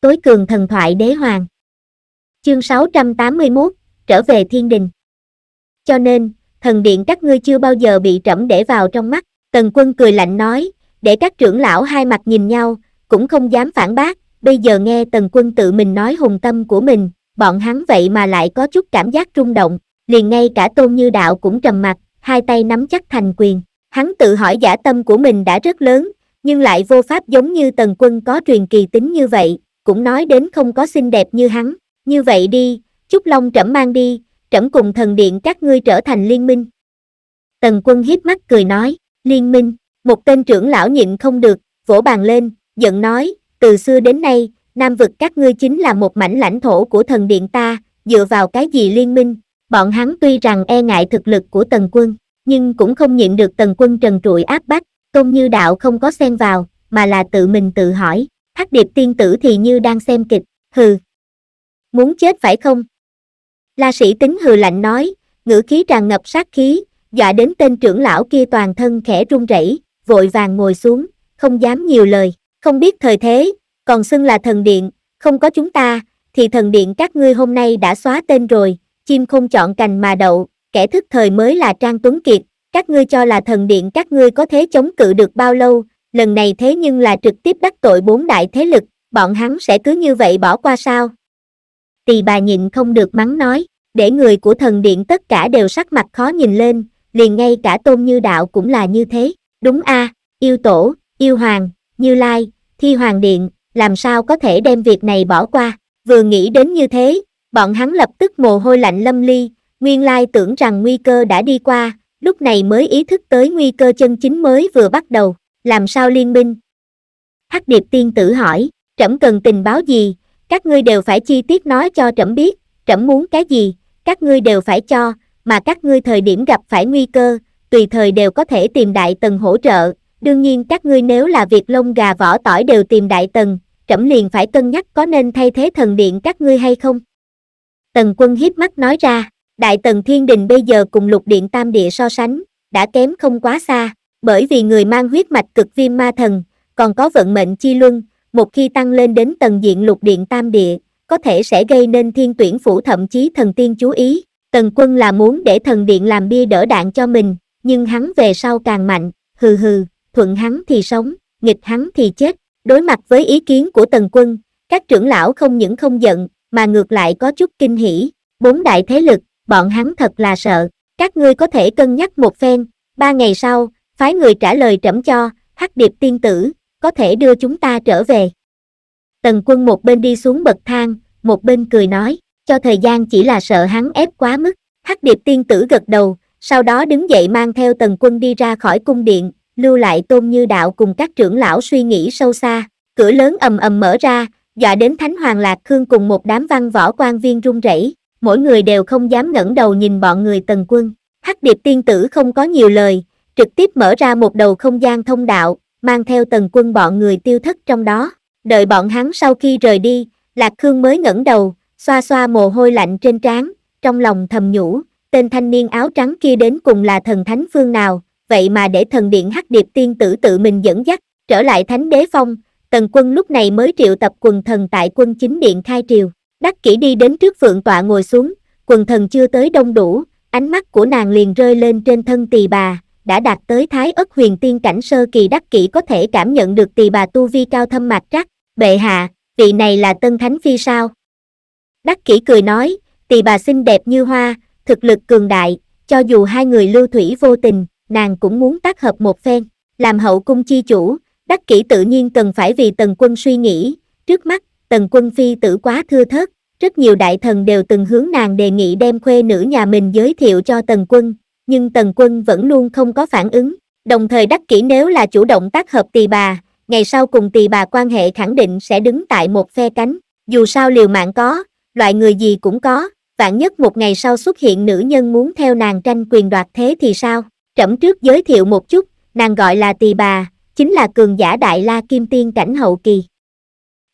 tối cường thần thoại đế hoàng. Chương 681, trở về thiên đình. Cho nên, thần điện các ngươi chưa bao giờ bị trẫm để vào trong mắt, tần quân cười lạnh nói, để các trưởng lão hai mặt nhìn nhau, cũng không dám phản bác, bây giờ nghe tần quân tự mình nói hùng tâm của mình, bọn hắn vậy mà lại có chút cảm giác rung động, liền ngay cả tôn như đạo cũng trầm mặt, hai tay nắm chắc thành quyền, hắn tự hỏi giả tâm của mình đã rất lớn, nhưng lại vô pháp giống như tần quân có truyền kỳ tính như vậy, cũng nói đến không có xinh đẹp như hắn, như vậy đi, Trúc Long trẫm mang đi, trẫm cùng thần điện các ngươi trở thành liên minh. Tần quân hiếp mắt cười nói, liên minh, một tên trưởng lão nhịn không được, vỗ bàn lên, giận nói, từ xưa đến nay, Nam vực các ngươi chính là một mảnh lãnh thổ của thần điện ta, dựa vào cái gì liên minh, bọn hắn tuy rằng e ngại thực lực của tần quân, nhưng cũng không nhịn được tần quân trần trụi áp bách, công như đạo không có xen vào, mà là tự mình tự hỏi, hắc điệp tiên tử thì như đang xem kịch hừ muốn chết phải không la sĩ tính hừ lạnh nói ngữ khí tràn ngập sát khí dọa đến tên trưởng lão kia toàn thân khẽ run rẩy vội vàng ngồi xuống không dám nhiều lời không biết thời thế còn xưng là thần điện không có chúng ta thì thần điện các ngươi hôm nay đã xóa tên rồi chim không chọn cành mà đậu kẻ thức thời mới là trang tuấn kiệt các ngươi cho là thần điện các ngươi có thế chống cự được bao lâu lần này thế nhưng là trực tiếp đắc tội bốn đại thế lực, bọn hắn sẽ cứ như vậy bỏ qua sao? Tỳ bà nhịn không được mắng nói, để người của thần điện tất cả đều sắc mặt khó nhìn lên, liền ngay cả tôn như đạo cũng là như thế, đúng a yêu tổ, yêu hoàng, như lai, thi hoàng điện, làm sao có thể đem việc này bỏ qua, vừa nghĩ đến như thế, bọn hắn lập tức mồ hôi lạnh lâm ly, nguyên lai tưởng rằng nguy cơ đã đi qua, lúc này mới ý thức tới nguy cơ chân chính mới vừa bắt đầu làm sao liên minh? Hắc điệp tiên tử hỏi, trẫm cần tình báo gì, các ngươi đều phải chi tiết nói cho trẫm biết, trẫm muốn cái gì, các ngươi đều phải cho, mà các ngươi thời điểm gặp phải nguy cơ, tùy thời đều có thể tìm đại tần hỗ trợ, đương nhiên các ngươi nếu là việc lông gà vỏ tỏi đều tìm đại tần, trẫm liền phải cân nhắc có nên thay thế thần điện các ngươi hay không. Tần quân hiếp mắt nói ra, đại tần thiên đình bây giờ cùng lục điện tam địa so sánh, đã kém không quá xa, bởi vì người mang huyết mạch cực viêm ma thần, còn có vận mệnh chi luân, một khi tăng lên đến tầng diện lục điện tam địa, có thể sẽ gây nên thiên tuyển phủ thậm chí thần tiên chú ý. Tần quân là muốn để thần điện làm bia đỡ đạn cho mình, nhưng hắn về sau càng mạnh, hừ hừ, thuận hắn thì sống, nghịch hắn thì chết. Đối mặt với ý kiến của tần quân, các trưởng lão không những không giận, mà ngược lại có chút kinh hỉ. Bốn đại thế lực, bọn hắn thật là sợ. Các ngươi có thể cân nhắc một phen. Ba ngày sau, phái người trả lời trẫm cho, hắc điệp tiên tử, có thể đưa chúng ta trở về. Tần quân một bên đi xuống bậc thang, một bên cười nói, cho thời gian chỉ là sợ hắn ép quá mức, hắc điệp tiên tử gật đầu, sau đó đứng dậy mang theo tần quân đi ra khỏi cung điện, lưu lại tôn như đạo cùng các trưởng lão suy nghĩ sâu xa, cửa lớn ầm ầm mở ra, dọa đến thánh hoàng lạc khương cùng một đám văn võ quan viên run rẩy, mỗi người đều không dám ngẩng đầu nhìn bọn người tần quân. Hắc điệp tiên tử không có nhiều lời, trực tiếp mở ra một đầu không gian thông đạo, mang theo tần quân bọn người tiêu thất trong đó. Đợi bọn hắn sau khi rời đi, Lạc Khương mới ngẩng đầu, xoa xoa mồ hôi lạnh trên trán, trong lòng thầm nhủ, tên thanh niên áo trắng kia đến cùng là thần thánh phương nào, vậy mà để thần điện hắc điệp tiên tử tự mình dẫn dắt, trở lại thánh đế phong, tần quân lúc này mới triệu tập quần thần tại quân chính điện khai triều, đắc kỹ đi đến trước phượng tọa ngồi xuống, quần thần chưa tới đông đủ, ánh mắt của nàng liền rơi lên trên thân tỳ bà, đã đạt tới thái ất huyền tiên cảnh sơ kỳ đắc kỷ có thể cảm nhận được tỳ bà tu vi cao thâm mạc trắc, bệ hạ, vị này là tân thánh phi sao? Đắc kỷ cười nói, tỳ bà xinh đẹp như hoa, thực lực cường đại, cho dù hai người lưu thủy vô tình, nàng cũng muốn tác hợp một phen, làm hậu cung chi chủ, đắc kỷ tự nhiên cần phải vì tần quân suy nghĩ, trước mắt, tần quân phi tử quá thưa thớt, rất nhiều đại thần đều từng hướng nàng đề nghị đem khuê nữ nhà mình giới thiệu cho tần quân, nhưng tần quân vẫn luôn không có phản ứng đồng thời đắc kỷ nếu là chủ động tác hợp tỳ bà ngày sau cùng tỳ bà quan hệ khẳng định sẽ đứng tại một phe cánh dù sao liều mạng có loại người gì cũng có vạn nhất một ngày sau xuất hiện nữ nhân muốn theo nàng tranh quyền đoạt thế thì sao trẫm trước giới thiệu một chút nàng gọi là tỳ bà chính là cường giả đại la kim tiên cảnh hậu kỳ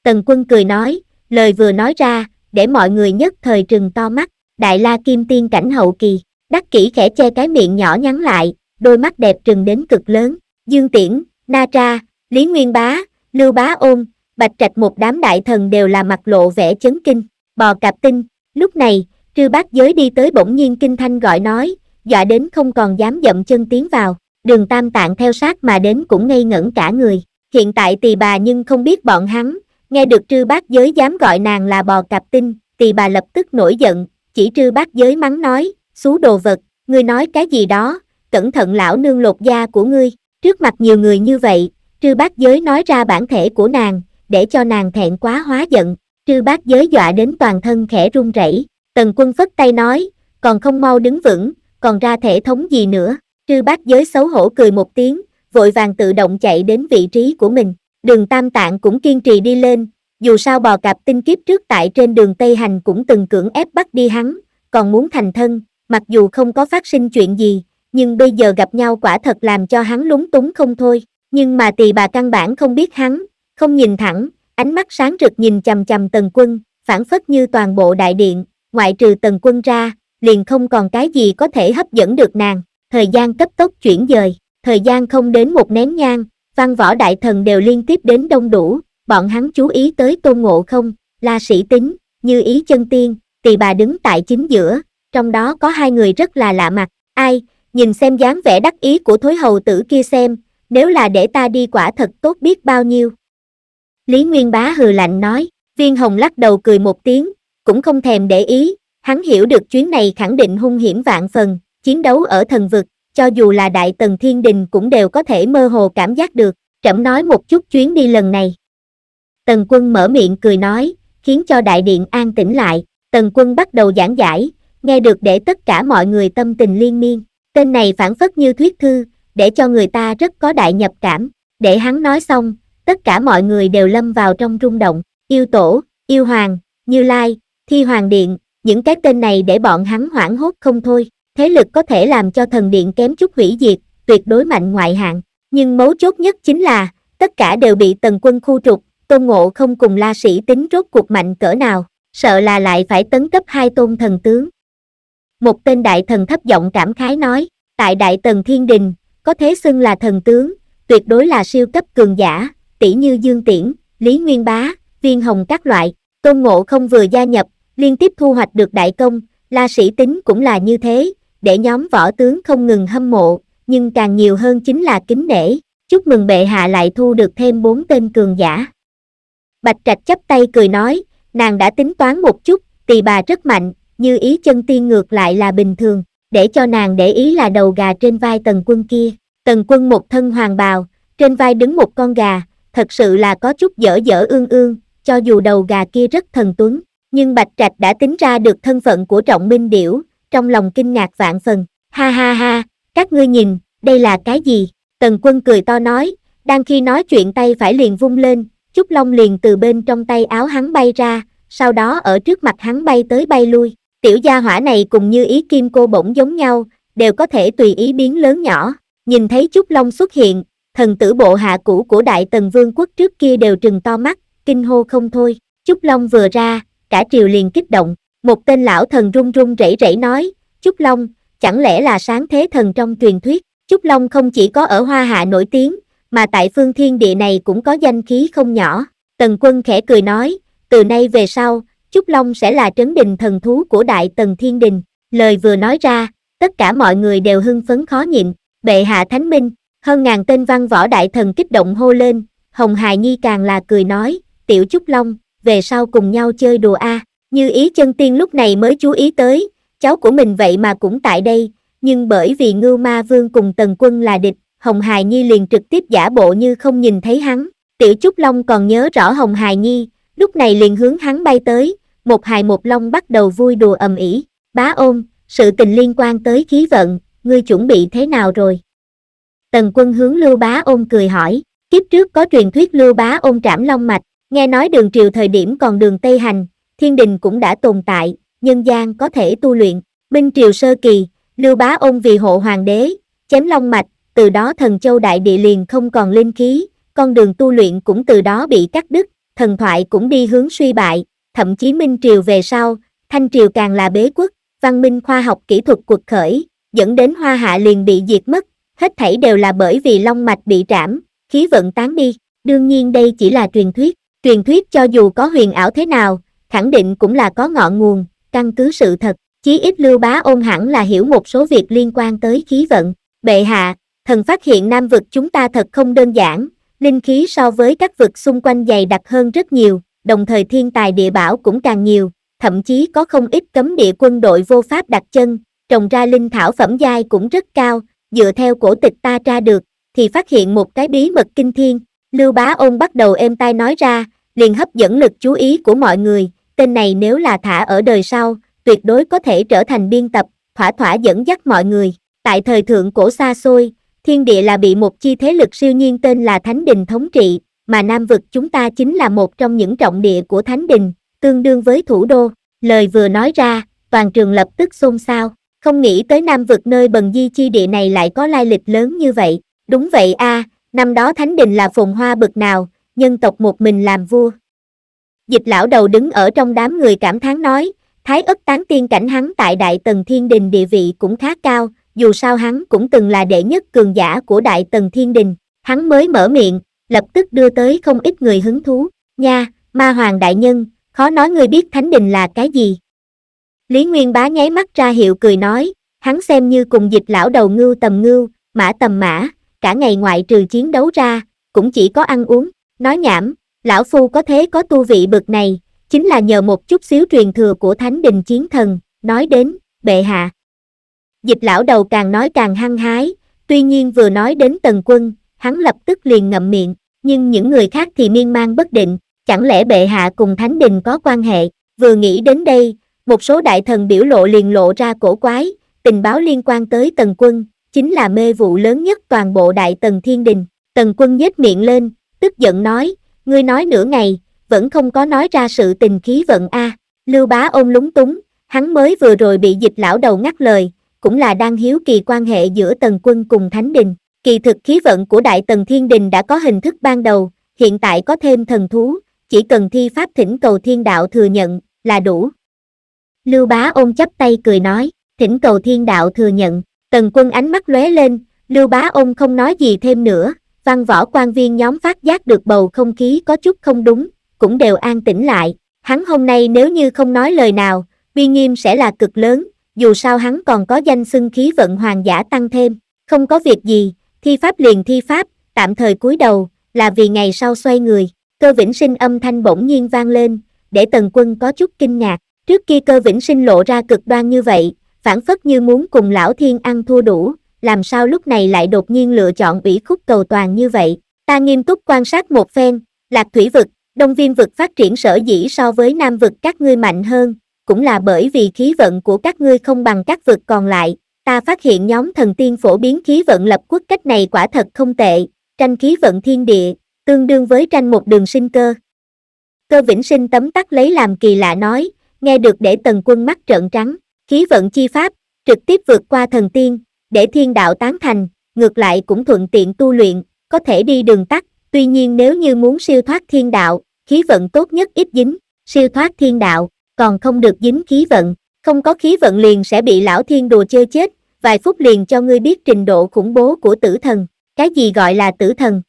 tần quân cười nói lời vừa nói ra để mọi người nhất thời trừng to mắt đại la kim tiên cảnh hậu kỳ Đắc kỹ khẽ che cái miệng nhỏ nhắn lại, đôi mắt đẹp trừng đến cực lớn, Dương Tiễn, Na Tra, Lý Nguyên Bá, Lưu Bá Ôn, Bạch Trạch một đám đại thần đều là mặt lộ vẻ chấn kinh, bò cạp tinh, lúc này, trư bác giới đi tới bỗng nhiên kinh thanh gọi nói, dọa đến không còn dám dậm chân tiến vào, đường tam tạng theo sát mà đến cũng ngây ngẩn cả người, hiện tại tỳ bà nhưng không biết bọn hắn, nghe được trư bác giới dám gọi nàng là bò cạp tinh, tỳ bà lập tức nổi giận, chỉ trư bác giới mắng nói, xú đồ vật, ngươi nói cái gì đó, cẩn thận lão nương lột da của ngươi, trước mặt nhiều người như vậy, trư bác giới nói ra bản thể của nàng, để cho nàng thẹn quá hóa giận, trư bác giới dọa đến toàn thân khẽ run rẩy tần quân phất tay nói, còn không mau đứng vững, còn ra thể thống gì nữa, trư bác giới xấu hổ cười một tiếng, vội vàng tự động chạy đến vị trí của mình, đường tam tạng cũng kiên trì đi lên, dù sao bò cạp tinh kiếp trước tại trên đường Tây Hành cũng từng cưỡng ép bắt đi hắn, còn muốn thành thân, mặc dù không có phát sinh chuyện gì, nhưng bây giờ gặp nhau quả thật làm cho hắn lúng túng không thôi, nhưng mà tỳ bà căn bản không biết hắn, không nhìn thẳng, ánh mắt sáng rực nhìn chầm chầm tần quân, phản phất như toàn bộ đại điện, ngoại trừ tần quân ra, liền không còn cái gì có thể hấp dẫn được nàng, thời gian cấp tốc chuyển dời, thời gian không đến một nén nhang, văn võ đại thần đều liên tiếp đến đông đủ, bọn hắn chú ý tới tôn ngộ không, la sĩ tính, như ý chân tiên, tỳ bà đứng tại chính giữa, trong đó có hai người rất là lạ mặt, ai, nhìn xem dáng vẻ đắc ý của thối hầu tử kia xem, nếu là để ta đi quả thật tốt biết bao nhiêu. Lý Nguyên Bá hừ lạnh nói, viên hồng lắc đầu cười một tiếng, cũng không thèm để ý, hắn hiểu được chuyến này khẳng định hung hiểm vạn phần, chiến đấu ở thần vực, cho dù là đại tần thiên đình cũng đều có thể mơ hồ cảm giác được, trẫm nói một chút chuyến đi lần này. Tần quân mở miệng cười nói, khiến cho đại điện an tĩnh lại, tần quân bắt đầu giảng giải, nghe được để tất cả mọi người tâm tình liên miên. Tên này phản phất như thuyết thư, để cho người ta rất có đại nhập cảm. Để hắn nói xong, tất cả mọi người đều lâm vào trong rung động. Yêu tổ, yêu hoàng, như lai, thi hoàng điện, những cái tên này để bọn hắn hoảng hốt không thôi. Thế lực có thể làm cho thần điện kém chút hủy diệt, tuyệt đối mạnh ngoại hạng. Nhưng mấu chốt nhất chính là, tất cả đều bị tần quân khu trục, tôn ngộ không cùng la sĩ tính rốt cuộc mạnh cỡ nào, sợ là lại phải tấn cấp hai tôn thần tướng một tên đại thần thấp giọng cảm khái nói tại đại tần thiên đình có thế xưng là thần tướng tuyệt đối là siêu cấp cường giả tỷ như dương tiễn lý nguyên bá viên hồng các loại tôn ngộ không vừa gia nhập liên tiếp thu hoạch được đại công la sĩ tính cũng là như thế để nhóm võ tướng không ngừng hâm mộ nhưng càng nhiều hơn chính là kính nể chúc mừng bệ hạ lại thu được thêm bốn tên cường giả bạch trạch chấp tay cười nói nàng đã tính toán một chút tỳ bà rất mạnh như ý chân tiên ngược lại là bình thường, để cho nàng để ý là đầu gà trên vai tần quân kia. Tần quân một thân hoàng bào, trên vai đứng một con gà, thật sự là có chút dở dở ương ương, cho dù đầu gà kia rất thần tuấn, nhưng Bạch Trạch đã tính ra được thân phận của trọng minh điểu, trong lòng kinh ngạc vạn phần, ha ha ha, các ngươi nhìn, đây là cái gì? Tần quân cười to nói, đang khi nói chuyện tay phải liền vung lên, Trúc Long liền từ bên trong tay áo hắn bay ra, sau đó ở trước mặt hắn bay tới bay lui. Tiểu gia hỏa này cùng như ý kim cô bổng giống nhau, đều có thể tùy ý biến lớn nhỏ. Nhìn thấy Trúc Long xuất hiện, thần tử bộ hạ cũ của Đại Tần Vương quốc trước kia đều trừng to mắt, kinh hô không thôi. Trúc Long vừa ra, cả triều liền kích động. Một tên lão thần run run rẩy rẩy nói, Trúc Long, chẳng lẽ là sáng thế thần trong truyền thuyết. Trúc Long không chỉ có ở Hoa Hạ nổi tiếng, mà tại phương thiên địa này cũng có danh khí không nhỏ. Tần quân khẽ cười nói, từ nay về sau, Trúc Long sẽ là trấn đình thần thú của Đại Tần Thiên Đình. Lời vừa nói ra, tất cả mọi người đều hưng phấn khó nhịn, bệ hạ thánh minh, hơn ngàn tên văn võ đại thần kích động hô lên, Hồng Hài Nhi càng là cười nói, tiểu Trúc Long, về sau cùng nhau chơi đùa a như ý chân tiên lúc này mới chú ý tới, cháu của mình vậy mà cũng tại đây, nhưng bởi vì Ngưu Ma Vương cùng Tần Quân là địch, Hồng Hài Nhi liền trực tiếp giả bộ như không nhìn thấy hắn, tiểu Trúc Long còn nhớ rõ Hồng Hài Nhi, lúc này liền hướng hắn bay tới, một hài một long bắt đầu vui đùa ầm ĩ. Bá ôn, sự tình liên quan tới khí vận, ngươi chuẩn bị thế nào rồi? Tần quân hướng Lưu Bá ôn cười hỏi, kiếp trước có truyền thuyết Lưu Bá ôn trảm long mạch, nghe nói đường triều thời điểm còn đường Tây Hành, thiên đình cũng đã tồn tại, nhân gian có thể tu luyện, minh triều sơ kỳ, Lưu Bá ôn vì hộ hoàng đế, chém long mạch, từ đó thần châu đại địa liền không còn linh khí, con đường tu luyện cũng từ đó bị cắt đứt, thần thoại cũng đi hướng suy bại, thậm chí Minh Triều về sau, Thanh Triều càng là bế quốc, văn minh khoa học kỹ thuật cuộc khởi, dẫn đến Hoa Hạ liền bị diệt mất, hết thảy đều là bởi vì long mạch bị trảm, khí vận tán đi, đương nhiên đây chỉ là truyền thuyết, truyền thuyết cho dù có huyền ảo thế nào, khẳng định cũng là có ngọn nguồn, căn cứ sự thật, chí ít Lưu Bá Ôn hẳn là hiểu một số việc liên quan tới khí vận, bệ hạ, thần phát hiện nam vực chúng ta thật không đơn giản, linh khí so với các vực xung quanh dày đặc hơn rất nhiều, đồng thời thiên tài địa bảo cũng càng nhiều, thậm chí có không ít cấm địa quân đội vô pháp đặt chân, trồng ra linh thảo phẩm giai cũng rất cao, dựa theo cổ tịch ta tra được, thì phát hiện một cái bí mật kinh thiên, Lưu Bá Ôn bắt đầu êm tai nói ra, liền hấp dẫn lực chú ý của mọi người, tên này nếu là thả ở đời sau, tuyệt đối có thể trở thành biên tập, thỏa thỏa dẫn dắt mọi người, tại thời thượng cổ xa xôi, thiên địa là bị một chi thế lực siêu nhiên tên là Thánh Đình thống trị, mà Nam vực chúng ta chính là một trong những trọng địa của Thánh Đình, tương đương với thủ đô. Lời vừa nói ra, toàn trường lập tức xôn xao, không nghĩ tới Nam vực nơi bần di chi địa này lại có lai lịch lớn như vậy. Đúng vậy a, à, năm đó Thánh Đình là phồn hoa bực nào, nhân tộc một mình làm vua. Dịch lão đầu đứng ở trong đám người cảm thán nói, Thái ất tán tiên cảnh hắn tại Đại Tần Thiên Đình địa vị cũng khá cao, dù sao hắn cũng từng là đệ nhất cường giả của Đại Tần Thiên Đình, hắn mới mở miệng, lập tức đưa tới không ít người hứng thú, nha, ma hoàng đại nhân, khó nói ngươi biết Thánh Đình là cái gì. Lý Nguyên Bá nháy mắt ra hiệu cười nói, hắn xem như cùng dịch lão đầu ngưu tầm ngưu, mã tầm mã, cả ngày ngoại trừ chiến đấu ra, cũng chỉ có ăn uống, nói nhảm, lão phu có thế có tu vị bực này, chính là nhờ một chút xíu truyền thừa của Thánh Đình Chiến Thần, nói đến, bệ hạ, Dịch lão đầu càng nói càng hăng hái, tuy nhiên vừa nói đến tần quân, hắn lập tức liền ngậm miệng, nhưng những người khác thì miên man bất định, chẳng lẽ bệ hạ cùng thánh đình có quan hệ, vừa nghĩ đến đây, một số đại thần biểu lộ liền lộ ra cổ quái, tình báo liên quan tới tần quân, chính là mê vụ lớn nhất toàn bộ đại tần thiên đình, tần quân nhếch miệng lên, tức giận nói, ngươi nói nửa ngày, vẫn không có nói ra sự tình khí vận a à. lưu bá ôm lúng túng, hắn mới vừa rồi bị dịch lão đầu ngắt lời, cũng là đang hiếu kỳ quan hệ giữa Tần Quân cùng Thánh Đình. Kỳ thực khí vận của Đại Tần Thiên Đình đã có hình thức ban đầu, hiện tại có thêm thần thú, chỉ cần thi pháp thỉnh cầu thiên đạo thừa nhận, là đủ. Lưu Bá ôm chắp tay cười nói, thỉnh cầu thiên đạo thừa nhận, Tần Quân ánh mắt lóe lên, Lưu Bá ôm không nói gì thêm nữa, văn võ quan viên nhóm phát giác được bầu không khí có chút không đúng, cũng đều an tĩnh lại, hắn hôm nay nếu như không nói lời nào, uy nghiêm sẽ là cực lớn, dù sao hắn còn có danh xưng khí vận hoàng giả tăng thêm, không có việc gì, thi pháp liền thi pháp, tạm thời cúi đầu, là vì ngày sau xoay người, cơ vĩnh sinh âm thanh bỗng nhiên vang lên, để tần quân có chút kinh ngạc, trước kia cơ vĩnh sinh lộ ra cực đoan như vậy, phản phất như muốn cùng lão thiên ăn thua đủ, làm sao lúc này lại đột nhiên lựa chọn ủy khúc cầu toàn như vậy, ta nghiêm túc quan sát một phen, lạc thủy vực, đông viêm vực phát triển sở dĩ so với nam vực các ngươi mạnh hơn, cũng là bởi vì khí vận của các ngươi không bằng các vực còn lại, ta phát hiện nhóm thần tiên phổ biến khí vận lập quốc cách này quả thật không tệ, tranh khí vận thiên địa, tương đương với tranh một đường sinh cơ. Cơ vĩnh sinh tấm tắc lấy làm kỳ lạ nói, nghe được để tần quân mắt trợn trắng, khí vận chi pháp, trực tiếp vượt qua thần tiên, để thiên đạo tán thành, ngược lại cũng thuận tiện tu luyện, có thể đi đường tắt, tuy nhiên nếu như muốn siêu thoát thiên đạo, khí vận tốt nhất ít dính, siêu thoát thiên đạo, còn không được dính khí vận, không có khí vận liền sẽ bị lão thiên đùa chơi chết, vài phút liền cho ngươi biết trình độ khủng bố của tử thần, cái gì gọi là tử thần.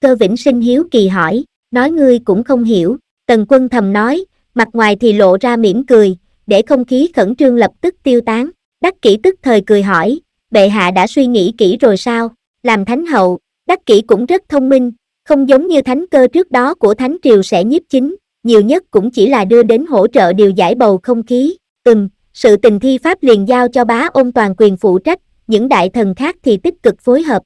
Cơ vĩnh sinh hiếu kỳ hỏi, nói ngươi cũng không hiểu, tần quân thầm nói, mặt ngoài thì lộ ra mỉm cười, để không khí khẩn trương lập tức tiêu tán, đắc kỷ tức thời cười hỏi, bệ hạ đã suy nghĩ kỹ rồi sao, làm thánh hậu, đắc kỷ cũng rất thông minh, không giống như thánh cơ trước đó của thánh triều sẽ nhiếp chính, nhiều nhất cũng chỉ là đưa đến hỗ trợ điều giải bầu không khí. Ừm, sự tình thi pháp liền giao cho bá ôn toàn quyền phụ trách, những đại thần khác thì tích cực phối hợp.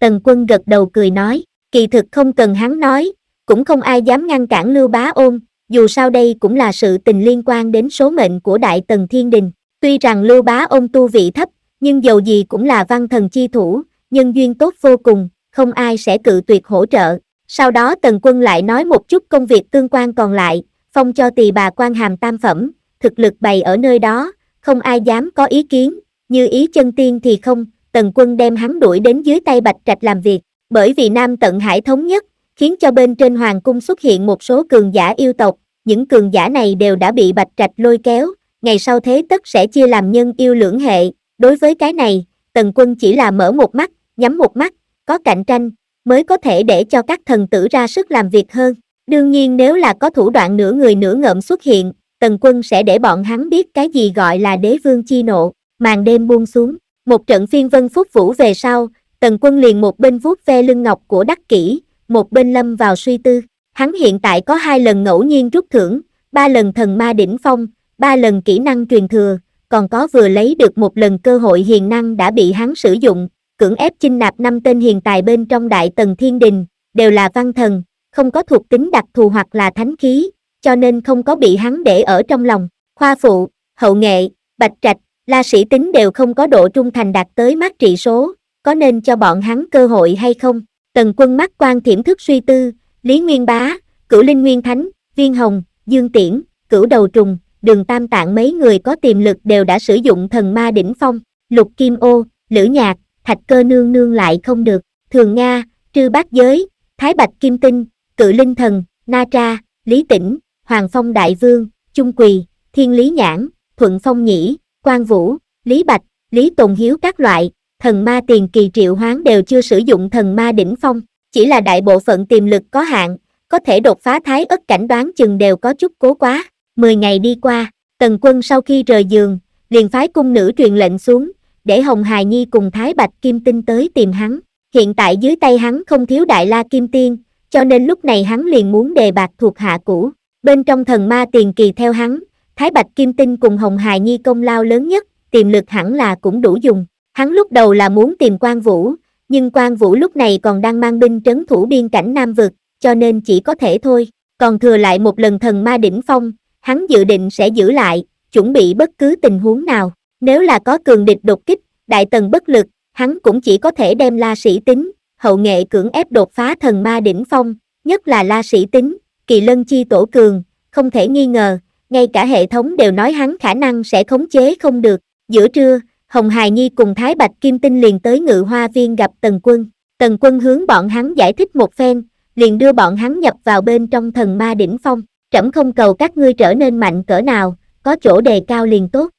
Tần quân gật đầu cười nói, kỳ thực không cần hắn nói, cũng không ai dám ngăn cản lưu bá ôn, dù sao đây cũng là sự tình liên quan đến số mệnh của đại tần thiên đình. Tuy rằng lưu bá ôn tu vị thấp, nhưng dầu gì cũng là văn thần chi thủ, nhân duyên tốt vô cùng, không ai sẽ cự tuyệt hỗ trợ. Sau đó Tần Quân lại nói một chút công việc tương quan còn lại, phong cho tỳ bà quan hàm tam phẩm, thực lực bày ở nơi đó, không ai dám có ý kiến, như ý chân tiên thì không, Tần Quân đem hắn đuổi đến dưới tay Bạch Trạch làm việc, bởi vì Nam Tận Hải thống nhất, khiến cho bên trên Hoàng Cung xuất hiện một số cường giả yêu tộc, những cường giả này đều đã bị Bạch Trạch lôi kéo, ngày sau thế tất sẽ chia làm nhân yêu lưỡng hệ, đối với cái này, Tần Quân chỉ là mở một mắt, nhắm một mắt, có cạnh tranh, mới có thể để cho các thần tử ra sức làm việc hơn. Đương nhiên nếu là có thủ đoạn nửa người nửa ngợm xuất hiện, Tần Quân sẽ để bọn hắn biết cái gì gọi là đế vương chi nộ. Màn đêm buông xuống, một trận phiên vân phúc vũ về sau, Tần Quân liền một bên vuốt ve lưng ngọc của Đắc Kỷ, một bên lâm vào suy tư. Hắn hiện tại có hai lần ngẫu nhiên rút thưởng, ba lần thần ma đỉnh phong, ba lần kỹ năng truyền thừa, còn có vừa lấy được một lần cơ hội hiền năng đã bị hắn sử dụng, cưỡng ép chinh nạp năm tên hiền tài bên trong đại tần thiên đình, đều là văn thần, không có thuộc tính đặc thù hoặc là thánh khí, cho nên không có bị hắn để ở trong lòng. Khoa phụ, hậu nghệ, bạch trạch, la sĩ tính đều không có độ trung thành đạt tới mắt trị số, có nên cho bọn hắn cơ hội hay không? Tần quân mắt quan thiểm thức suy tư, Lý Nguyên Bá, Cửu Linh Nguyên Thánh, Viên Hồng, Dương Tiễn, Cửu Đầu Trùng, Đường Tam Tạng mấy người có tiềm lực đều đã sử dụng thần ma đỉnh phong, Lục Kim Ô, Lữ Nhạc, thạch cơ nương nương lại không được, thường Nga, trư bát giới, thái bạch kim tinh, cự linh thần, na tra, lý tĩnh, hoàng phong đại vương, trung quỳ, thiên lý nhãn, thuận phong nhĩ, quan vũ, lý bạch, lý tồn hiếu các loại, thần ma tiền kỳ triệu hoán đều chưa sử dụng thần ma đỉnh phong, chỉ là đại bộ phận tiềm lực có hạn, có thể đột phá thái ất cảnh đoán chừng đều có chút cố quá. Mười ngày đi qua, tần quân sau khi rời giường, liền phái cung nữ truyền lệnh xuống, để Hồng Hài Nhi cùng Thái Bạch Kim Tinh tới tìm hắn. Hiện tại dưới tay hắn không thiếu Đại La Kim Tiên, cho nên lúc này hắn liền muốn đề bạc thuộc hạ cũ. Bên trong thần ma tiền kỳ theo hắn, Thái Bạch Kim Tinh cùng Hồng Hài Nhi công lao lớn nhất, tiềm lực hẳn là cũng đủ dùng. Hắn lúc đầu là muốn tìm Quan Vũ, nhưng Quan Vũ lúc này còn đang mang binh trấn thủ biên cảnh Nam Vực, cho nên chỉ có thể thôi. Còn thừa lại một lần thần ma đỉnh phong, hắn dự định sẽ giữ lại, chuẩn bị bất cứ tình huống nào nếu là có cường địch đột kích đại tần bất lực hắn cũng chỉ có thể đem la sĩ tính hậu nghệ cưỡng ép đột phá thần ma đỉnh phong nhất là la sĩ tính kỳ lân chi tổ cường không thể nghi ngờ ngay cả hệ thống đều nói hắn khả năng sẽ khống chế không được giữa trưa hồng hài nhi cùng thái bạch kim tinh liền tới ngự hoa viên gặp tần quân tần quân hướng bọn hắn giải thích một phen liền đưa bọn hắn nhập vào bên trong thần ma đỉnh phong trẫm không cầu các ngươi trở nên mạnh cỡ nào có chỗ đề cao liền tốt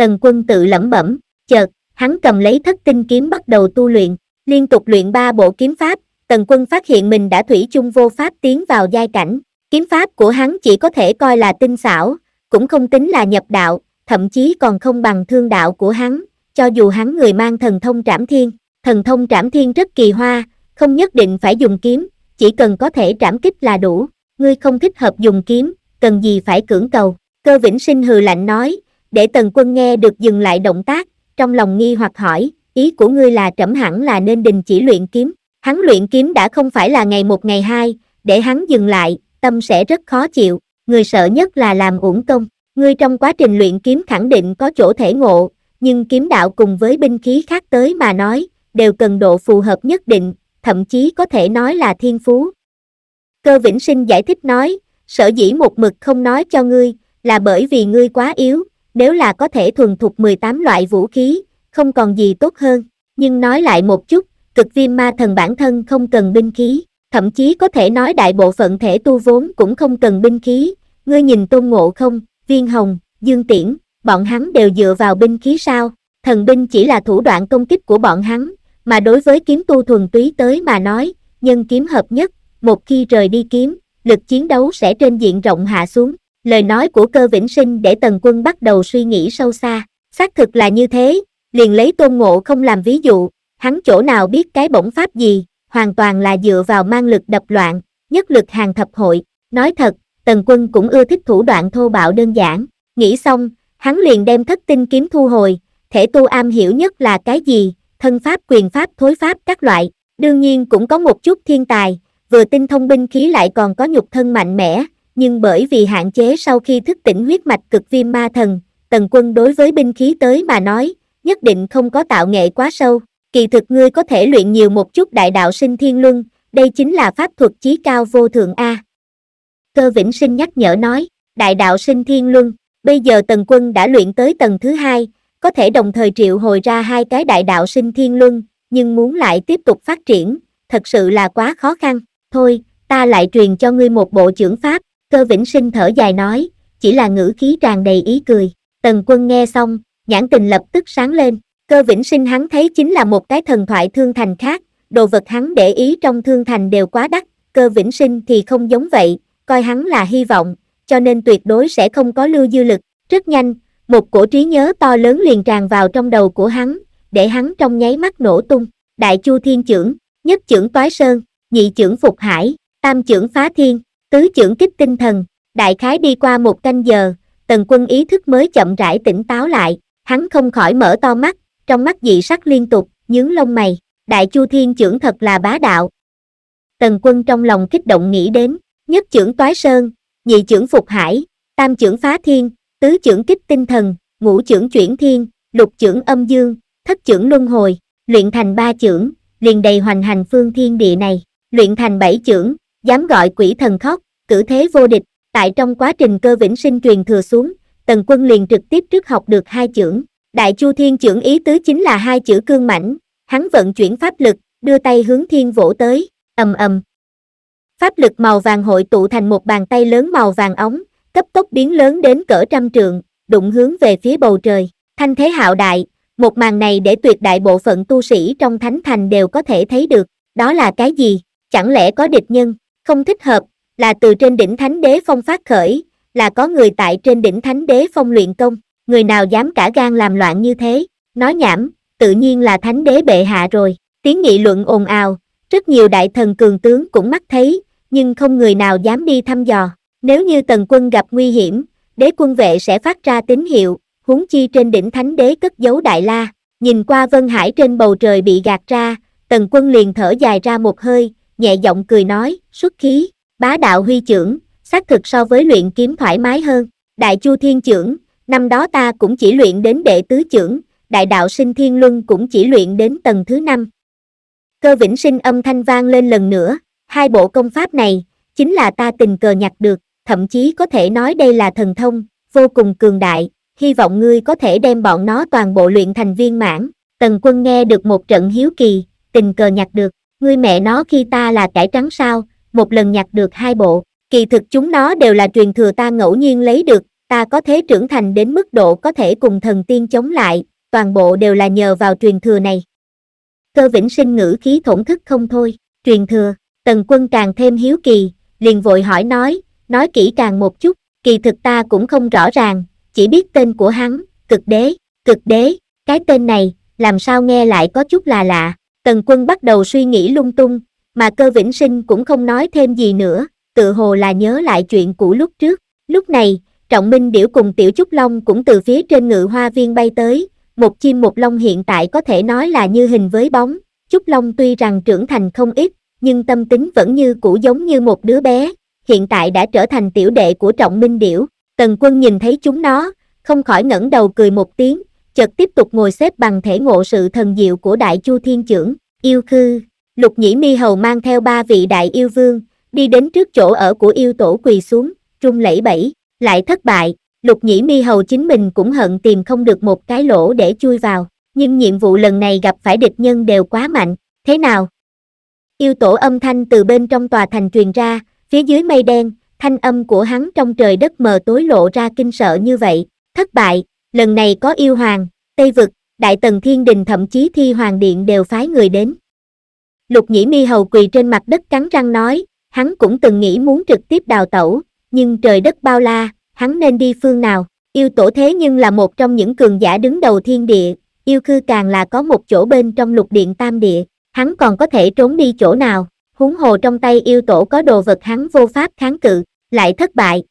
tần quân tự lẩm bẩm chợt hắn cầm lấy thất tinh kiếm bắt đầu tu luyện liên tục luyện ba bộ kiếm pháp tần quân phát hiện mình đã thủy chung vô pháp tiến vào giai cảnh kiếm pháp của hắn chỉ có thể coi là tinh xảo cũng không tính là nhập đạo thậm chí còn không bằng thương đạo của hắn cho dù hắn người mang thần thông trảm thiên thần thông trảm thiên rất kỳ hoa không nhất định phải dùng kiếm chỉ cần có thể trảm kích là đủ ngươi không thích hợp dùng kiếm cần gì phải cưỡng cầu cơ vĩnh sinh hừ lạnh nói để tần quân nghe được dừng lại động tác, trong lòng nghi hoặc hỏi, ý của ngươi là trẫm hẳn là nên đình chỉ luyện kiếm. Hắn luyện kiếm đã không phải là ngày một ngày hai, để hắn dừng lại, tâm sẽ rất khó chịu, người sợ nhất là làm uổng công. Ngươi trong quá trình luyện kiếm khẳng định có chỗ thể ngộ, nhưng kiếm đạo cùng với binh khí khác tới mà nói, đều cần độ phù hợp nhất định, thậm chí có thể nói là thiên phú. Cơ Vĩnh Sinh giải thích nói, sở dĩ một mực không nói cho ngươi, là bởi vì ngươi quá yếu, nếu là có thể thuần thục 18 loại vũ khí, không còn gì tốt hơn. Nhưng nói lại một chút, cực viêm ma thần bản thân không cần binh khí, thậm chí có thể nói đại bộ phận thể tu vốn cũng không cần binh khí. Ngươi nhìn tôn ngộ không, viên hồng, dương tiễn, bọn hắn đều dựa vào binh khí sao, thần binh chỉ là thủ đoạn công kích của bọn hắn, mà đối với kiếm tu thuần túy tới mà nói, nhân kiếm hợp nhất, một khi rời đi kiếm, lực chiến đấu sẽ trên diện rộng hạ xuống. Lời nói của cơ vĩnh sinh để tần quân bắt đầu suy nghĩ sâu xa, xác thực là như thế, liền lấy tôn ngộ không làm ví dụ, hắn chỗ nào biết cái bổng pháp gì, hoàn toàn là dựa vào mang lực đập loạn, nhất lực hàng thập hội, nói thật, tần quân cũng ưa thích thủ đoạn thô bạo đơn giản, nghĩ xong, hắn liền đem thất tinh kiếm thu hồi, thể tu am hiểu nhất là cái gì, thân pháp quyền pháp thối pháp các loại, đương nhiên cũng có một chút thiên tài, vừa tinh thông binh khí lại còn có nhục thân mạnh mẽ, nhưng bởi vì hạn chế sau khi thức tỉnh huyết mạch cực viêm ma thần, tần quân đối với binh khí tới mà nói, nhất định không có tạo nghệ quá sâu. Kỳ thực ngươi có thể luyện nhiều một chút đại đạo sinh thiên luân, đây chính là pháp thuật chí cao vô thượng A. Cơ Vĩnh Sinh nhắc nhở nói, đại đạo sinh thiên luân, bây giờ tần quân đã luyện tới tầng thứ hai, có thể đồng thời triệu hồi ra hai cái đại đạo sinh thiên luân, nhưng muốn lại tiếp tục phát triển, thật sự là quá khó khăn. Thôi, ta lại truyền cho ngươi một bộ trưởng pháp, Cơ vĩnh sinh thở dài nói, chỉ là ngữ khí tràn đầy ý cười. Tần quân nghe xong, nhãn tình lập tức sáng lên. Cơ vĩnh sinh hắn thấy chính là một cái thần thoại thương thành khác, đồ vật hắn để ý trong thương thành đều quá đắt, cơ vĩnh sinh thì không giống vậy, coi hắn là hy vọng, cho nên tuyệt đối sẽ không có lưu dư lực. Rất nhanh, một cổ trí nhớ to lớn liền tràn vào trong đầu của hắn, để hắn trong nháy mắt nổ tung. Đại Chu Thiên trưởng, nhất trưởng Toái Sơn, nhị trưởng Phục Hải, tam trưởng Phá Thiên. Tứ trưởng kích tinh thần, đại khái đi qua một canh giờ, tần quân ý thức mới chậm rãi tỉnh táo lại, hắn không khỏi mở to mắt, trong mắt dị sắc liên tục, nhướng lông mày, đại chu thiên trưởng thật là bá đạo. Tần quân trong lòng kích động nghĩ đến, nhất trưởng toái sơn, nhị trưởng phục hải, tam trưởng phá thiên, tứ trưởng kích tinh thần, ngũ trưởng chuyển thiên, lục trưởng âm dương, thất trưởng luân hồi, luyện thành ba trưởng, liền đầy hoành hành phương thiên địa này, luyện thành bảy trưởng, dám gọi quỷ thần khóc, cử thế vô địch, tại trong quá trình cơ vĩnh sinh truyền thừa xuống, tần quân liền trực tiếp trước học được hai chữ đại chu thiên trưởng ý tứ chính là hai chữ cương mãnh, hắn vận chuyển pháp lực, đưa tay hướng thiên vỗ tới, ầm ầm. Pháp lực màu vàng hội tụ thành một bàn tay lớn màu vàng ống, cấp tốc biến lớn đến cỡ trăm trượng, đụng hướng về phía bầu trời, thanh thế hạo đại, một màn này để tuyệt đại bộ phận tu sĩ trong thánh thành đều có thể thấy được, đó là cái gì, chẳng lẽ có địch nhân, không thích hợp là từ trên đỉnh thánh đế phong phát khởi là có người tại trên đỉnh thánh đế phong luyện công người nào dám cả gan làm loạn như thế nói nhảm tự nhiên là thánh đế bệ hạ rồi tiếng nghị luận ồn ào rất nhiều đại thần cường tướng cũng mắt thấy nhưng không người nào dám đi thăm dò nếu như tần quân gặp nguy hiểm đế quân vệ sẽ phát ra tín hiệu huống chi trên đỉnh thánh đế cất giấu đại la nhìn qua vân hải trên bầu trời bị gạt ra tần quân liền thở dài ra một hơi nhẹ giọng cười nói, xuất khí, bá đạo huy trưởng, xác thực so với luyện kiếm thoải mái hơn, đại chu thiên trưởng, năm đó ta cũng chỉ luyện đến đệ tứ trưởng, đại đạo sinh thiên luân cũng chỉ luyện đến tầng thứ năm. Cơ vĩnh sinh âm thanh vang lên lần nữa, hai bộ công pháp này, chính là ta tình cờ nhặt được, thậm chí có thể nói đây là thần thông, vô cùng cường đại, hy vọng ngươi có thể đem bọn nó toàn bộ luyện thành viên mãn. Tần quân nghe được một trận hiếu kỳ, tình cờ nhặt được, ngươi mẹ nó khi ta là cải trắng sao, một lần nhặt được hai bộ, kỳ thực chúng nó đều là truyền thừa ta ngẫu nhiên lấy được, ta có thế trưởng thành đến mức độ có thể cùng thần tiên chống lại, toàn bộ đều là nhờ vào truyền thừa này. Cơ vĩnh sinh ngữ khí thổn thức không thôi, truyền thừa, tần quân càng thêm hiếu kỳ, liền vội hỏi nói, nói kỹ càng một chút, kỳ thực ta cũng không rõ ràng, chỉ biết tên của hắn, cực đế, cực đế, cái tên này, làm sao nghe lại có chút là lạ. Tần quân bắt đầu suy nghĩ lung tung, mà cơ vĩnh sinh cũng không nói thêm gì nữa, tự hồ là nhớ lại chuyện cũ lúc trước. Lúc này, Trọng Minh Điểu cùng Tiểu Trúc Long cũng từ phía trên ngự hoa viên bay tới, một chim một long hiện tại có thể nói là như hình với bóng. Trúc Long tuy rằng trưởng thành không ít, nhưng tâm tính vẫn như cũ giống như một đứa bé, hiện tại đã trở thành tiểu đệ của Trọng Minh Điểu. Tần quân nhìn thấy chúng nó, không khỏi ngẩng đầu cười một tiếng, chợt tiếp tục ngồi xếp bằng thể ngộ sự thần diệu của đại chu thiên trưởng, yêu khư, lục nhĩ mi hầu mang theo ba vị đại yêu vương, đi đến trước chỗ ở của yêu tổ quỳ xuống, trung lẫy bẫy, lại thất bại, lục nhĩ mi hầu chính mình cũng hận tìm không được một cái lỗ để chui vào, nhưng nhiệm vụ lần này gặp phải địch nhân đều quá mạnh, thế nào? Yêu tổ âm thanh từ bên trong tòa thành truyền ra, phía dưới mây đen, thanh âm của hắn trong trời đất mờ tối lộ ra kinh sợ như vậy, thất bại, lần này có yêu hoàng tây vực đại tần thiên đình thậm chí thi hoàng điện đều phái người đến lục nhĩ mi hầu quỳ trên mặt đất cắn răng nói hắn cũng từng nghĩ muốn trực tiếp đào tẩu nhưng trời đất bao la hắn nên đi phương nào yêu tổ thế nhưng là một trong những cường giả đứng đầu thiên địa yêu khư càng là có một chỗ bên trong lục điện tam địa hắn còn có thể trốn đi chỗ nào húng hồ trong tay yêu tổ có đồ vật hắn vô pháp kháng cự lại thất bại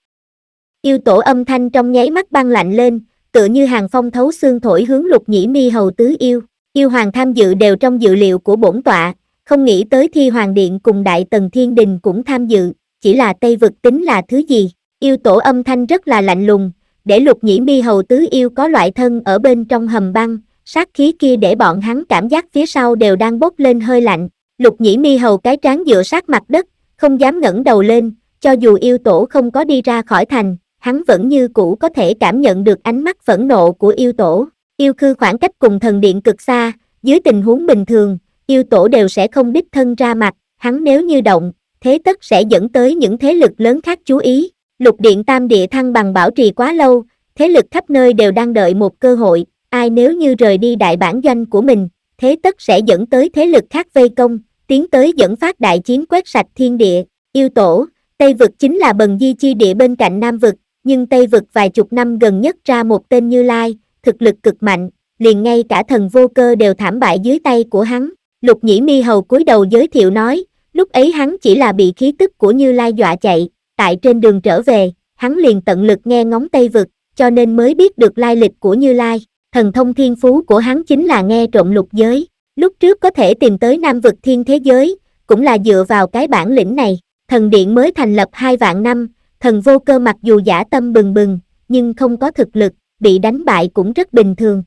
yêu tổ âm thanh trong nháy mắt băng lạnh lên tựa như hàng phong thấu xương thổi hướng lục nhĩ mi hầu tứ yêu, yêu hoàng tham dự đều trong dự liệu của bổn tọa, không nghĩ tới thi hoàng điện cùng đại tần thiên đình cũng tham dự, chỉ là tây vực tính là thứ gì, yêu tổ âm thanh rất là lạnh lùng, để lục nhĩ mi hầu tứ yêu có loại thân ở bên trong hầm băng, sát khí kia để bọn hắn cảm giác phía sau đều đang bốc lên hơi lạnh, lục nhĩ mi hầu cái trán dựa sát mặt đất, không dám ngẩng đầu lên, cho dù yêu tổ không có đi ra khỏi thành, hắn vẫn như cũ có thể cảm nhận được ánh mắt phẫn nộ của yêu tổ. Yêu khư khoảng cách cùng thần điện cực xa, dưới tình huống bình thường, yêu tổ đều sẽ không đích thân ra mặt, hắn nếu như động, thế tất sẽ dẫn tới những thế lực lớn khác chú ý. Lục điện tam địa thăng bằng bảo trì quá lâu, thế lực khắp nơi đều đang đợi một cơ hội, ai nếu như rời đi đại bản doanh của mình, thế tất sẽ dẫn tới thế lực khác vây công, tiến tới dẫn phát đại chiến quét sạch thiên địa, yêu tổ, Tây vực chính là bần di chi địa bên cạnh Nam vực, nhưng Tây vực vài chục năm gần nhất ra một tên Như Lai, thực lực cực mạnh, liền ngay cả thần vô cơ đều thảm bại dưới tay của hắn. Lục Nhĩ Mi hầu cúi đầu giới thiệu nói, lúc ấy hắn chỉ là bị khí tức của Như Lai dọa chạy, tại trên đường trở về, hắn liền tận lực nghe ngóng Tây vực, cho nên mới biết được lai lịch của Như Lai. Thần thông thiên phú của hắn chính là nghe trộm lục giới, lúc trước có thể tìm tới Nam vực thiên thế giới, cũng là dựa vào cái bản lĩnh này. Thần điện mới thành lập hai vạn năm, thần vô cơ mặc dù giả tâm bừng bừng, nhưng không có thực lực, bị đánh bại cũng rất bình thường.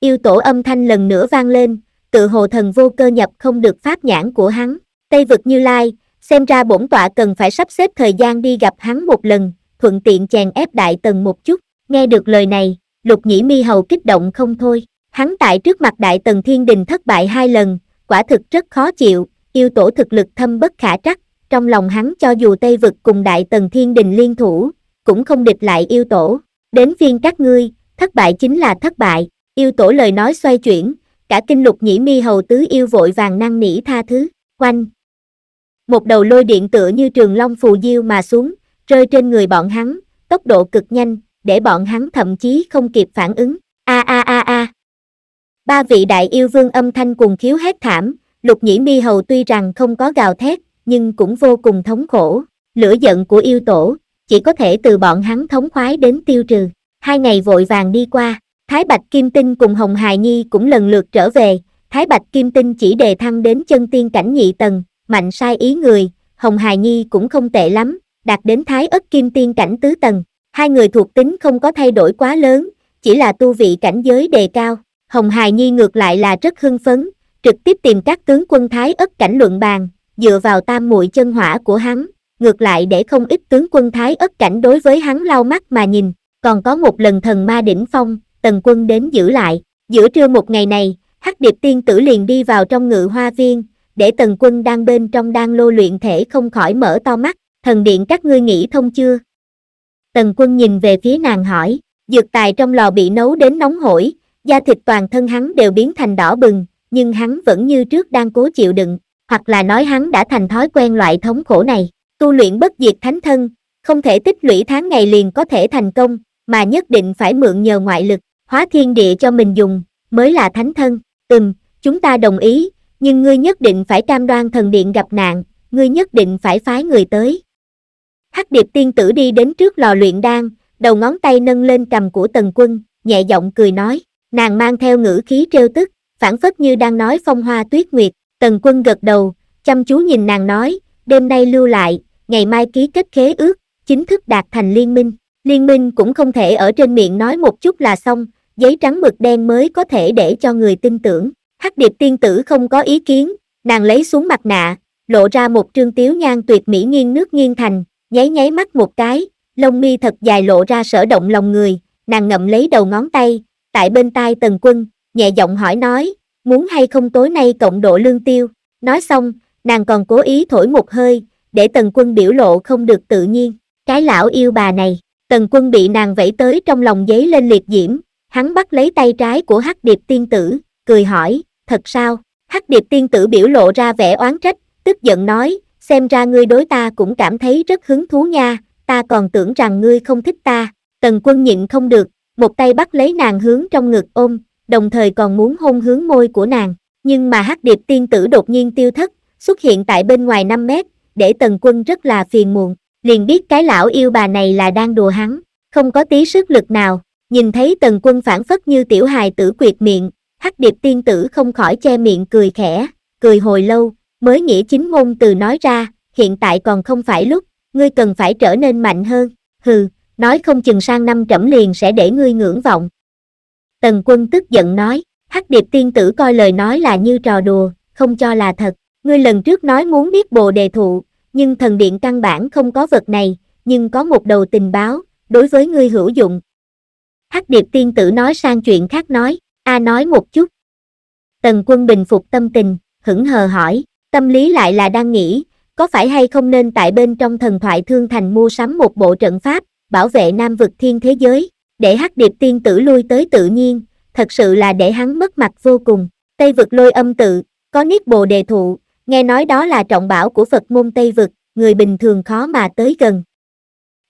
Yêu tổ âm thanh lần nữa vang lên, tự hồ thần vô cơ nhập không được pháp nhãn của hắn, Tây vực như lai, xem ra bổn tọa cần phải sắp xếp thời gian đi gặp hắn một lần, thuận tiện chèn ép đại tần một chút, nghe được lời này, lục nhĩ mi hầu kích động không thôi, hắn tại trước mặt đại tần thiên đình thất bại hai lần, quả thực rất khó chịu, yêu tổ thực lực thâm bất khả trắc, trong lòng hắn cho dù Tây Vực cùng Đại Tần Thiên Đình liên thủ, cũng không địch lại yêu tổ. Đến phiên các ngươi, thất bại chính là thất bại, yêu tổ lời nói xoay chuyển, cả kinh lục nhĩ mi hầu tứ yêu vội vàng năng nỉ tha thứ, quanh. Một đầu lôi điện tựa như trường long phù diêu mà xuống, rơi trên người bọn hắn, tốc độ cực nhanh, để bọn hắn thậm chí không kịp phản ứng, a a a a. Ba vị đại yêu vương âm thanh cùng khiếu hét thảm, lục nhĩ mi hầu tuy rằng không có gào thét, nhưng cũng vô cùng thống khổ. Lửa giận của yêu tổ, chỉ có thể từ bọn hắn thống khoái đến tiêu trừ. Hai ngày vội vàng đi qua, Thái Bạch Kim Tinh cùng Hồng Hài Nhi cũng lần lượt trở về. Thái Bạch Kim Tinh chỉ đề thăng đến chân tiên cảnh nhị tầng, mạnh sai ý người, Hồng Hài Nhi cũng không tệ lắm, đạt đến Thái ất Kim Tiên cảnh tứ tầng. Hai người thuộc tính không có thay đổi quá lớn, chỉ là tu vị cảnh giới đề cao. Hồng Hài Nhi ngược lại là rất hưng phấn, trực tiếp tìm các tướng quân Thái ất cảnh luận bàn, dựa vào tam muội chân hỏa của hắn, ngược lại để không ít tướng quân thái ất cảnh đối với hắn lau mắt mà nhìn, còn có một lần thần ma đỉnh phong, tần quân đến giữ lại, giữa trưa một ngày này, hắc điệp tiên tử liền đi vào trong ngự hoa viên, để tần quân đang bên trong đang lô luyện thể không khỏi mở to mắt, thần điện các ngươi nghĩ thông chưa? Tần quân nhìn về phía nàng hỏi, dược tài trong lò bị nấu đến nóng hổi, da thịt toàn thân hắn đều biến thành đỏ bừng, nhưng hắn vẫn như trước đang cố chịu đựng, hoặc là nói hắn đã thành thói quen loại thống khổ này tu luyện bất diệt thánh thân không thể tích lũy tháng ngày liền có thể thành công mà nhất định phải mượn nhờ ngoại lực hóa thiên địa cho mình dùng mới là thánh thân ừm chúng ta đồng ý nhưng ngươi nhất định phải cam đoan thần điện gặp nạn ngươi nhất định phải phái người tới hắc điệp tiên tử đi đến trước lò luyện đan đầu ngón tay nâng lên cầm của tần quân nhẹ giọng cười nói nàng mang theo ngữ khí trêu tức phản phất như đang nói phong hoa tuyết nguyệt Tần quân gật đầu, chăm chú nhìn nàng nói, đêm nay lưu lại, ngày mai ký kết khế ước, chính thức đạt thành liên minh. Liên minh cũng không thể ở trên miệng nói một chút là xong, giấy trắng mực đen mới có thể để cho người tin tưởng. Hắc điệp tiên tử không có ý kiến, nàng lấy xuống mặt nạ, lộ ra một trương tiếu nhan tuyệt mỹ nghiêng nước nghiêng thành, nháy nháy mắt một cái, lông mi thật dài lộ ra sở động lòng người, nàng ngậm lấy đầu ngón tay, tại bên tai tần quân, nhẹ giọng hỏi nói, muốn hay không tối nay cộng độ lương tiêu, nói xong, nàng còn cố ý thổi một hơi, để tần quân biểu lộ không được tự nhiên, cái lão yêu bà này, tần quân bị nàng vẫy tới trong lòng giấy lên liệt diễm, hắn bắt lấy tay trái của hắc điệp tiên tử, cười hỏi, thật sao, hắc điệp tiên tử biểu lộ ra vẻ oán trách, tức giận nói, xem ra ngươi đối ta cũng cảm thấy rất hứng thú nha, ta còn tưởng rằng ngươi không thích ta, tần quân nhịn không được, một tay bắt lấy nàng hướng trong ngực ôm, đồng thời còn muốn hôn hướng môi của nàng. Nhưng mà hắc điệp tiên tử đột nhiên tiêu thất, xuất hiện tại bên ngoài 5 mét, để tần quân rất là phiền muộn, liền biết cái lão yêu bà này là đang đùa hắn, không có tí sức lực nào, nhìn thấy tần quân phản phất như tiểu hài tử quyệt miệng, hắc điệp tiên tử không khỏi che miệng cười khẽ, cười hồi lâu, mới nghĩa chính ngôn từ nói ra, hiện tại còn không phải lúc, ngươi cần phải trở nên mạnh hơn, hừ, nói không chừng sang năm trẫm liền sẽ để ngươi ngưỡng vọng, Tần quân tức giận nói, hắc điệp tiên tử coi lời nói là như trò đùa, không cho là thật. Ngươi lần trước nói muốn biết bồ đề thụ, nhưng thần điện căn bản không có vật này, nhưng có một đầu tình báo, đối với ngươi hữu dụng. Hắc điệp tiên tử nói sang chuyện khác nói, a nói một chút. Tần quân bình phục tâm tình, hững hờ hỏi, tâm lý lại là đang nghĩ, có phải hay không nên tại bên trong thần thoại thương thành mua sắm một bộ trận pháp, bảo vệ nam vực thiên thế giới. Để hắc điệp tiên tử lui tới tự nhiên, thật sự là để hắn mất mặt vô cùng. Tây vực lôi âm tự, có niết bồ đề thụ, nghe nói đó là trọng bảo của Phật môn Tây vực, người bình thường khó mà tới gần.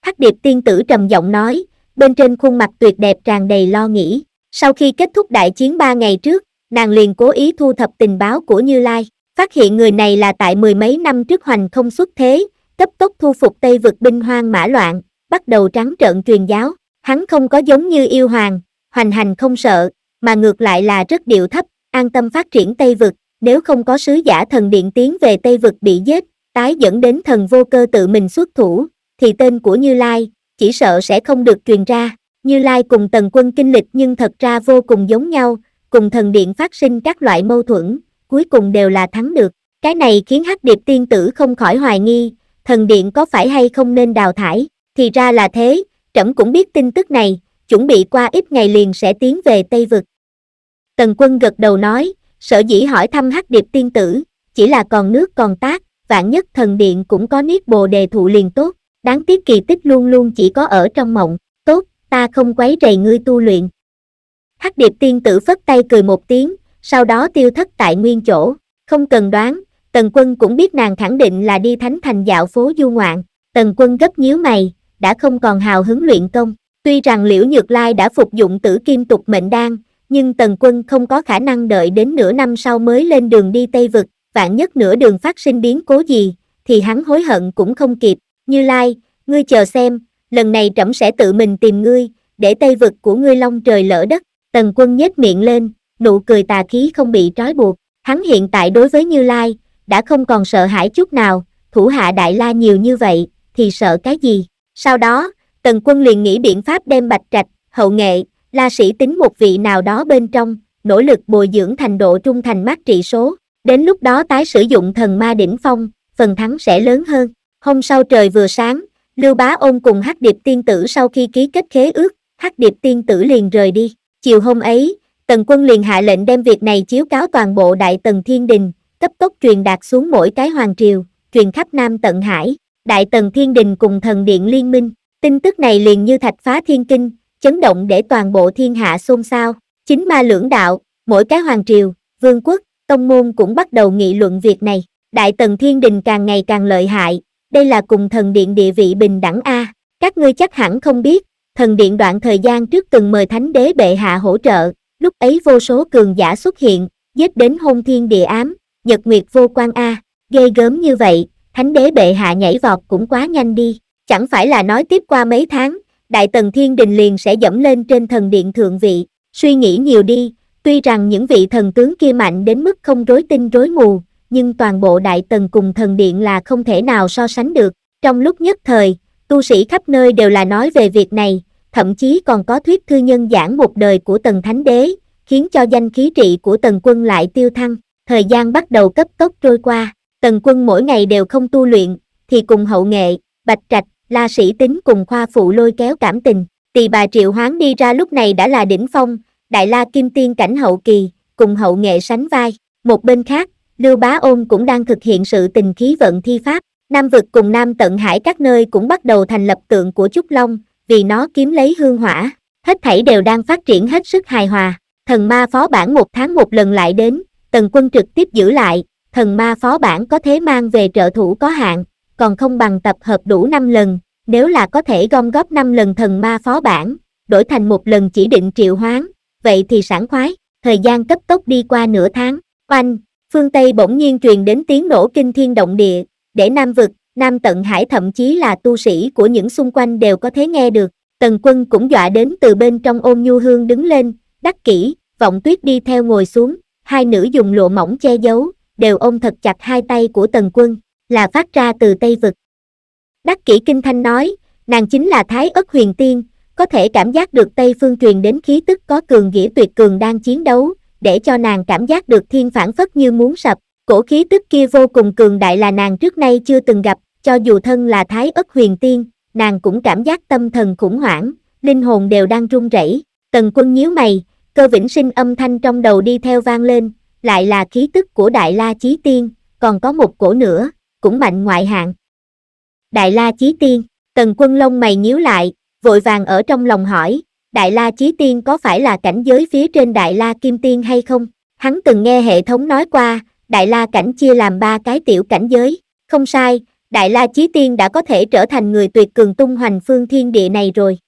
Hắc điệp tiên tử trầm giọng nói, bên trên khuôn mặt tuyệt đẹp tràn đầy lo nghĩ. Sau khi kết thúc đại chiến ba ngày trước, nàng liền cố ý thu thập tình báo của Như Lai, phát hiện người này là tại mười mấy năm trước hoành không xuất thế, cấp tốc thu phục Tây vực binh hoang mã loạn, bắt đầu trắng trợn truyền giáo hắn không có giống như yêu hoàng, hoành hành không sợ, mà ngược lại là rất điệu thấp, an tâm phát triển Tây Vực, nếu không có sứ giả thần điện tiến về Tây Vực bị giết, tái dẫn đến thần vô cơ tự mình xuất thủ, thì tên của Như Lai, chỉ sợ sẽ không được truyền ra. Như Lai cùng Tần Quân kinh lịch nhưng thật ra vô cùng giống nhau, cùng thần điện phát sinh các loại mâu thuẫn, cuối cùng đều là thắng được. Cái này khiến Hắc Điệp Tiên Tử không khỏi hoài nghi, thần điện có phải hay không nên đào thải, thì ra là thế, trẫm cũng biết tin tức này, chuẩn bị qua ít ngày liền sẽ tiến về Tây Vực. Tần quân gật đầu nói, sở dĩ hỏi thăm hắc điệp tiên tử, chỉ là còn nước còn tác, vạn nhất thần điện cũng có niết bồ đề thụ liền tốt, đáng tiếc kỳ tích luôn luôn chỉ có ở trong mộng, tốt, ta không quấy rầy ngươi tu luyện. Hắc điệp tiên tử phất tay cười một tiếng, sau đó tiêu thất tại nguyên chỗ, không cần đoán, tần quân cũng biết nàng khẳng định là đi thánh thành dạo phố du ngoạn, tần quân gấp nhíu mày, đã không còn hào hứng luyện công. Tuy rằng Liễu Nhược Lai đã phục dụng tử kim tục mệnh đan, nhưng Tần Quân không có khả năng đợi đến nửa năm sau mới lên đường đi Tây Vực, vạn nhất nửa đường phát sinh biến cố gì, thì hắn hối hận cũng không kịp. Như Lai, ngươi chờ xem, lần này trẫm sẽ tự mình tìm ngươi, để Tây Vực của ngươi long trời lỡ đất. Tần Quân nhếch miệng lên, nụ cười tà khí không bị trói buộc. Hắn hiện tại đối với Như Lai, đã không còn sợ hãi chút nào, thủ hạ đại la nhiều như vậy, thì sợ cái gì? Sau đó, Tần Quân liền nghĩ biện pháp đem Bạch Trạch, Hậu Nghệ, La Sĩ tính một vị nào đó bên trong, nỗ lực bồi dưỡng thành độ trung thành mát trị số, đến lúc đó tái sử dụng thần ma đỉnh phong, phần thắng sẽ lớn hơn. Hôm sau trời vừa sáng, Lưu Bá Ôn cùng Hắc Điệp Tiên Tử sau khi ký kết khế ước, Hắc Điệp Tiên Tử liền rời đi. Chiều hôm ấy, Tần Quân liền hạ lệnh đem việc này chiếu cáo toàn bộ Đại Tần Thiên Đình, cấp tốc truyền đạt xuống mỗi cái hoàng triều, truyền khắp Nam Tận Hải. Đại Tần Thiên Đình cùng Thần Điện Liên Minh. Tin tức này liền như thạch phá thiên kinh, chấn động để toàn bộ thiên hạ xôn xao. Chính ma lưỡng đạo, mỗi cái hoàng triều, vương quốc, tông môn cũng bắt đầu nghị luận việc này. Đại Tần Thiên Đình càng ngày càng lợi hại, đây là cùng Thần Điện địa vị bình đẳng A. Các ngươi chắc hẳn không biết, Thần Điện đoạn thời gian trước từng mời Thánh Đế Bệ Hạ hỗ trợ, lúc ấy vô số cường giả xuất hiện, giết đến hôn thiên địa ám, nhật nguyệt vô quan A, ghê gớm như vậy, thánh đế bệ hạ nhảy vọt cũng quá nhanh đi chẳng phải là nói tiếp qua mấy tháng đại tần thiên đình liền sẽ dẫm lên trên thần điện thượng vị suy nghĩ nhiều đi tuy rằng những vị thần tướng kia mạnh đến mức không rối tinh rối mù nhưng toàn bộ đại tần cùng thần điện là không thể nào so sánh được trong lúc nhất thời tu sĩ khắp nơi đều là nói về việc này thậm chí còn có thuyết thư nhân giảng một đời của tần thánh đế khiến cho danh khí trị của tần quân lại tiêu thăng thời gian bắt đầu cấp tốc trôi qua tần quân mỗi ngày đều không tu luyện, thì cùng hậu nghệ, bạch trạch, la sĩ tính cùng khoa phụ lôi kéo cảm tình, tỳ bà triệu hoán đi ra lúc này đã là đỉnh phong, đại la kim tiên cảnh hậu kỳ, cùng hậu nghệ sánh vai, một bên khác, Lưu Bá Ôn cũng đang thực hiện sự tình khí vận thi pháp, Nam vực cùng Nam tận hải các nơi cũng bắt đầu thành lập tượng của Trúc Long, vì nó kiếm lấy hương hỏa, hết thảy đều đang phát triển hết sức hài hòa, thần ma phó bản một tháng một lần lại đến, tần quân trực tiếp giữ lại, thần ma phó bản có thế mang về trợ thủ có hạn, còn không bằng tập hợp đủ 5 lần, nếu là có thể gom góp 5 lần thần ma phó bản, đổi thành một lần chỉ định triệu hoán, vậy thì sảng khoái, thời gian cấp tốc đi qua nửa tháng, oanh, phương Tây bỗng nhiên truyền đến tiếng nổ kinh thiên động địa, để Nam vực, Nam tận hải thậm chí là tu sĩ của những xung quanh đều có thể nghe được, tần quân cũng dọa đến từ bên trong ôm nhu hương đứng lên, đắc kỹ, vọng tuyết đi theo ngồi xuống, hai nữ dùng lụa mỏng che giấu, đều ôm thật chặt hai tay của tần quân, là phát ra từ Tây Vực. Đắc kỷ Kinh Thanh nói, nàng chính là Thái ất huyền tiên, có thể cảm giác được Tây Phương truyền đến khí tức có cường nghĩa tuyệt cường đang chiến đấu, để cho nàng cảm giác được thiên phản phất như muốn sập, cổ khí tức kia vô cùng cường đại là nàng trước nay chưa từng gặp, cho dù thân là Thái ất huyền tiên, nàng cũng cảm giác tâm thần khủng hoảng, linh hồn đều đang run rẩy. Tần quân nhíu mày, cơ vĩnh sinh âm thanh trong đầu đi theo vang lên, lại là khí tức của Đại La Chí Tiên, còn có một cổ nữa, cũng mạnh ngoại hạng. Đại La Chí Tiên, Tần Quân long mày nhíu lại, vội vàng ở trong lòng hỏi, Đại La Chí Tiên có phải là cảnh giới phía trên Đại La Kim Tiên hay không? Hắn từng nghe hệ thống nói qua, Đại La Cảnh chia làm ba cái tiểu cảnh giới, không sai, Đại La Chí Tiên đã có thể trở thành người tuyệt cường tung hoành phương thiên địa này rồi.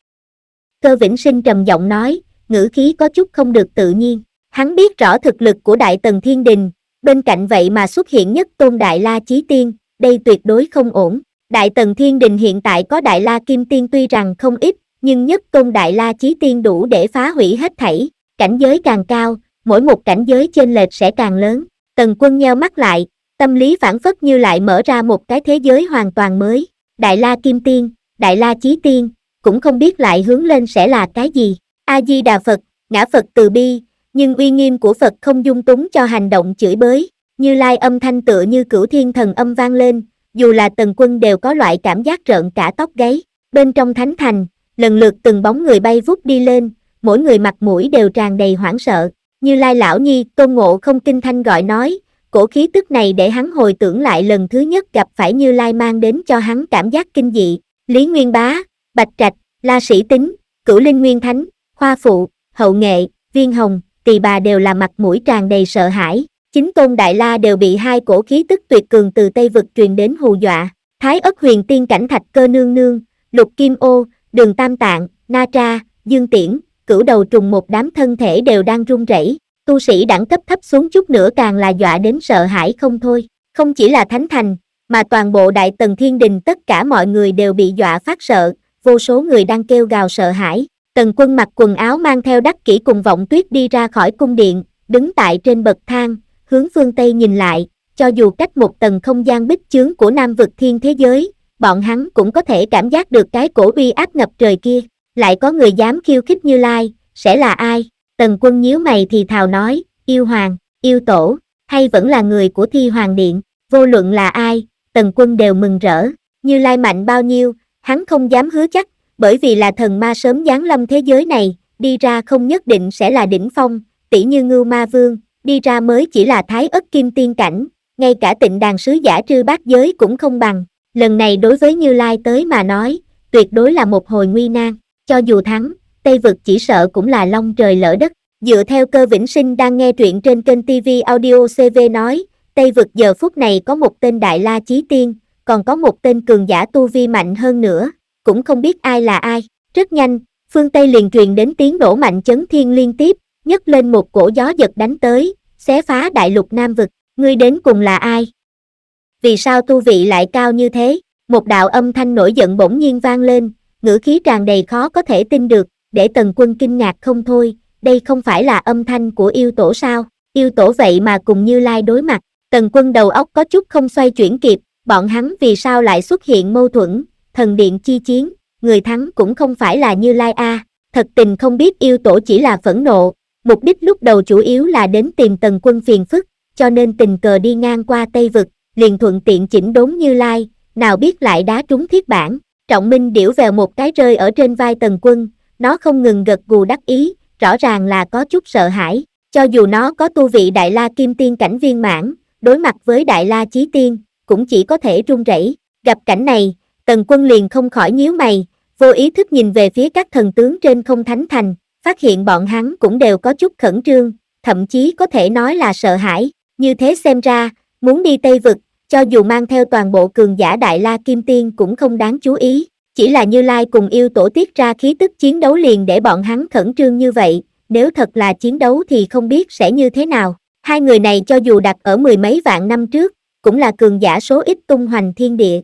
Cơ Vĩnh Sinh trầm giọng nói, ngữ khí có chút không được tự nhiên. Hắn biết rõ thực lực của Đại Tần Thiên Đình, bên cạnh vậy mà xuất hiện nhất tôn Đại La Chí Tiên, đây tuyệt đối không ổn. Đại Tần Thiên Đình hiện tại có Đại La Kim Tiên tuy rằng không ít, nhưng nhất tôn Đại La Chí Tiên đủ để phá hủy hết thảy. Cảnh giới càng cao, mỗi một cảnh giới trên lệch sẽ càng lớn. Tần quân nheo mắt lại, tâm lý phản phất như lại mở ra một cái thế giới hoàn toàn mới. Đại La Kim Tiên, Đại La Chí Tiên, cũng không biết lại hướng lên sẽ là cái gì. A-di-đà Phật, ngã Phật từ bi, nhưng uy nghiêm của Phật không dung túng cho hành động chửi bới, như lai âm thanh tựa như cửu thiên thần âm vang lên, dù là tần quân đều có loại cảm giác rợn cả tóc gáy, bên trong thánh thành, lần lượt từng bóng người bay vút đi lên, mỗi người mặt mũi đều tràn đầy hoảng sợ, như lai lão nhi, tôn ngộ không kinh thanh gọi nói, cổ khí tức này để hắn hồi tưởng lại lần thứ nhất gặp phải như lai mang đến cho hắn cảm giác kinh dị, Lý Nguyên Bá, Bạch Trạch, La Sĩ Tính, Cửu Linh Nguyên Thánh, Khoa Phụ, Hậu Nghệ, Viên Hồng, tỳ bà đều là mặt mũi tràn đầy sợ hãi, chính tôn đại la đều bị hai cổ khí tức tuyệt cường từ Tây vực truyền đến hù dọa, thái ất huyền tiên cảnh thạch cơ nương nương, lục kim ô, đường tam tạng, na tra, dương tiễn, cửu đầu trùng một đám thân thể đều đang run rẩy tu sĩ đẳng cấp thấp xuống chút nữa càng là dọa đến sợ hãi không thôi, không chỉ là thánh thành, mà toàn bộ đại tần thiên đình tất cả mọi người đều bị dọa phát sợ, vô số người đang kêu gào sợ hãi, Tần quân mặc quần áo mang theo đắc kỹ cùng vọng tuyết đi ra khỏi cung điện, đứng tại trên bậc thang, hướng phương Tây nhìn lại, cho dù cách một tầng không gian bích chướng của Nam vực thiên thế giới, bọn hắn cũng có thể cảm giác được cái cổ uy áp ngập trời kia, lại có người dám khiêu khích như lai, sẽ là ai? Tần quân nhíu mày thì thào nói, yêu hoàng, yêu tổ, hay vẫn là người của thi hoàng điện, vô luận là ai, tần quân đều mừng rỡ, như lai mạnh bao nhiêu, hắn không dám hứa chắc, bởi vì là thần ma sớm giáng lâm thế giới này, đi ra không nhất định sẽ là đỉnh phong, tỷ như ngưu ma vương, đi ra mới chỉ là thái ất kim tiên cảnh, ngay cả tịnh đàn sứ giả trư bát giới cũng không bằng, lần này đối với Như Lai tới mà nói, tuyệt đối là một hồi nguy nan, cho dù thắng, Tây Vực chỉ sợ cũng là long trời lỡ đất, dựa theo cơ vĩnh sinh đang nghe truyện trên kênh TV Audio CV nói, Tây Vực giờ phút này có một tên Đại La Chí Tiên, còn có một tên cường giả tu vi mạnh hơn nữa, cũng không biết ai là ai. Rất nhanh, phương Tây liền truyền đến tiếng nổ mạnh chấn thiên liên tiếp, nhấc lên một cổ gió giật đánh tới, xé phá đại lục Nam vực, ngươi đến cùng là ai? Vì sao tu vị lại cao như thế? Một đạo âm thanh nổi giận bỗng nhiên vang lên, ngữ khí tràn đầy khó có thể tin được, để tần quân kinh ngạc không thôi, đây không phải là âm thanh của yêu tổ sao, yêu tổ vậy mà cùng như lai đối mặt, tần quân đầu óc có chút không xoay chuyển kịp, bọn hắn vì sao lại xuất hiện mâu thuẫn, thần điện chi chiến, người thắng cũng không phải là Như Lai A, thật tình không biết yêu tổ chỉ là phẫn nộ, mục đích lúc đầu chủ yếu là đến tìm tần quân phiền phức, cho nên tình cờ đi ngang qua Tây Vực, liền thuận tiện chỉnh đốn Như Lai, nào biết lại đá trúng thiết bản, trọng minh điểu vèo một cái rơi ở trên vai tần quân, nó không ngừng gật gù đắc ý, rõ ràng là có chút sợ hãi, cho dù nó có tu vị Đại La Kim Tiên cảnh viên mãn, đối mặt với Đại La Chí Tiên, cũng chỉ có thể run rẩy. Gặp cảnh này, Tần quân liền không khỏi nhíu mày, vô ý thức nhìn về phía các thần tướng trên không thánh thành, phát hiện bọn hắn cũng đều có chút khẩn trương, thậm chí có thể nói là sợ hãi. Như thế xem ra, muốn đi Tây Vực, cho dù mang theo toàn bộ cường giả Đại La Kim Tiên cũng không đáng chú ý. Chỉ là Như Lai cùng yêu tổ tiết ra khí tức chiến đấu liền để bọn hắn khẩn trương như vậy, nếu thật là chiến đấu thì không biết sẽ như thế nào. Hai người này cho dù đặt ở mười mấy vạn năm trước, cũng là cường giả số ít tung hoành thiên địa,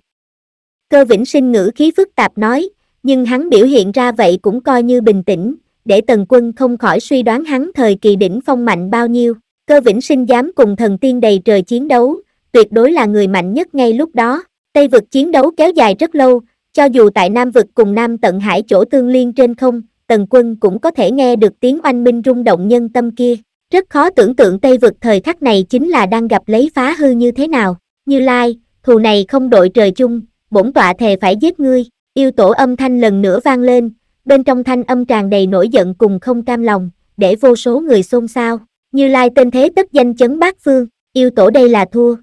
cơ vĩnh sinh ngữ khí phức tạp nói, nhưng hắn biểu hiện ra vậy cũng coi như bình tĩnh, để tần quân không khỏi suy đoán hắn thời kỳ đỉnh phong mạnh bao nhiêu. Cơ vĩnh sinh dám cùng thần tiên đầy trời chiến đấu, tuyệt đối là người mạnh nhất ngay lúc đó. Tây vực chiến đấu kéo dài rất lâu, cho dù tại Nam vực cùng Nam tận hải chỗ tương liên trên không, tần quân cũng có thể nghe được tiếng oanh minh rung động nhân tâm kia. Rất khó tưởng tượng Tây vực thời khắc này chính là đang gặp lấy phá hư như thế nào. Như Lai, thù này không đội trời chung, bổn tọa thề phải giết ngươi, yêu tổ âm thanh lần nữa vang lên, bên trong thanh âm tràn đầy nổi giận cùng không cam lòng, để vô số người xôn xao, như lai tên thế tất danh chấn bát phương, yêu tổ đây là thua.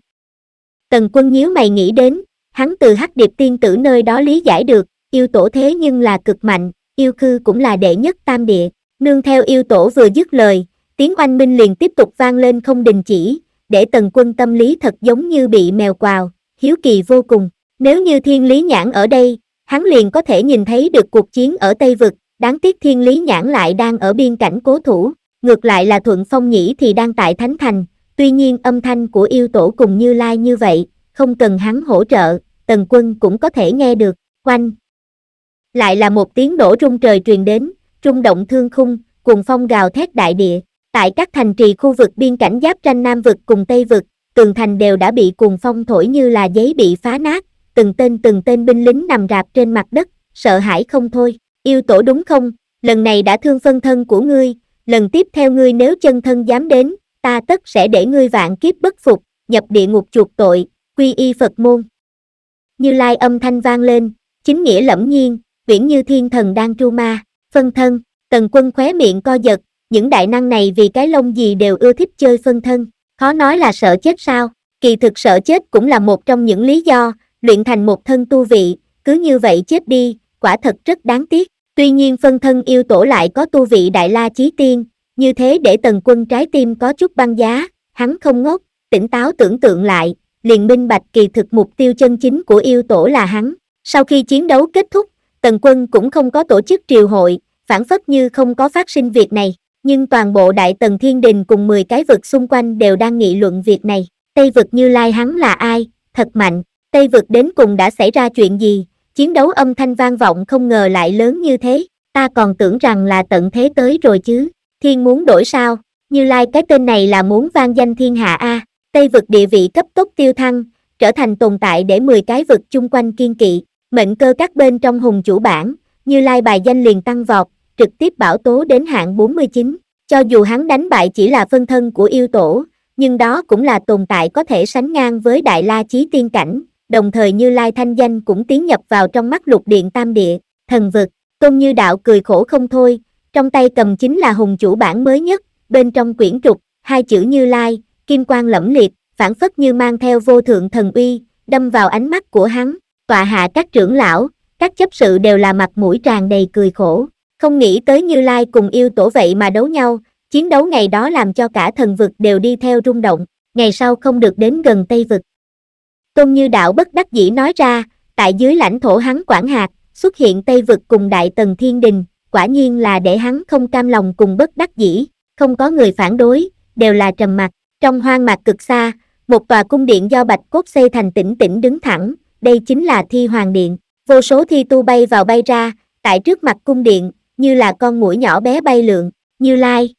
Tần quân nhíu mày nghĩ đến, hắn từ hắc điệp tiên tử nơi đó lý giải được, yêu tổ thế nhưng là cực mạnh, yêu cư cũng là đệ nhất tam địa, nương theo yêu tổ vừa dứt lời, tiếng oanh minh liền tiếp tục vang lên không đình chỉ, để tần quân tâm lý thật giống như bị mèo quào, hiếu kỳ vô cùng. Nếu như thiên lý nhãn ở đây, hắn liền có thể nhìn thấy được cuộc chiến ở Tây Vực, đáng tiếc thiên lý nhãn lại đang ở biên cảnh cố thủ, ngược lại là thuận phong nhĩ thì đang tại Thánh Thành, tuy nhiên âm thanh của yêu tổ cùng như lai như vậy, không cần hắn hỗ trợ, tần quân cũng có thể nghe được, quanh. Lại là một tiếng nổ rung trời truyền đến, trung động thương khung, cùng phong gào thét đại địa, tại các thành trì khu vực biên cảnh giáp tranh Nam vực cùng Tây vực, tường thành đều đã bị cuồng phong thổi như là giấy bị phá nát, từng tên từng tên binh lính nằm rạp trên mặt đất, sợ hãi không thôi. Yêu tổ đúng không, lần này đã thương phân thân của ngươi, lần tiếp theo ngươi nếu chân thân dám đến, ta tất sẽ để ngươi vạn kiếp bất phục, nhập địa ngục chuộc tội, quy y Phật môn. Như lai âm thanh vang lên, chính nghĩa lẫm nhiên, viễn như thiên thần đang tru ma, phân thân, tần quân khóe miệng co giật, những đại năng này vì cái lông gì đều ưa thích chơi phân thân, khó nói là sợ chết sao, kỳ thực sợ chết cũng là một trong những lý do, luyện thành một thân tu vị, cứ như vậy chết đi, quả thật rất đáng tiếc. Tuy nhiên phân thân yêu tổ lại có tu vị đại la chí tiên, như thế để tần quân trái tim có chút băng giá, hắn không ngốc, tỉnh táo tưởng tượng lại, liền minh bạch kỳ thực mục tiêu chân chính của yêu tổ là hắn. Sau khi chiến đấu kết thúc, tần quân cũng không có tổ chức triều hội, phản phất như không có phát sinh việc này, nhưng toàn bộ đại tần thiên đình cùng 10 cái vực xung quanh đều đang nghị luận việc này. Tây vực như lai hắn là ai, thật mạnh, Tây vực đến cùng đã xảy ra chuyện gì, chiến đấu âm thanh vang vọng không ngờ lại lớn như thế, ta còn tưởng rằng là tận thế tới rồi chứ, thiên muốn đổi sao, như lai like cái tên này là muốn vang danh thiên hạ A, Tây vực địa vị cấp tốc tiêu thăng, trở thành tồn tại để 10 cái vực chung quanh kiên kỵ, mệnh cơ các bên trong hùng chủ bản, như lai like bài danh liền tăng vọt, trực tiếp bảo tố đến hạng 49, cho dù hắn đánh bại chỉ là phân thân của yêu tổ, nhưng đó cũng là tồn tại có thể sánh ngang với đại la chí tiên cảnh, đồng thời Như Lai thanh danh cũng tiến nhập vào trong mắt lục điện tam địa, thần vực, Tôn Như Đạo cười khổ không thôi, trong tay cầm chính là hùng chủ bản mới nhất, bên trong quyển trục, hai chữ Như Lai, kim quang lẫm liệt, phản phất như mang theo vô thượng thần uy, đâm vào ánh mắt của hắn, tọa hạ các trưởng lão, các chấp sự đều là mặt mũi tràn đầy cười khổ, không nghĩ tới Như Lai cùng yêu tổ vậy mà đấu nhau, chiến đấu ngày đó làm cho cả thần vực đều đi theo rung động, ngày sau không được đến gần Tây Vực. Tôn Như Đạo bất đắc dĩ nói ra, tại dưới lãnh thổ hắn quản hạt, xuất hiện Tây vực cùng Đại Tần Thiên Đình, quả nhiên là để hắn không cam lòng cùng bất đắc dĩ, không có người phản đối, đều là trầm mặc. Trong hoang mạc cực xa, một tòa cung điện do bạch cốt xây thành tỉnh tỉnh đứng thẳng, đây chính là thi hoàng điện. Vô số thi tu bay vào bay ra, tại trước mặt cung điện, như là con mũi nhỏ bé bay lượn, như lai.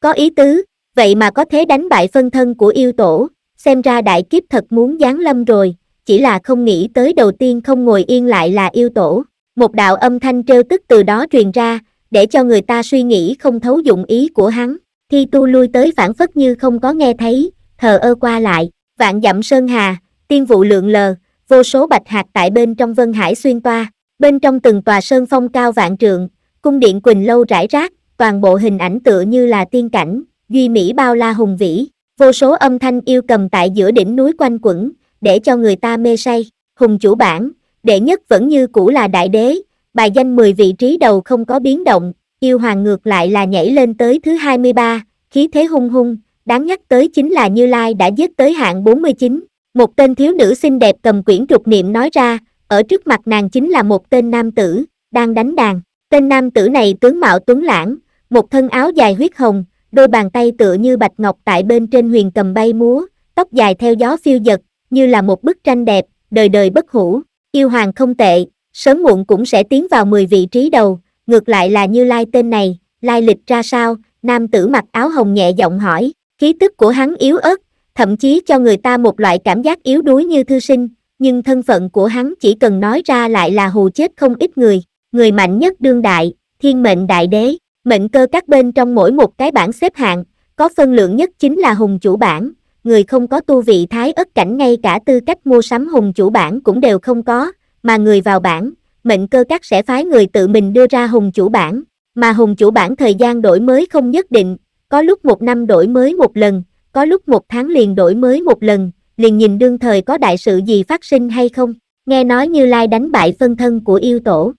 Có ý tứ, vậy mà có thế đánh bại phân thân của yêu tổ, xem ra đại kiếp thật muốn giáng lâm rồi, chỉ là không nghĩ tới đầu tiên không ngồi yên lại là yêu tổ. Một đạo âm thanh trêu tức từ đó truyền ra, để cho người ta suy nghĩ không thấu dụng ý của hắn. Thi tu lui tới phản phất như không có nghe thấy, thờ ơ qua lại, vạn dặm sơn hà, tiên vụ lượng lờ, vô số bạch hạt tại bên trong vân hải xuyên toa, bên trong từng tòa sơn phong cao vạn trượng, cung điện quỳnh lâu rải rác, toàn bộ hình ảnh tựa như là tiên cảnh, duy mỹ bao la hùng vĩ. Vô số âm thanh yêu cầm tại giữa đỉnh núi quanh quẩn, để cho người ta mê say. Hùng chủ bản, đệ nhất vẫn như cũ là đại đế, bài danh 10 vị trí đầu không có biến động, yêu hoàng ngược lại là nhảy lên tới thứ 23, khí thế hung hung, đáng nhắc tới chính là Như Lai đã giết tới hạng 49. Một tên thiếu nữ xinh đẹp cầm quyển trục niệm nói ra, ở trước mặt nàng chính là một tên nam tử, đang đánh đàn. Tên nam tử này tướng mạo tuấn lãng, một thân áo dài huyết hồng, đôi bàn tay tựa như bạch ngọc tại bên trên huyền cầm bay múa, tóc dài theo gió phiêu giật, như là một bức tranh đẹp, đời đời bất hủ, yêu hoàng không tệ, sớm muộn cũng sẽ tiến vào 10 vị trí đầu, ngược lại là như lai tên này, lai lịch ra sao, nam tử mặc áo hồng nhẹ giọng hỏi, khí tức của hắn yếu ớt, thậm chí cho người ta một loại cảm giác yếu đuối như thư sinh, nhưng thân phận của hắn chỉ cần nói ra lại là hù chết không ít người, người mạnh nhất đương đại, thiên mệnh đại đế. Mệnh cơ các bên trong mỗi một cái bảng xếp hạng, có phân lượng nhất chính là hùng chủ bản, người không có tu vị thái ất cảnh ngay cả tư cách mua sắm hùng chủ bản cũng đều không có, mà người vào bảng mệnh cơ các sẽ phái người tự mình đưa ra hùng chủ bản, mà hùng chủ bản thời gian đổi mới không nhất định, có lúc một năm đổi mới một lần, có lúc một tháng liền đổi mới một lần, liền nhìn đương thời có đại sự gì phát sinh hay không, nghe nói Như Lai đánh bại phân thân của yêu tổ.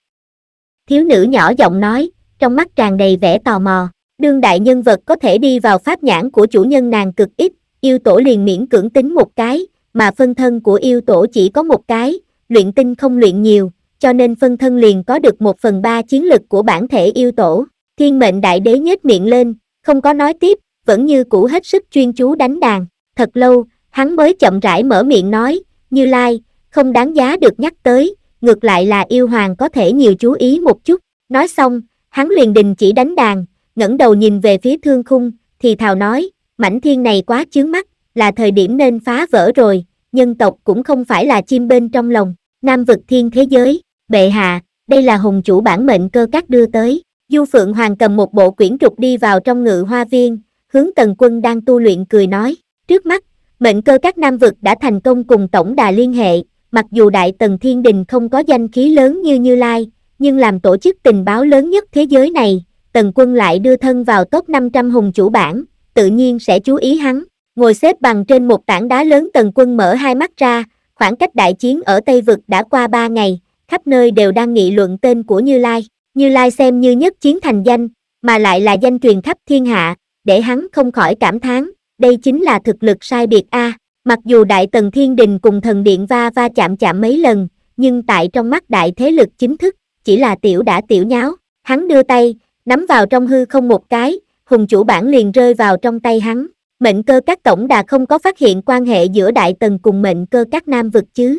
Thiếu nữ nhỏ giọng nói, trong mắt tràn đầy vẻ tò mò. Đương đại nhân vật có thể đi vào pháp nhãn của chủ nhân nàng cực ít, yêu tổ liền miễn cưỡng tính một cái, mà phân thân của yêu tổ chỉ có một cái, luyện tinh không luyện nhiều, cho nên phân thân liền có được một phần ba chiến lực của bản thể yêu tổ. Thiên mệnh đại đế nhếch miệng lên, không có nói tiếp, vẫn như cũ hết sức chuyên chú đánh đàn. Thật lâu, hắn mới chậm rãi mở miệng nói, như lai, không đáng giá được nhắc tới, ngược lại là yêu hoàng có thể nhiều chú ý một chút. Nói xong, hắn liền đình chỉ đánh đàn, ngẩng đầu nhìn về phía thương khung, thì thào nói, mảnh thiên này quá chướng mắt, là thời điểm nên phá vỡ rồi, nhân tộc cũng không phải là chim bên trong lòng, nam vực thiên thế giới, bệ hạ, đây là hùng chủ bản mệnh cơ các đưa tới, du phượng hoàng cầm một bộ quyển trục đi vào trong ngự hoa viên, hướng tần quân đang tu luyện cười nói, trước mắt, mệnh cơ các nam vực đã thành công cùng tổng đà liên hệ, mặc dù đại tần thiên đình không có danh khí lớn như Như Lai, nhưng làm tổ chức tình báo lớn nhất thế giới này, Tần Quân lại đưa thân vào top 500 hùng chủ bản, tự nhiên sẽ chú ý hắn. Ngồi xếp bằng trên một tảng đá lớn Tần Quân mở hai mắt ra, khoảng cách đại chiến ở Tây Vực đã qua 3 ngày, khắp nơi đều đang nghị luận tên của Như Lai. Như Lai xem như nhất chiến thành danh, mà lại là danh truyền khắp thiên hạ, để hắn không khỏi cảm thán, đây chính là thực lực sai biệt A. mặc dù Đại Tần Thiên Đình cùng Thần Điện va va chạm chạm mấy lần, nhưng tại trong mắt Đại Thế Lực chính thức, chỉ là tiểu đã tiểu nháo, hắn đưa tay, nắm vào trong hư không một cái, hùng chủ bản liền rơi vào trong tay hắn. Mệnh cơ các tổng đà không có phát hiện quan hệ giữa đại tần cùng mệnh cơ các nam vực chứ.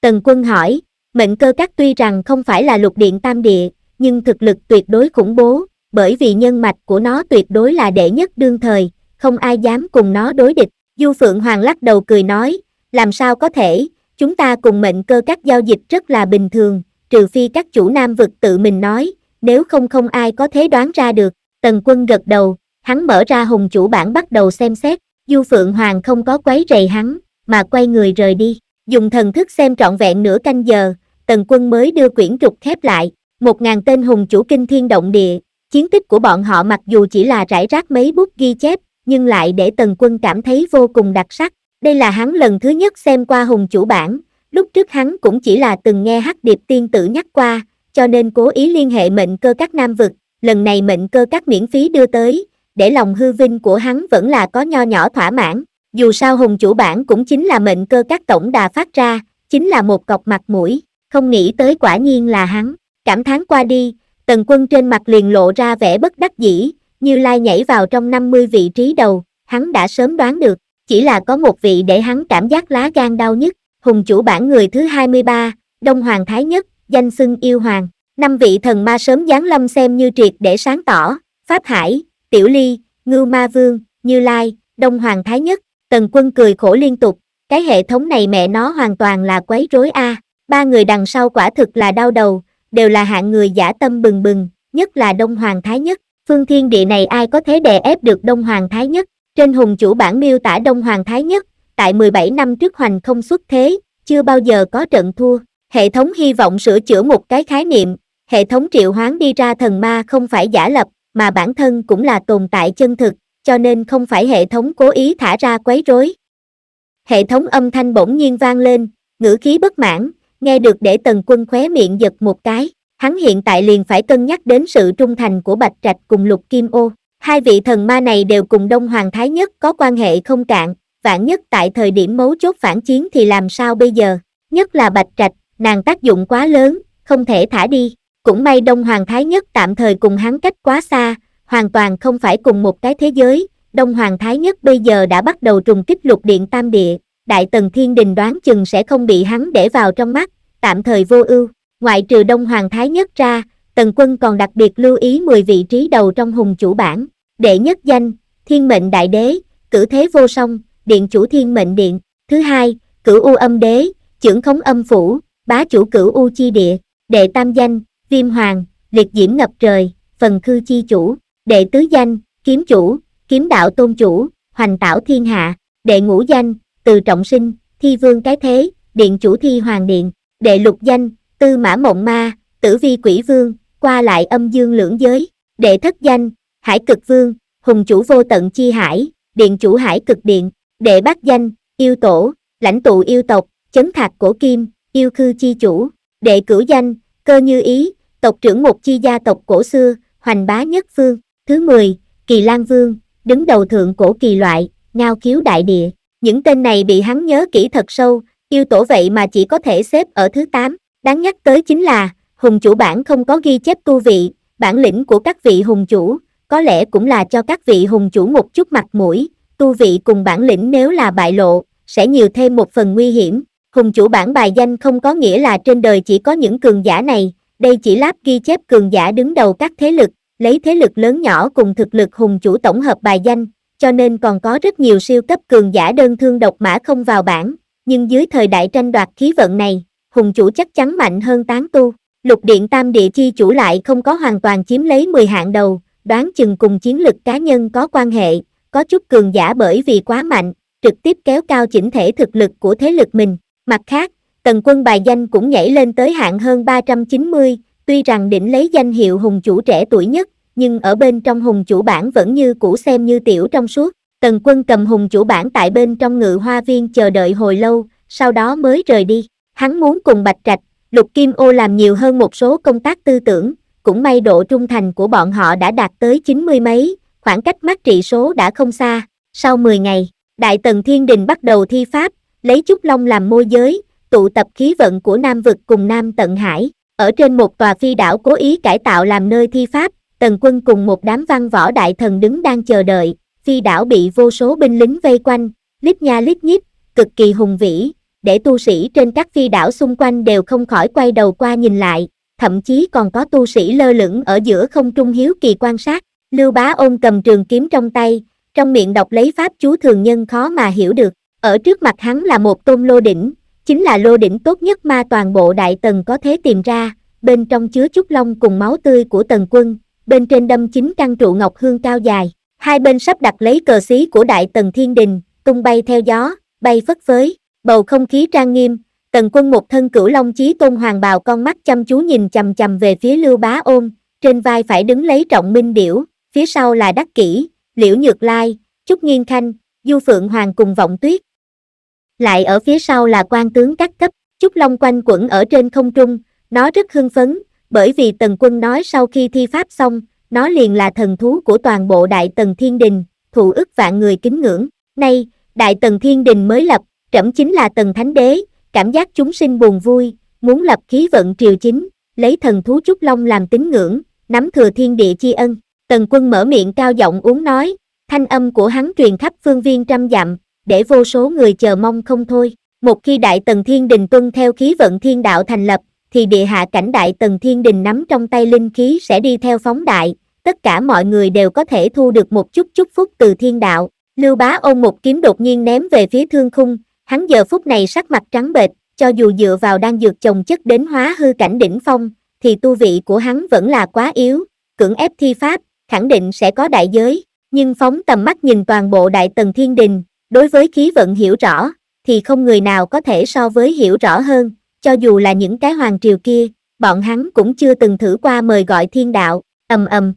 Tần quân hỏi, mệnh cơ các tuy rằng không phải là lục điện tam địa, nhưng thực lực tuyệt đối khủng bố, bởi vì nhân mạch của nó tuyệt đối là đệ nhất đương thời, không ai dám cùng nó đối địch. Du Phượng Hoàng lắc đầu cười nói, làm sao có thể, chúng ta cùng mệnh cơ các giao dịch rất là bình thường, trừ phi các chủ nam vực tự mình nói, nếu không không ai có thể đoán ra được, tần quân gật đầu, hắn mở ra hùng chủ bản bắt đầu xem xét, du phượng hoàng không có quấy rầy hắn, mà quay người rời đi, dùng thần thức xem trọn vẹn nửa canh giờ, tần quân mới đưa quyển trục khép lại, một ngàn tên hùng chủ kinh thiên động địa, chiến tích của bọn họ mặc dù chỉ là rải rác mấy bút ghi chép, nhưng lại để tần quân cảm thấy vô cùng đặc sắc, đây là hắn lần thứ nhất xem qua hùng chủ bản, lúc trước hắn cũng chỉ là từng nghe hắc điệp tiên tử nhắc qua, cho nên cố ý liên hệ mệnh cơ các nam vực, lần này mệnh cơ các miễn phí đưa tới, để lòng hư vinh của hắn vẫn là có nho nhỏ thỏa mãn, dù sao hùng chủ bản cũng chính là mệnh cơ các tổng đà phát ra, chính là một cọc mặt mũi, không nghĩ tới quả nhiên là hắn, cảm thán qua đi, tần quân trên mặt liền lộ ra vẻ bất đắc dĩ, như lai nhảy vào trong 50 vị trí đầu, hắn đã sớm đoán được, chỉ là có một vị để hắn cảm giác lá gan đau nhất, hùng chủ bản người thứ 23, Đông Hoàng Thái Nhất, danh xưng yêu hoàng. Năm vị thần ma sớm giáng lâm xem như triệt để sáng tỏ, Pháp Hải, Tiểu Ly, Ngưu Ma Vương, Như Lai, Đông Hoàng Thái Nhất, Tần Quân cười khổ liên tục, cái hệ thống này mẹ nó hoàn toàn là quấy rối a. Ba người đằng sau quả thực là đau đầu, đều là hạng người giả tâm bừng bừng, nhất là Đông Hoàng Thái Nhất, phương thiên địa này ai có thế đè ép được Đông Hoàng Thái Nhất. Trên hùng chủ bản miêu tả Đông Hoàng Thái Nhất, tại 17 năm trước hoành không xuất thế, chưa bao giờ có trận thua. Hệ thống hy vọng sửa chữa một cái khái niệm, hệ thống triệu hoán đi ra thần ma không phải giả lập, mà bản thân cũng là tồn tại chân thực, cho nên không phải hệ thống cố ý thả ra quấy rối. Hệ thống âm thanh bỗng nhiên vang lên, ngữ khí bất mãn, nghe được để tần quân khóe miệng giật một cái. Hắn hiện tại liền phải cân nhắc đến sự trung thành của Bạch Trạch cùng Lục Kim Ô. Hai vị thần ma này đều cùng Đông Hoàng Thái Nhất có quan hệ không cạn, vạn nhất tại thời điểm mấu chốt phản chiến thì làm sao bây giờ, nhất là Bạch Trạch, nàng tác dụng quá lớn, không thể thả đi, cũng may Đông Hoàng Thái Nhất tạm thời cùng hắn cách quá xa, hoàn toàn không phải cùng một cái thế giới, Đông Hoàng Thái Nhất bây giờ đã bắt đầu trùng kích lục điện tam địa, Đại Tần Thiên Đình đoán chừng sẽ không bị hắn để vào trong mắt, tạm thời vô ưu, ngoại trừ Đông Hoàng Thái Nhất ra, Tần Quân còn đặc biệt lưu ý 10 vị trí đầu trong hùng chủ bản, đệ nhất danh, thiên mệnh đại đế, cử thế vô song, điện chủ thiên mệnh điện, thứ hai, cửu u âm đế, trưởng khống âm phủ, bá chủ cửu u chi địa, đệ tam danh, viêm hoàng, liệt diễm ngập trời, phần khư chi chủ, đệ tứ danh, kiếm chủ, kiếm đạo tôn chủ, hoành tảo thiên hạ, đệ ngũ danh, từ trọng sinh, thi vương cái thế, điện chủ thi hoàng điện, đệ lục danh, tư mã mộng ma, tử vi quỷ vương, qua lại âm dương lưỡng giới, đệ thất danh, hải cực vương, hùng chủ vô tận chi hải, điện chủ hải cực điện, Đệ bát danh, yêu tổ, lãnh tụ yêu tộc, chấn thạc cổ kim, yêu khư chi chủ. Đệ cửu danh, cơ như ý, tộc trưởng một chi gia tộc cổ xưa, hoành bá nhất phương. Thứ 10, kỳ lan vương, đứng đầu thượng cổ kỳ loại, ngao khiếu đại địa. Những tên này bị hắn nhớ kỹ thật sâu, yêu tổ vậy mà chỉ có thể xếp ở thứ 8. Đáng nhắc tới chính là, hùng chủ bản không có ghi chép tu vị, bản lĩnh của các vị hùng chủ, có lẽ cũng là cho các vị hùng chủ một chút mặt mũi, tu vị cùng bản lĩnh nếu là bại lộ, sẽ nhiều thêm một phần nguy hiểm. Hùng chủ bản bài danh không có nghĩa là trên đời chỉ có những cường giả này, đây chỉ láp ghi chép cường giả đứng đầu các thế lực, lấy thế lực lớn nhỏ cùng thực lực hùng chủ tổng hợp bài danh, cho nên còn có rất nhiều siêu cấp cường giả đơn thương độc mã không vào bảng, nhưng dưới thời đại tranh đoạt khí vận này, hùng chủ chắc chắn mạnh hơn tán tu. Lục điện tam địa chi chủ lại không có hoàn toàn chiếm lấy 10 hạng đầu, đoán chừng cùng chiến lực cá nhân có quan hệ, có chút cường giả bởi vì quá mạnh, trực tiếp kéo cao chỉnh thể thực lực của thế lực mình. Mặt khác, Tần Quân bài danh cũng nhảy lên tới hạng hơn 390, tuy rằng định lấy danh hiệu hùng chủ trẻ tuổi nhất, nhưng ở bên trong hùng chủ bản vẫn như cũ xem như tiểu trong suốt. Tần Quân cầm hùng chủ bản tại bên trong ngự hoa viên chờ đợi hồi lâu, sau đó mới rời đi. Hắn muốn cùng Bạch Trạch, Lục Kim Ô làm nhiều hơn một số công tác tư tưởng, cũng may độ trung thành của bọn họ đã đạt tới 90 mấy, khoảng cách mắt trị số đã không xa, sau 10 ngày, Đại Tần Thiên Đình bắt đầu thi pháp, lấy Trúc Long làm môi giới, tụ tập khí vận của Nam Vực cùng Nam Tận Hải, ở trên một tòa phi đảo cố ý cải tạo làm nơi thi pháp, Tần Quân cùng một đám văn võ đại thần đứng đang chờ đợi, phi đảo bị vô số binh lính vây quanh, lít nha lít nhít, cực kỳ hùng vĩ, để tu sĩ trên các phi đảo xung quanh đều không khỏi quay đầu qua nhìn lại, thậm chí còn có tu sĩ lơ lửng ở giữa không trung hiếu kỳ quan sát. Lưu Bá ôm cầm trường kiếm trong tay, trong miệng đọc lấy pháp chú thường nhân khó mà hiểu được. Ở trước mặt hắn là một tôn lô đỉnh, chính là lô đỉnh tốt nhất mà toàn bộ đại tần có thể tìm ra, bên trong chứa chút long cùng máu tươi của tần quân, bên trên đâm chính căn trụ ngọc hương cao dài, hai bên sắp đặt lấy cờ xí của đại tần thiên đình, tung bay theo gió, bay phất phới, bầu không khí trang nghiêm, tần quân một thân cửu long chí tôn hoàng bào con mắt chăm chú nhìn chầm chầm về phía lưu bá ôm, trên vai phải đứng lấy trọng minh điểu, phía sau là Đắc Kỷ, Liễu Nhược Lai, Trúc Nghiên Khanh, Du Phượng Hoàng cùng Vọng Tuyết. Lại ở phía sau là quan tướng các cấp, Trúc Long quanh quẩn ở trên không trung, nó rất hưng phấn, bởi vì Tần Quân nói sau khi thi pháp xong, nó liền là thần thú của toàn bộ Đại Tần Thiên Đình, thụ ức vạn người kính ngưỡng. Nay, Đại Tần Thiên Đình mới lập, trẫm chính là Tần Thánh Đế, cảm giác chúng sinh buồn vui, muốn lập khí vận triều chính, lấy thần thú Trúc Long làm tín ngưỡng, nắm thừa thiên địa chi ân. Tần quân mở miệng cao giọng uống nói, thanh âm của hắn truyền khắp phương viên trăm dặm, để vô số người chờ mong không thôi. Một khi Đại Tần Thiên Đình tuân theo khí vận thiên đạo thành lập, thì địa hạ cảnh Đại Tần Thiên Đình nắm trong tay linh khí sẽ đi theo phóng đại, tất cả mọi người đều có thể thu được một chút chúc phúc từ thiên đạo. Lưu bá ôm một kiếm đột nhiên ném về phía thương khung, hắn giờ phút này sắc mặt trắng bệch, cho dù dựa vào đang dược chồng chất đến hóa hư cảnh đỉnh phong, thì tu vị của hắn vẫn là quá yếu, cưỡng ép thi pháp, khẳng định sẽ có đại giới, nhưng phóng tầm mắt nhìn toàn bộ đại tần thiên đình, đối với khí vận hiểu rõ, thì không người nào có thể so với hiểu rõ hơn, cho dù là những cái hoàng triều kia, bọn hắn cũng chưa từng thử qua mời gọi thiên đạo, ầm ầm.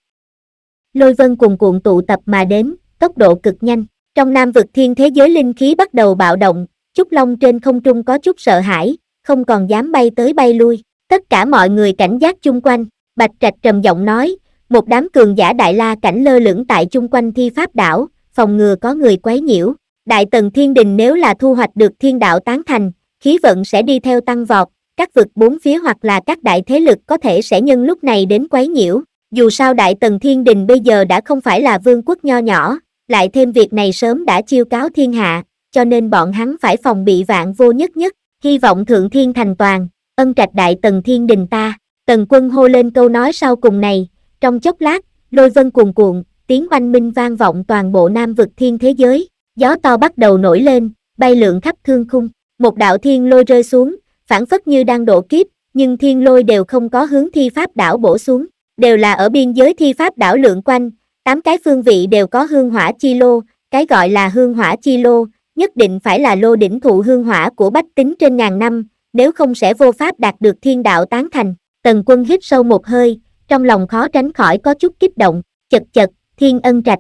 Lôi vân cùng cuộn tụ tập mà đến, tốc độ cực nhanh, trong nam vực thiên thế giới linh khí bắt đầu bạo động, Trúc Long trên không trung có chút sợ hãi, không còn dám bay tới bay lui, tất cả mọi người cảnh giác chung quanh, Bạch Trạch trầm giọng nói, một đám cường giả đại la cảnh lơ lửng tại chung quanh thi pháp đảo phòng ngừa có người quấy nhiễu đại tần thiên đình nếu là thu hoạch được thiên đạo tán thành khí vận sẽ đi theo tăng vọt các vực bốn phía hoặc là các đại thế lực có thể sẽ nhân lúc này đến quấy nhiễu dù sao đại tần thiên đình bây giờ đã không phải là vương quốc nho nhỏ lại thêm việc này sớm đã chiêu cáo thiên hạ cho nên bọn hắn phải phòng bị vạn vô nhất nhất hy vọng thượng thiên thành toàn ân trạch đại tần thiên đình ta tần quân hô lên câu nói sau cùng này trong chốc lát, lôi vân cuồn cuộn, tiếng oanh minh vang vọng toàn bộ nam vực thiên thế giới, gió to bắt đầu nổi lên, bay lượn khắp thương khung, một đạo thiên lôi rơi xuống, phản phất như đang đổ kiếp, nhưng thiên lôi đều không có hướng thi pháp đảo bổ xuống, đều là ở biên giới thi pháp đảo lượn quanh, tám cái phương vị đều có hương hỏa chi lô, cái gọi là hương hỏa chi lô, nhất định phải là lô đỉnh thụ hương hỏa của bách tính trên ngàn năm, nếu không sẽ vô pháp đạt được thiên đạo tán thành. Tần quân hít sâu một hơi, trong lòng khó tránh khỏi có chút kích động, chật chật, thiên ân trạch.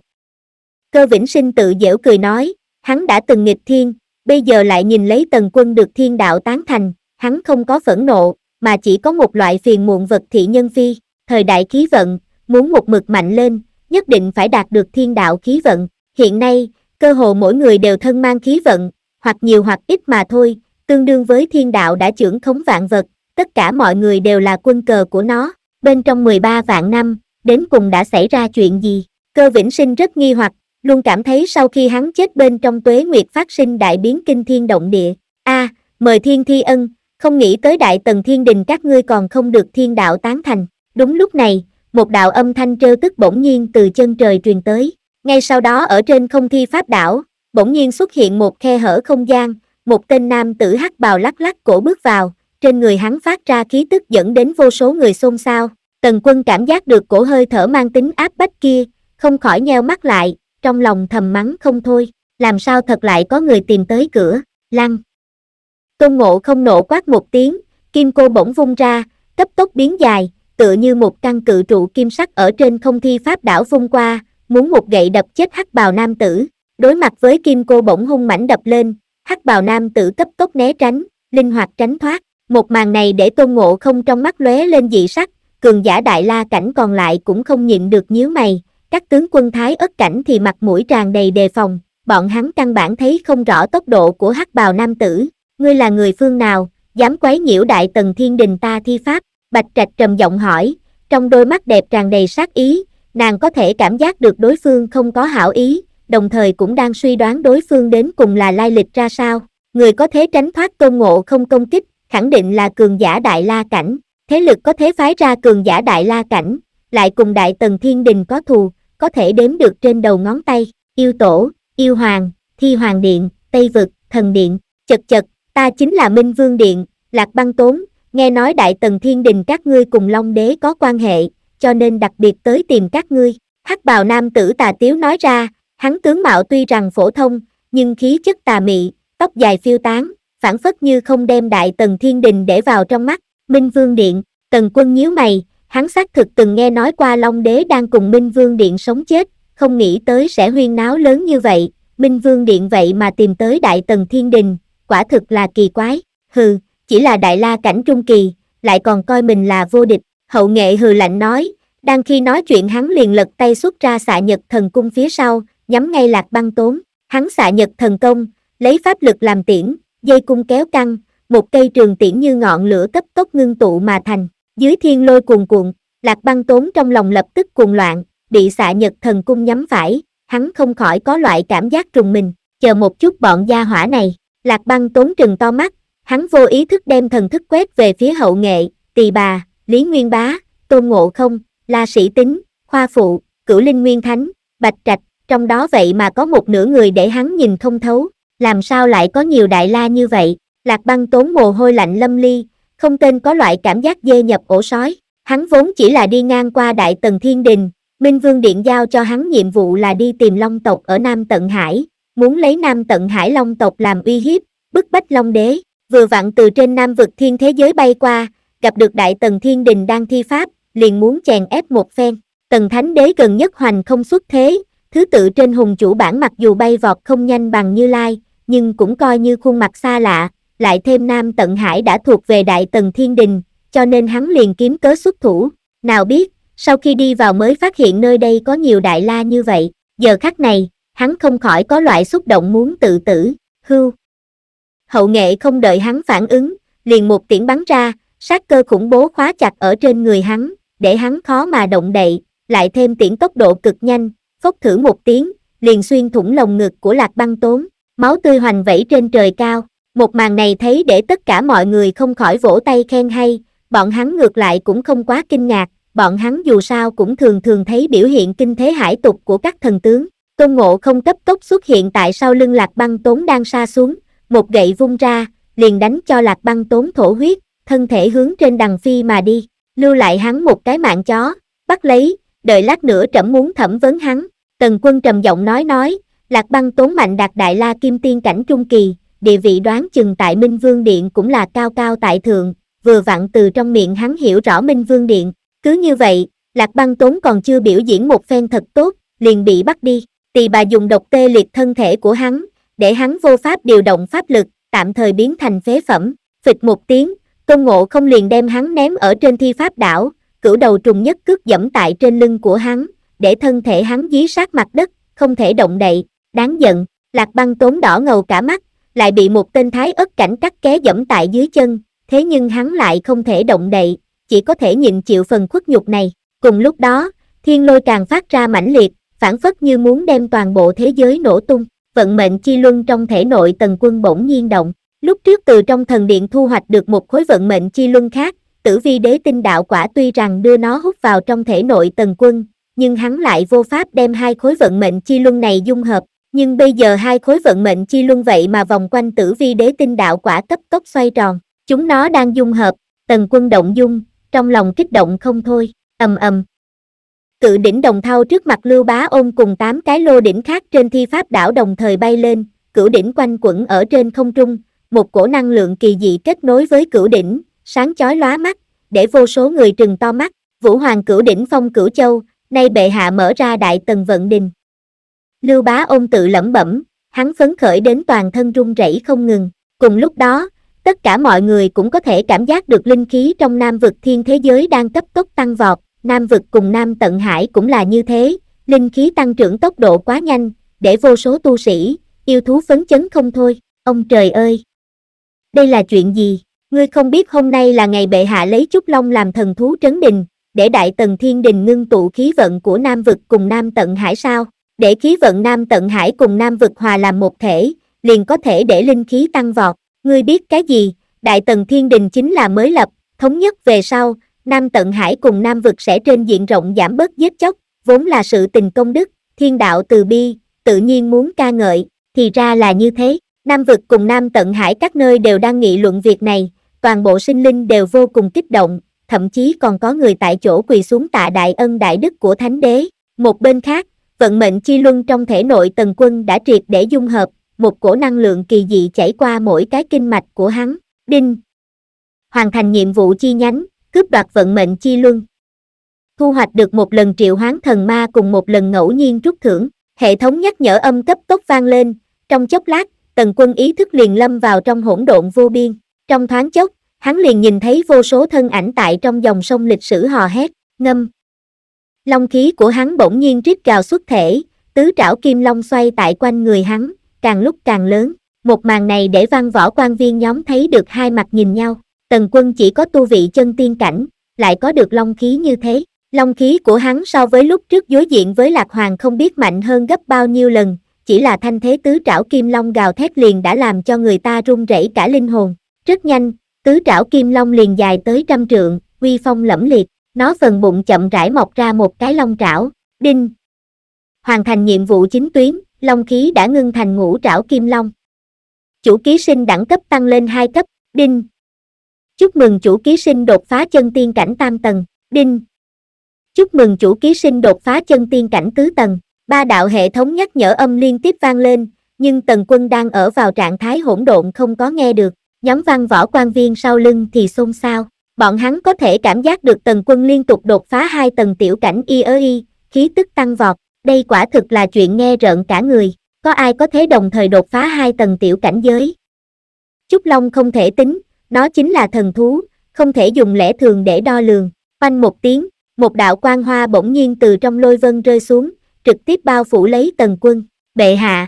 Cơ vĩnh sinh tự dễu cười nói, hắn đã từng nghịch thiên, bây giờ lại nhìn lấy tần quân được thiên đạo tán thành, hắn không có phẫn nộ, mà chỉ có một loại phiền muộn vật thị nhân phi, thời đại khí vận, muốn một mực mạnh lên, nhất định phải đạt được thiên đạo khí vận. Hiện nay, cơ hồ mỗi người đều thân mang khí vận, hoặc nhiều hoặc ít mà thôi, tương đương với thiên đạo đã trưởng khống vạn vật, tất cả mọi người đều là quân cờ của nó bên trong 13 vạn năm, đến cùng đã xảy ra chuyện gì? Cơ vĩnh sinh rất nghi hoặc, luôn cảm thấy sau khi hắn chết bên trong tuế nguyệt phát sinh đại biến kinh thiên động địa. a mời thiên thi ân, không nghĩ tới đại tần thiên đình các ngươi còn không được thiên đạo tán thành. Đúng lúc này, một đạo âm thanh trêu tức bỗng nhiên từ chân trời truyền tới. Ngay sau đó ở trên không thi pháp đảo, bỗng nhiên xuất hiện một khe hở không gian, một tên nam tử hắc bào lắc lắc cổ bước vào, trên người hắn phát ra khí tức dẫn đến vô số người xôn xao. Tần quân cảm giác được cổ hơi thở mang tính áp bách kia, không khỏi nheo mắt lại, trong lòng thầm mắng không thôi, làm sao thật lại có người tìm tới cửa, lăng. Tôn ngộ không nộ quát một tiếng, kim cô bỗng vung ra, cấp tốc biến dài, tựa như một căn cự trụ kim sắc ở trên không thi pháp đảo vung qua, muốn một gậy đập chết hắc bào nam tử, đối mặt với kim cô bỗng hung mảnh đập lên, hắc bào nam tử cấp tốc né tránh, linh hoạt tránh thoát, một màn này để tôn ngộ không trong mắt lóe lên dị sắc cường giả đại la cảnh còn lại cũng không nhịn được nhíu mày các tướng quân thái ất cảnh thì mặt mũi tràn đầy đề phòng bọn hắn căn bản thấy không rõ tốc độ của hắc bào nam tử ngươi là người phương nào dám quấy nhiễu đại tần thiên đình ta thi pháp bạch trạch trầm giọng hỏi trong đôi mắt đẹp tràn đầy sát ý nàng có thể cảm giác được đối phương không có hảo ý đồng thời cũng đang suy đoán đối phương đến cùng là lai lịch ra sao người có thế tránh thoát tôn ngộ không công kích khẳng định là cường giả đại la cảnh, thế lực có thế phái ra cường giả đại la cảnh, lại cùng đại tần thiên đình có thù, có thể đếm được trên đầu ngón tay, yêu tổ, yêu hoàng, thi hoàng điện, tây vực, thần điện, chật chật, ta chính là Minh Vương Điện, Lạc Băng Tốn, nghe nói Đại Tần Thiên Đình các ngươi cùng Long Đế có quan hệ, cho nên đặc biệt tới tìm các ngươi. Hắc bào nam tử tà tiếu nói ra, hắn tướng mạo tuy rằng phổ thông, nhưng khí chất tà mị, tóc dài phiêu tán, phản phất như không đem đại tần thiên đình để vào trong mắt, Minh Vương Điện, tần quân nhíu mày, hắn xác thực từng nghe nói qua Long Đế đang cùng Minh Vương Điện sống chết, không nghĩ tới sẽ huyên náo lớn như vậy, Minh Vương Điện vậy mà tìm tới đại tần thiên đình, quả thực là kỳ quái, hừ, chỉ là đại la cảnh trung kỳ, lại còn coi mình là vô địch, hậu nghệ hừ lạnh nói, đang khi nói chuyện hắn liền lật tay xuất ra xạ nhật thần cung phía sau, nhắm ngay lạc băng tốn, hắn xạ nhật thần công, lấy pháp lực làm tiễn, dây cung kéo căng, một cây trường tiễn như ngọn lửa cấp tốc ngưng tụ mà thành, dưới thiên lôi cuồn cuộn, lạc băng tốn trong lòng lập tức cuồng loạn, bị xạ nhật thần cung nhắm phải, hắn không khỏi có loại cảm giác trùng mình, chờ một chút bọn gia hỏa này, lạc băng tốn trừng to mắt, hắn vô ý thức đem thần thức quét về phía hậu nghệ, tỳ bà, lý nguyên bá, tôn ngộ không, la sĩ tính, khoa phụ, cửu linh nguyên thánh, bạch trạch, trong đó vậy mà có một nửa người để hắn nhìn không thấu, làm sao lại có nhiều đại la như vậy, lạc băng tốn mồ hôi lạnh lâm ly, không tên có loại cảm giác dê nhập ổ sói, hắn vốn chỉ là đi ngang qua đại tần thiên đình, Minh Vương Điện giao cho hắn nhiệm vụ là đi tìm Long tộc ở Nam Tận Hải, muốn lấy Nam Tận Hải Long tộc làm uy hiếp, bức bách Long đế, vừa vặn từ trên Nam vực thiên thế giới bay qua, gặp được đại tần thiên đình đang thi pháp, liền muốn chèn ép một phen. Tần Thánh Đế gần nhất hoành không xuất thế, thứ tự trên hùng chủ bản mặc dù bay vọt không nhanh bằng Như Lai, nhưng cũng coi như khuôn mặt xa lạ, lại thêm Nam Tận Hải đã thuộc về Đại Tần Thiên Đình, cho nên hắn liền kiếm cớ xuất thủ. Nào biết, sau khi đi vào mới phát hiện nơi đây có nhiều đại la như vậy, giờ khắc này, hắn không khỏi có loại xúc động muốn tự tử, hưu. Hậu nghệ không đợi hắn phản ứng, liền một tiễn bắn ra, sát cơ khủng bố khóa chặt ở trên người hắn, để hắn khó mà động đậy, lại thêm tiễn tốc độ cực nhanh, phốc thử một tiếng, liền xuyên thủng lồng ngực của lạc băng tốn. Máu tươi hoành vẫy trên trời cao, một màn này thấy để tất cả mọi người không khỏi vỗ tay khen hay, bọn hắn ngược lại cũng không quá kinh ngạc, bọn hắn dù sao cũng thường thường thấy biểu hiện kinh thế hải tục của các thần tướng. Tôn Ngộ không cấp tốc xuất hiện tại sau lưng Lạc Băng Tốn đang sa xuống, một gậy vung ra, liền đánh cho Lạc Băng Tốn thổ huyết, thân thể hướng trên đằng phi mà đi, lưu lại hắn một cái mạng chó, bắt lấy, đợi lát nữa trẫm muốn thẩm vấn hắn. Tần Quân trầm giọng nói nói, Lạc băng tốn mạnh đạt đại la kim tiên cảnh trung kỳ, địa vị đoán chừng tại Minh Vương Điện cũng là cao cao tại thượng, vừa vặn từ trong miệng hắn hiểu rõ Minh Vương Điện. Cứ như vậy, Lạc băng tốn còn chưa biểu diễn một phen thật tốt, liền bị bắt đi. Tỳ bà dùng độc tê liệt thân thể của hắn, để hắn vô pháp điều động pháp lực, tạm thời biến thành phế phẩm. Phịch một tiếng, Tôn Ngộ không liền đem hắn ném ở trên thi pháp đảo, cửu đầu trùng nhất cước dẫm tại trên lưng của hắn, để thân thể hắn dí sát mặt đất, không thể động đậy đáng giận lạc băng tốn đỏ ngầu cả mắt lại bị một tên thái ất cảnh cắt ké dẫm tại dưới chân thế nhưng hắn lại không thể động đậy chỉ có thể nhịn chịu phần khuất nhục này cùng lúc đó thiên lôi càng phát ra mãnh liệt phản phất như muốn đem toàn bộ thế giới nổ tung vận mệnh chi luân trong thể nội tần quân bỗng nhiên động lúc trước từ trong thần điện thu hoạch được một khối vận mệnh chi luân khác tử vi đế tinh đạo quả tuy rằng đưa nó hút vào trong thể nội tần quân nhưng hắn lại vô pháp đem hai khối vận mệnh chi luân này dung hợp nhưng bây giờ hai khối vận mệnh chi luân vậy mà vòng quanh tử vi đế tinh đạo quả cấp tốc xoay tròn chúng nó đang dung hợp tần quân động dung trong lòng kích động không thôi ầm ầm cự đỉnh đồng thau trước mặt lưu bá ôm cùng tám cái lô đỉnh khác trên thi pháp đảo đồng thời bay lên cửu đỉnh quanh quẩn ở trên không trung một cổ năng lượng kỳ dị kết nối với cửu đỉnh sáng chói lóa mắt để vô số người trừng to mắt vũ hoàng cửu đỉnh phong cửu châu nay bệ hạ mở ra đại tần vận đình Lưu bá ôm tự lẩm bẩm, hắn phấn khởi đến toàn thân run rẩy không ngừng. Cùng lúc đó, tất cả mọi người cũng có thể cảm giác được linh khí trong nam vực thiên thế giới đang cấp tốc tăng vọt. Nam vực cùng Nam Tận Hải cũng là như thế, linh khí tăng trưởng tốc độ quá nhanh, để vô số tu sĩ, yêu thú phấn chấn không thôi. Ông trời ơi! Đây là chuyện gì? Ngươi không biết hôm nay là ngày bệ hạ lấy Trúc Long làm thần thú trấn đình, để đại tần thiên đình ngưng tụ khí vận của Nam vực cùng Nam Tận Hải sao? để khí vận Nam Tận Hải cùng Nam Vực Hòa làm một thể, liền có thể để linh khí tăng vọt. Ngươi biết cái gì, Đại Tần Thiên Đình chính là mới lập, thống nhất về sau, Nam Tận Hải cùng Nam Vực sẽ trên diện rộng giảm bớt giết chóc, vốn là sự tình công đức, thiên đạo từ bi, tự nhiên muốn ca ngợi, thì ra là như thế. Nam Vực cùng Nam Tận Hải các nơi đều đang nghị luận việc này, toàn bộ sinh linh đều vô cùng kích động, thậm chí còn có người tại chỗ quỳ xuống tạ đại ân đại đức của Thánh Đế. Một bên khác, vận mệnh chi luân trong thể nội tần quân đã triệt để dung hợp, một cổ năng lượng kỳ dị chảy qua mỗi cái kinh mạch của hắn, đinh. Hoàn thành nhiệm vụ chi nhánh, cướp đoạt vận mệnh chi luân. Thu hoạch được một lần triệu hoán thần ma cùng một lần ngẫu nhiên rút thưởng, hệ thống nhắc nhở âm cấp tốc vang lên, trong chốc lát, tần quân ý thức liền lâm vào trong hỗn độn vô biên, trong thoáng chốc, hắn liền nhìn thấy vô số thân ảnh tại trong dòng sông lịch sử hò hét, ngâm. Long khí của hắn bỗng nhiên rít gào xuất thể, tứ trảo kim long xoay tại quanh người hắn, càng lúc càng lớn. Một màn này để văn võ quan viên nhóm thấy được hai mặt nhìn nhau. Tần quân chỉ có tu vị chân tiên cảnh, lại có được long khí như thế. Long khí của hắn so với lúc trước đối diện với Lạc Hoàng không biết mạnh hơn gấp bao nhiêu lần, chỉ là thanh thế tứ trảo kim long gào thét liền đã làm cho người ta run rẩy cả linh hồn. Rất nhanh, tứ trảo kim long liền dài tới trăm trượng, uy phong lẫm liệt. Nó phần bụng chậm rãi mọc ra một cái long trảo, đinh. Hoàn thành nhiệm vụ chính tuyến, long khí đã ngưng thành ngũ trảo kim long. Chủ ký sinh đẳng cấp tăng lên 2 cấp, đinh. Chúc mừng chủ ký sinh đột phá chân tiên cảnh tam tầng, đinh. Chúc mừng chủ ký sinh đột phá chân tiên cảnh tứ tầng, ba đạo hệ thống nhắc nhở âm liên tiếp vang lên, nhưng tần quân đang ở vào trạng thái hỗn độn không có nghe được, nhóm văn võ quan viên sau lưng thì xôn xao bọn hắn có thể cảm giác được tần quân liên tục đột phá hai tầng tiểu cảnh y ơ y, khí tức tăng vọt, đây quả thực là chuyện nghe rợn cả người, có ai có thể đồng thời đột phá hai tầng tiểu cảnh giới. Trúc Long không thể tính, nó chính là thần thú, không thể dùng lẽ thường để đo lường, quanh một tiếng, một đạo quang hoa bỗng nhiên từ trong lôi vân rơi xuống, trực tiếp bao phủ lấy tần quân, bệ hạ.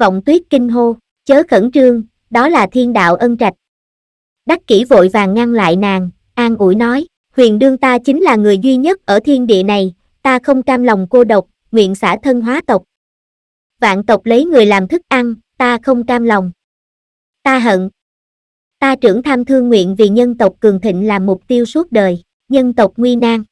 Vọng tuyết kinh hô, chớ khẩn trương, đó là thiên đạo ân trạch, đắc kỷ vội vàng ngăn lại nàng an ủi nói huyền đương ta chính là người duy nhất ở thiên địa này ta không cam lòng cô độc nguyện xả thân hóa tộc vạn tộc lấy người làm thức ăn ta không cam lòng ta hận ta trưởng tham thương nguyện vì nhân tộc cường thịnh làm mục tiêu suốt đời nhân tộc nguy nan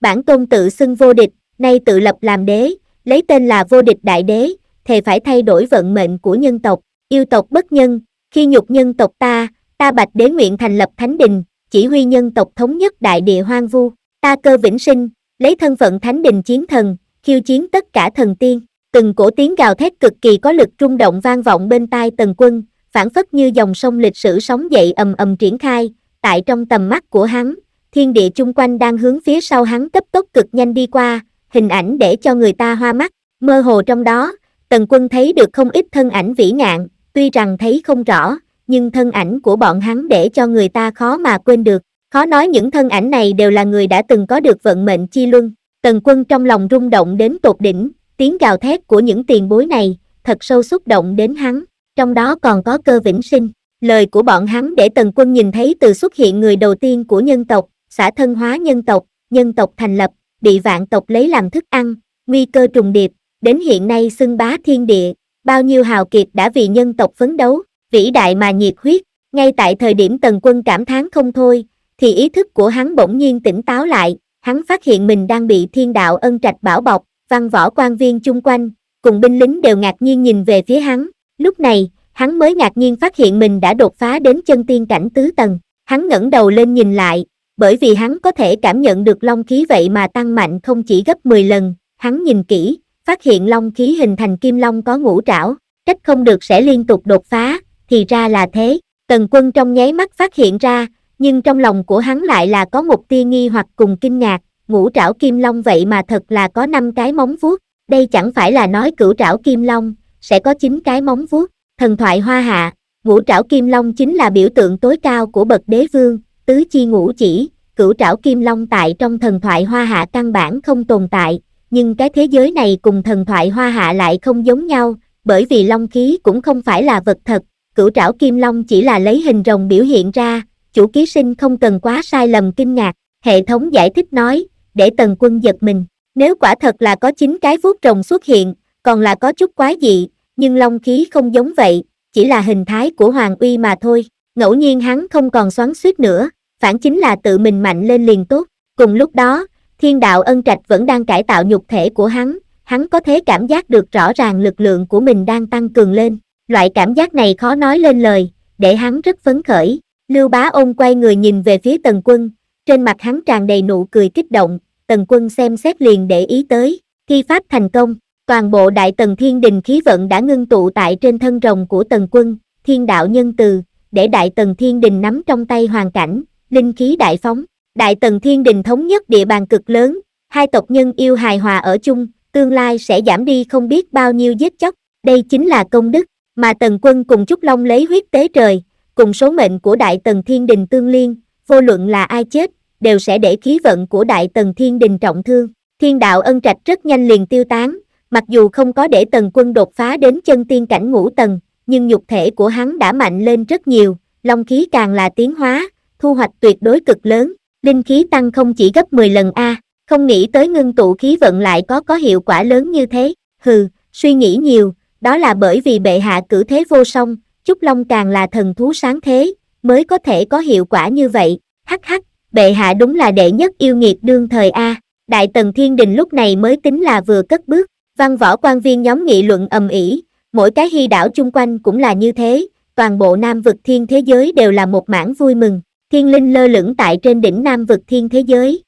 bản tôn tự xưng vô địch nay tự lập làm đế lấy tên là vô địch đại đế thề phải thay đổi vận mệnh của nhân tộc yêu tộc bất nhân khi nhục nhân tộc ta ta bạch đế nguyện thành lập thánh đình, chỉ huy nhân tộc thống nhất đại địa hoang vu, ta cơ vĩnh sinh, lấy thân phận thánh đình chiến thần, khiêu chiến tất cả thần tiên, từng cổ tiếng gào thét cực kỳ có lực rung động vang vọng bên tai tần quân, phản phất như dòng sông lịch sử sóng dậy ầm ầm triển khai, tại trong tầm mắt của hắn, thiên địa chung quanh đang hướng phía sau hắn cấp tốc cực nhanh đi qua, hình ảnh để cho người ta hoa mắt, mơ hồ trong đó, tần quân thấy được không ít thân ảnh vĩ ngạn, tuy rằng thấy không rõ, nhưng thân ảnh của bọn hắn để cho người ta khó mà quên được. Khó nói những thân ảnh này đều là người đã từng có được vận mệnh chi luân. Tần quân trong lòng rung động đến tột đỉnh, tiếng gào thét của những tiền bối này, thật sâu xúc động đến hắn. Trong đó còn có cơ vĩnh sinh. Lời của bọn hắn để tần quân nhìn thấy từ xuất hiện người đầu tiên của nhân tộc, xã thân hóa nhân tộc, nhân tộc thành lập, bị vạn tộc lấy làm thức ăn, nguy cơ trùng điệp, đến hiện nay xưng bá thiên địa, bao nhiêu hào kiệt đã vì nhân tộc phấn đấu, vĩ đại mà nhiệt huyết, ngay tại thời điểm Tần Quân cảm thán không thôi, thì ý thức của hắn bỗng nhiên tỉnh táo lại, hắn phát hiện mình đang bị thiên đạo ân trạch bảo bọc, văn võ quan viên chung quanh, cùng binh lính đều ngạc nhiên nhìn về phía hắn, lúc này, hắn mới ngạc nhiên phát hiện mình đã đột phá đến chân tiên cảnh tứ tầng, hắn ngẩng đầu lên nhìn lại, bởi vì hắn có thể cảm nhận được long khí vậy mà tăng mạnh không chỉ gấp 10 lần, hắn nhìn kỹ, phát hiện long khí hình thành kim long có ngũ trảo, cách không được sẽ liên tục đột phá, thì ra là thế, tần quân trong nháy mắt phát hiện ra, nhưng trong lòng của hắn lại là có một tia nghi hoặc cùng kinh ngạc, ngũ trảo kim long vậy mà thật là có 5 cái móng vuốt, đây chẳng phải là nói cửu trảo kim long, sẽ có 9 cái móng vuốt, thần thoại hoa hạ, ngũ trảo kim long chính là biểu tượng tối cao của bậc đế vương, tứ chi ngũ chỉ, cửu trảo kim long tại trong thần thoại hoa hạ căn bản không tồn tại, nhưng cái thế giới này cùng thần thoại hoa hạ lại không giống nhau, bởi vì long khí cũng không phải là vật thật, cửu trảo kim long chỉ là lấy hình rồng biểu hiện ra, chủ ký sinh không cần quá sai lầm kinh ngạc, hệ thống giải thích nói, để tần quân giật mình, nếu quả thật là có chín cái vuốt rồng xuất hiện, còn là có chút quái dị, nhưng long khí không giống vậy, chỉ là hình thái của Hoàng Uy mà thôi, ngẫu nhiên hắn không còn xoắn suýt nữa, phản chính là tự mình mạnh lên liền tốt, cùng lúc đó, thiên đạo ân trạch vẫn đang cải tạo nhục thể của hắn, hắn có thế cảm giác được rõ ràng lực lượng của mình đang tăng cường lên, loại cảm giác này khó nói lên lời, để hắn rất phấn khởi. Lưu Bá Ôn quay người nhìn về phía Tần Quân, trên mặt hắn tràn đầy nụ cười kích động, Tần Quân xem xét liền để ý tới, khi pháp thành công, toàn bộ Đại Tần Thiên Đình khí vận đã ngưng tụ tại trên thân rồng của Tần Quân, thiên đạo nhân từ, để Đại Tần Thiên Đình nắm trong tay hoàn cảnh, linh khí đại phóng, Đại Tần Thiên Đình thống nhất địa bàn cực lớn, hai tộc nhân yêu hài hòa ở chung, tương lai sẽ giảm đi không biết bao nhiêu giết chóc, đây chính là công đức, mà Tần Quân cùng Trúc Long lấy huyết tế trời, cùng số mệnh của Đại Tần Thiên Đình tương liên, vô luận là ai chết, đều sẽ để khí vận của Đại Tần Thiên Đình trọng thương. Thiên đạo ân trạch rất nhanh liền tiêu tán, mặc dù không có để Tần Quân đột phá đến chân tiên cảnh ngũ tầng, nhưng nhục thể của hắn đã mạnh lên rất nhiều, long khí càng là tiến hóa, thu hoạch tuyệt đối cực lớn, linh khí tăng không chỉ gấp 10 lần A, không nghĩ tới ngưng tụ khí vận lại có có hiệu quả lớn như thế, hừ, suy nghĩ nhiều, đó là bởi vì bệ hạ cử thế vô song, Trúc Long càng là thần thú sáng thế, mới có thể có hiệu quả như vậy, hắc hắc, bệ hạ đúng là đệ nhất yêu nghiệt đương thời A, Đại Tần Thiên Đình lúc này mới tính là vừa cất bước, văn võ quan viên nhóm nghị luận ầm ĩ mỗi cái hy đảo chung quanh cũng là như thế, toàn bộ Nam vực thiên thế giới đều là một mảng vui mừng, thiên linh lơ lửng tại trên đỉnh Nam vực thiên thế giới.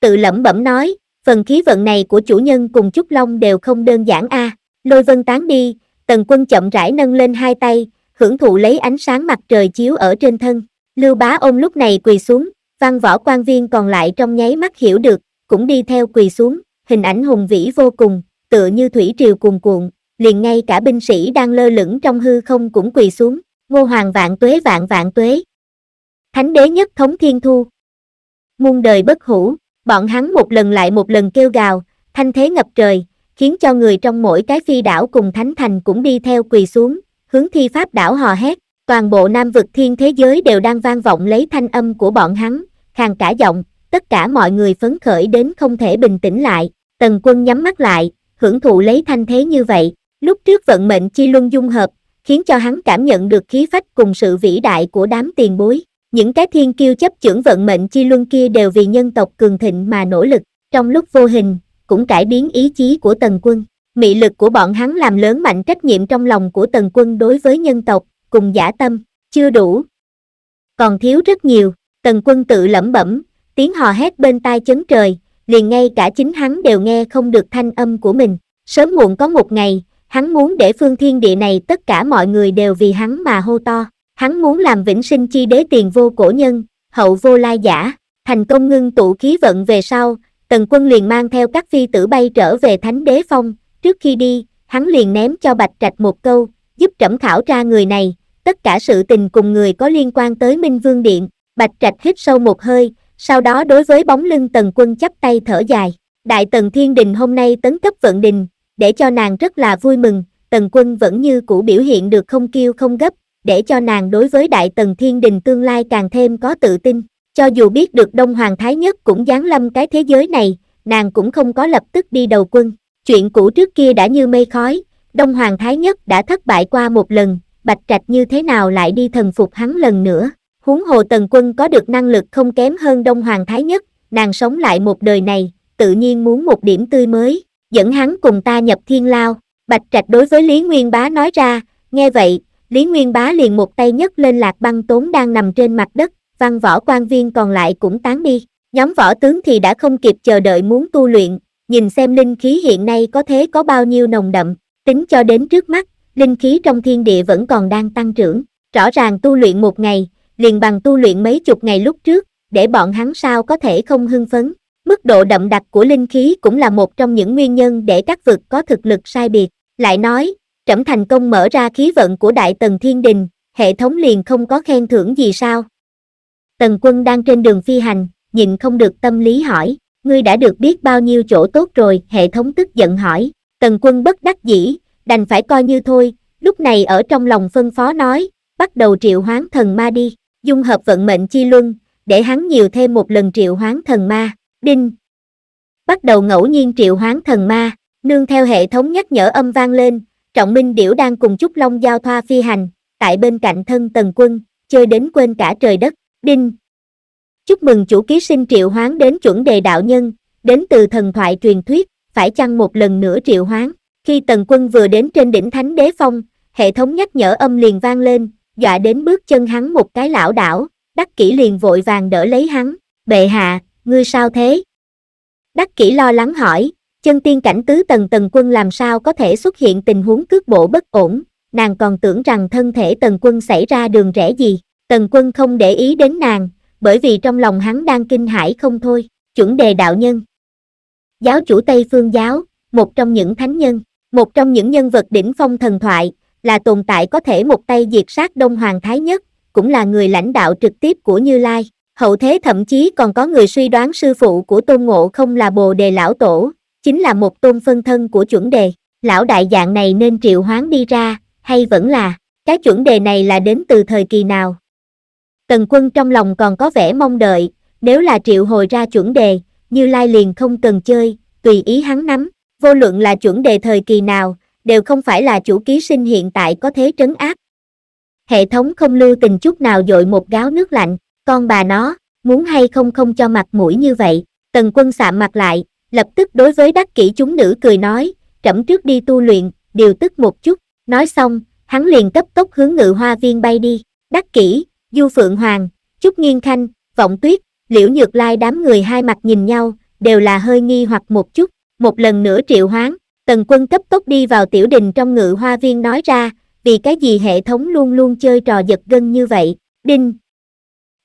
Tự lẩm bẩm nói, phần khí vận này của chủ nhân cùng Trúc Long đều không đơn giản a à. Lôi vân tán đi, tần quân chậm rãi nâng lên hai tay, hưởng thụ lấy ánh sáng mặt trời chiếu ở trên thân. Lưu bá ông lúc này quỳ xuống, văn võ quan viên còn lại trong nháy mắt hiểu được, cũng đi theo quỳ xuống, hình ảnh hùng vĩ vô cùng, tựa như thủy triều cuồn cuộn, liền ngay cả binh sĩ đang lơ lửng trong hư không cũng quỳ xuống, ngô hoàng vạn tuế vạn vạn tuế. Thánh đế nhất thống thiên thu. Muôn đời bất hủ, bọn hắn một lần lại một lần kêu gào, thanh thế ngập trời, khiến cho người trong mỗi cái phi đảo cùng thánh thành cũng đi theo quỳ xuống, hướng thi pháp đảo hò hét, toàn bộ nam vực thiên thế giới đều đang vang vọng lấy thanh âm của bọn hắn, khàn cả giọng, tất cả mọi người phấn khởi đến không thể bình tĩnh lại, tần quân nhắm mắt lại, hưởng thụ lấy thanh thế như vậy, lúc trước vận mệnh chi luân dung hợp, khiến cho hắn cảm nhận được khí phách cùng sự vĩ đại của đám tiền bối. Những cái thiên kiêu chấp chưởng vận mệnh chi luân kia đều vì nhân tộc cường thịnh mà nỗ lực. Trong lúc vô hình, cũng cải biến ý chí của tần quân. Mị lực của bọn hắn làm lớn mạnh trách nhiệm trong lòng của tần quân đối với nhân tộc, cùng giả tâm, chưa đủ. Còn thiếu rất nhiều, tần quân tự lẩm bẩm, tiếng hò hét bên tai chấn trời, liền ngay cả chính hắn đều nghe không được thanh âm của mình. Sớm muộn có một ngày, hắn muốn để phương thiên địa này tất cả mọi người đều vì hắn mà hô to. Hắn muốn làm vĩnh sinh chi đế tiền vô cổ nhân, hậu vô lai giả, thành công ngưng tụ khí vận về sau, Tần quân liền mang theo các phi tử bay trở về Thánh Đế Phong, trước khi đi, hắn liền ném cho Bạch Trạch một câu, giúp trẫm khảo tra người này, tất cả sự tình cùng người có liên quan tới Minh Vương Điện, Bạch Trạch hít sâu một hơi, sau đó đối với bóng lưng Tần quân chắp tay thở dài, Đại Tần Thiên Đình hôm nay tấn cấp vận đình, để cho nàng rất là vui mừng, Tần quân vẫn như cũ biểu hiện được không kêu không gấp, để cho nàng đối với Đại Tần Thiên Đình tương lai càng thêm có tự tin. Cho dù biết được Đông Hoàng Thái Nhất cũng giáng lâm cái thế giới này, nàng cũng không có lập tức đi đầu quân. Chuyện cũ trước kia đã như mây khói, Đông Hoàng Thái Nhất đã thất bại qua một lần, Bạch Trạch như thế nào lại đi thần phục hắn lần nữa. Huống hồ Tần Quân có được năng lực không kém hơn Đông Hoàng Thái Nhất, nàng sống lại một đời này, tự nhiên muốn một điểm tươi mới, dẫn hắn cùng ta nhập thiên lao. Bạch Trạch đối với Lý Nguyên Bá nói ra, nghe vậy, Lý Nguyên Bá liền một tay nhấc lên lạc băng tốn đang nằm trên mặt đất, văn võ quan viên còn lại cũng tán đi. Nhóm võ tướng thì đã không kịp chờ đợi muốn tu luyện, nhìn xem linh khí hiện nay có thế có bao nhiêu nồng đậm, tính cho đến trước mắt, linh khí trong thiên địa vẫn còn đang tăng trưởng. Rõ ràng tu luyện một ngày, liền bằng tu luyện mấy chục ngày lúc trước, để bọn hắn sao có thể không hưng phấn. Mức độ đậm đặc của linh khí cũng là một trong những nguyên nhân để các vực có thực lực sai biệt. Lại nói, trẫm thành công mở ra khí vận của Đại Tần Thiên Đình, hệ thống liền không có khen thưởng gì sao? Tần quân đang trên đường phi hành, nhìn không được tâm lý hỏi, ngươi đã được biết bao nhiêu chỗ tốt rồi, hệ thống tức giận hỏi, tần quân bất đắc dĩ, đành phải coi như thôi, lúc này ở trong lòng phân phó nói, bắt đầu triệu hoán thần ma đi, dung hợp vận mệnh chi luân, để hắn nhiều thêm một lần triệu hoán thần ma, đinh. Bắt đầu ngẫu nhiên triệu hoán thần ma, nương theo hệ thống nhắc nhở âm vang lên, trọng minh điểu đang cùng chúc long giao thoa phi hành, tại bên cạnh thân tần quân, chơi đến quên cả trời đất. Đinh! Chúc mừng chủ ký sinh triệu hoán đến chuẩn đề đạo nhân, đến từ thần thoại truyền thuyết, phải chăng một lần nữa triệu hoán. Khi tần quân vừa đến trên đỉnh thánh đế phong, hệ thống nhắc nhở âm liền vang lên, dọa đến bước chân hắn một cái lão đảo, đắc kỹ liền vội vàng đỡ lấy hắn, bệ hạ, ngươi sao thế? Đắc kỹ lo lắng hỏi, chân tiên cảnh tứ tần tần quân làm sao có thể xuất hiện tình huống cước bộ bất ổn, nàng còn tưởng rằng thân thể tần quân xảy ra đường rẽ gì. Tần quân không để ý đến nàng, bởi vì trong lòng hắn đang kinh hãi không thôi, chuẩn đề đạo nhân. Giáo chủ Tây Phương Giáo, một trong những thánh nhân, một trong những nhân vật đỉnh phong thần thoại, là tồn tại có thể một tay diệt sát Đông Hoàng Thái Nhất, cũng là người lãnh đạo trực tiếp của Như Lai. Hậu thế thậm chí còn có người suy đoán sư phụ của Tôn Ngộ không là Bồ Đề Lão Tổ, chính là một tôn phân thân của chuẩn đề. Lão đại dạng này nên triệu hoán đi ra, hay vẫn là, cái chuẩn đề này là đến từ thời kỳ nào? Tần quân trong lòng còn có vẻ mong đợi, nếu là triệu hồi ra chuẩn đề, như lai liền không cần chơi, tùy ý hắn nắm, vô luận là chuẩn đề thời kỳ nào, đều không phải là chủ ký sinh hiện tại có thế trấn áp. Hệ thống không lưu tình chút nào dội một gáo nước lạnh, con bà nó, muốn hay không không cho mặt mũi như vậy, tần quân sạm mặt lại, lập tức đối với đắc kỹ chúng nữ cười nói, trẫm trước đi tu luyện, điều tức một chút, nói xong, hắn liền cấp tốc hướng ngự hoa viên bay đi, đắc kỹ, Du Phượng Hoàng, Trúc Nghiên Khanh, Vọng Tuyết, Liễu Nhược Lai đám người hai mặt nhìn nhau, đều là hơi nghi hoặc một chút, một lần nữa triệu hoán, tần quân cấp tốc đi vào tiểu đình trong ngự hoa viên nói ra, vì cái gì hệ thống luôn luôn chơi trò giật gân như vậy, đinh.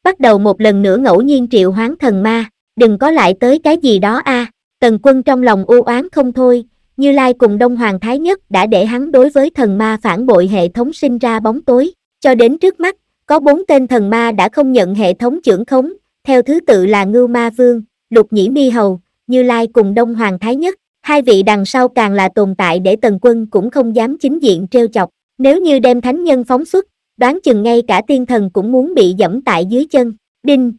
Bắt đầu một lần nữa ngẫu nhiên triệu hoán thần ma, đừng có lại tới cái gì đó a à. tần quân trong lòng u oán không thôi, như Lai cùng Đông Hoàng Thái Nhất đã để hắn đối với thần ma phản bội hệ thống sinh ra bóng tối, cho đến trước mắt, có bốn tên thần ma đã không nhận hệ thống trưởng khống, theo thứ tự là Ngưu Ma Vương, Lục Nhĩ Mi Hầu, Như Lai cùng Đông Hoàng Thái Nhất. Hai vị đằng sau càng là tồn tại để Tần Quân cũng không dám chính diện treo chọc. Nếu như đem thánh nhân phóng xuất, đoán chừng ngay cả tiên thần cũng muốn bị dẫm tại dưới chân. Đinh!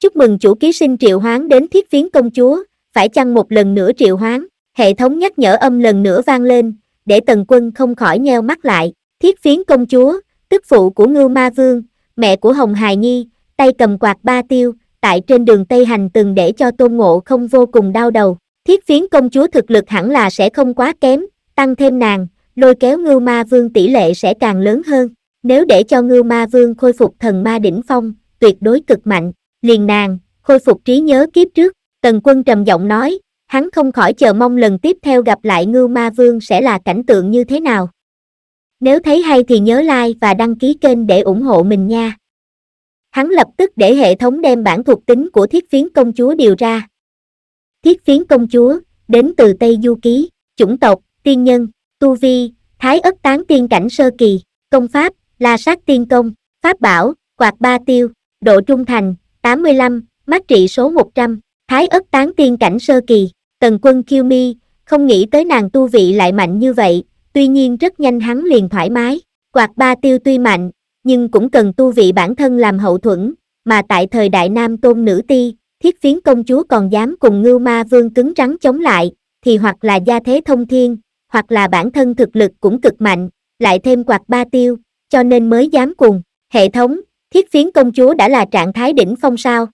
Chúc mừng chủ ký sinh triệu hoán đến thiết phiến công chúa, phải chăng một lần nữa triệu hoán, hệ thống nhắc nhở âm lần nữa vang lên, để Tần Quân không khỏi nheo mắt lại. Thiết phiến công chúa, tức phụ của Ngưu Ma Vương, mẹ của Hồng Hài Nhi, tay cầm quạt ba tiêu, tại trên đường Tây Hành từng để cho Tôn Ngộ không vô cùng đau đầu. Thiết phiến công chúa thực lực hẳn là sẽ không quá kém, tăng thêm nàng, lôi kéo Ngưu Ma Vương tỷ lệ sẽ càng lớn hơn. Nếu để cho Ngưu Ma Vương khôi phục thần ma đỉnh phong, tuyệt đối cực mạnh, liền nàng, khôi phục trí nhớ kiếp trước. Tần quân trầm giọng nói, hắn không khỏi chờ mong lần tiếp theo gặp lại Ngưu Ma Vương sẽ là cảnh tượng như thế nào. Nếu thấy hay thì nhớ like và đăng ký kênh để ủng hộ mình nha. Hắn lập tức để hệ thống đem bản thuộc tính của thiết phiến công chúa điều ra. Thiết phiến công chúa, đến từ Tây Du Ký, chủng tộc, tiên nhân, tu vi, thái ất tán tiên cảnh sơ kỳ, công pháp, la sát tiên công, pháp bảo, quạt ba tiêu, độ trung thành, 85, mát trị số 100, thái ất tán tiên cảnh sơ kỳ, tần quân kiêu mi, không nghĩ tới nàng tu vị lại mạnh như vậy, tuy nhiên rất nhanh hắn liền thoải mái, quạt ba tiêu tuy mạnh, nhưng cũng cần tu vị bản thân làm hậu thuẫn, mà tại thời đại nam tôn nữ ti, thiết phiến công chúa còn dám cùng ngưu ma vương cứng rắn chống lại, thì hoặc là gia thế thông thiên, hoặc là bản thân thực lực cũng cực mạnh, lại thêm quạt ba tiêu, cho nên mới dám cùng. Hệ thống, thiết phiến công chúa đã là trạng thái đỉnh phong sao?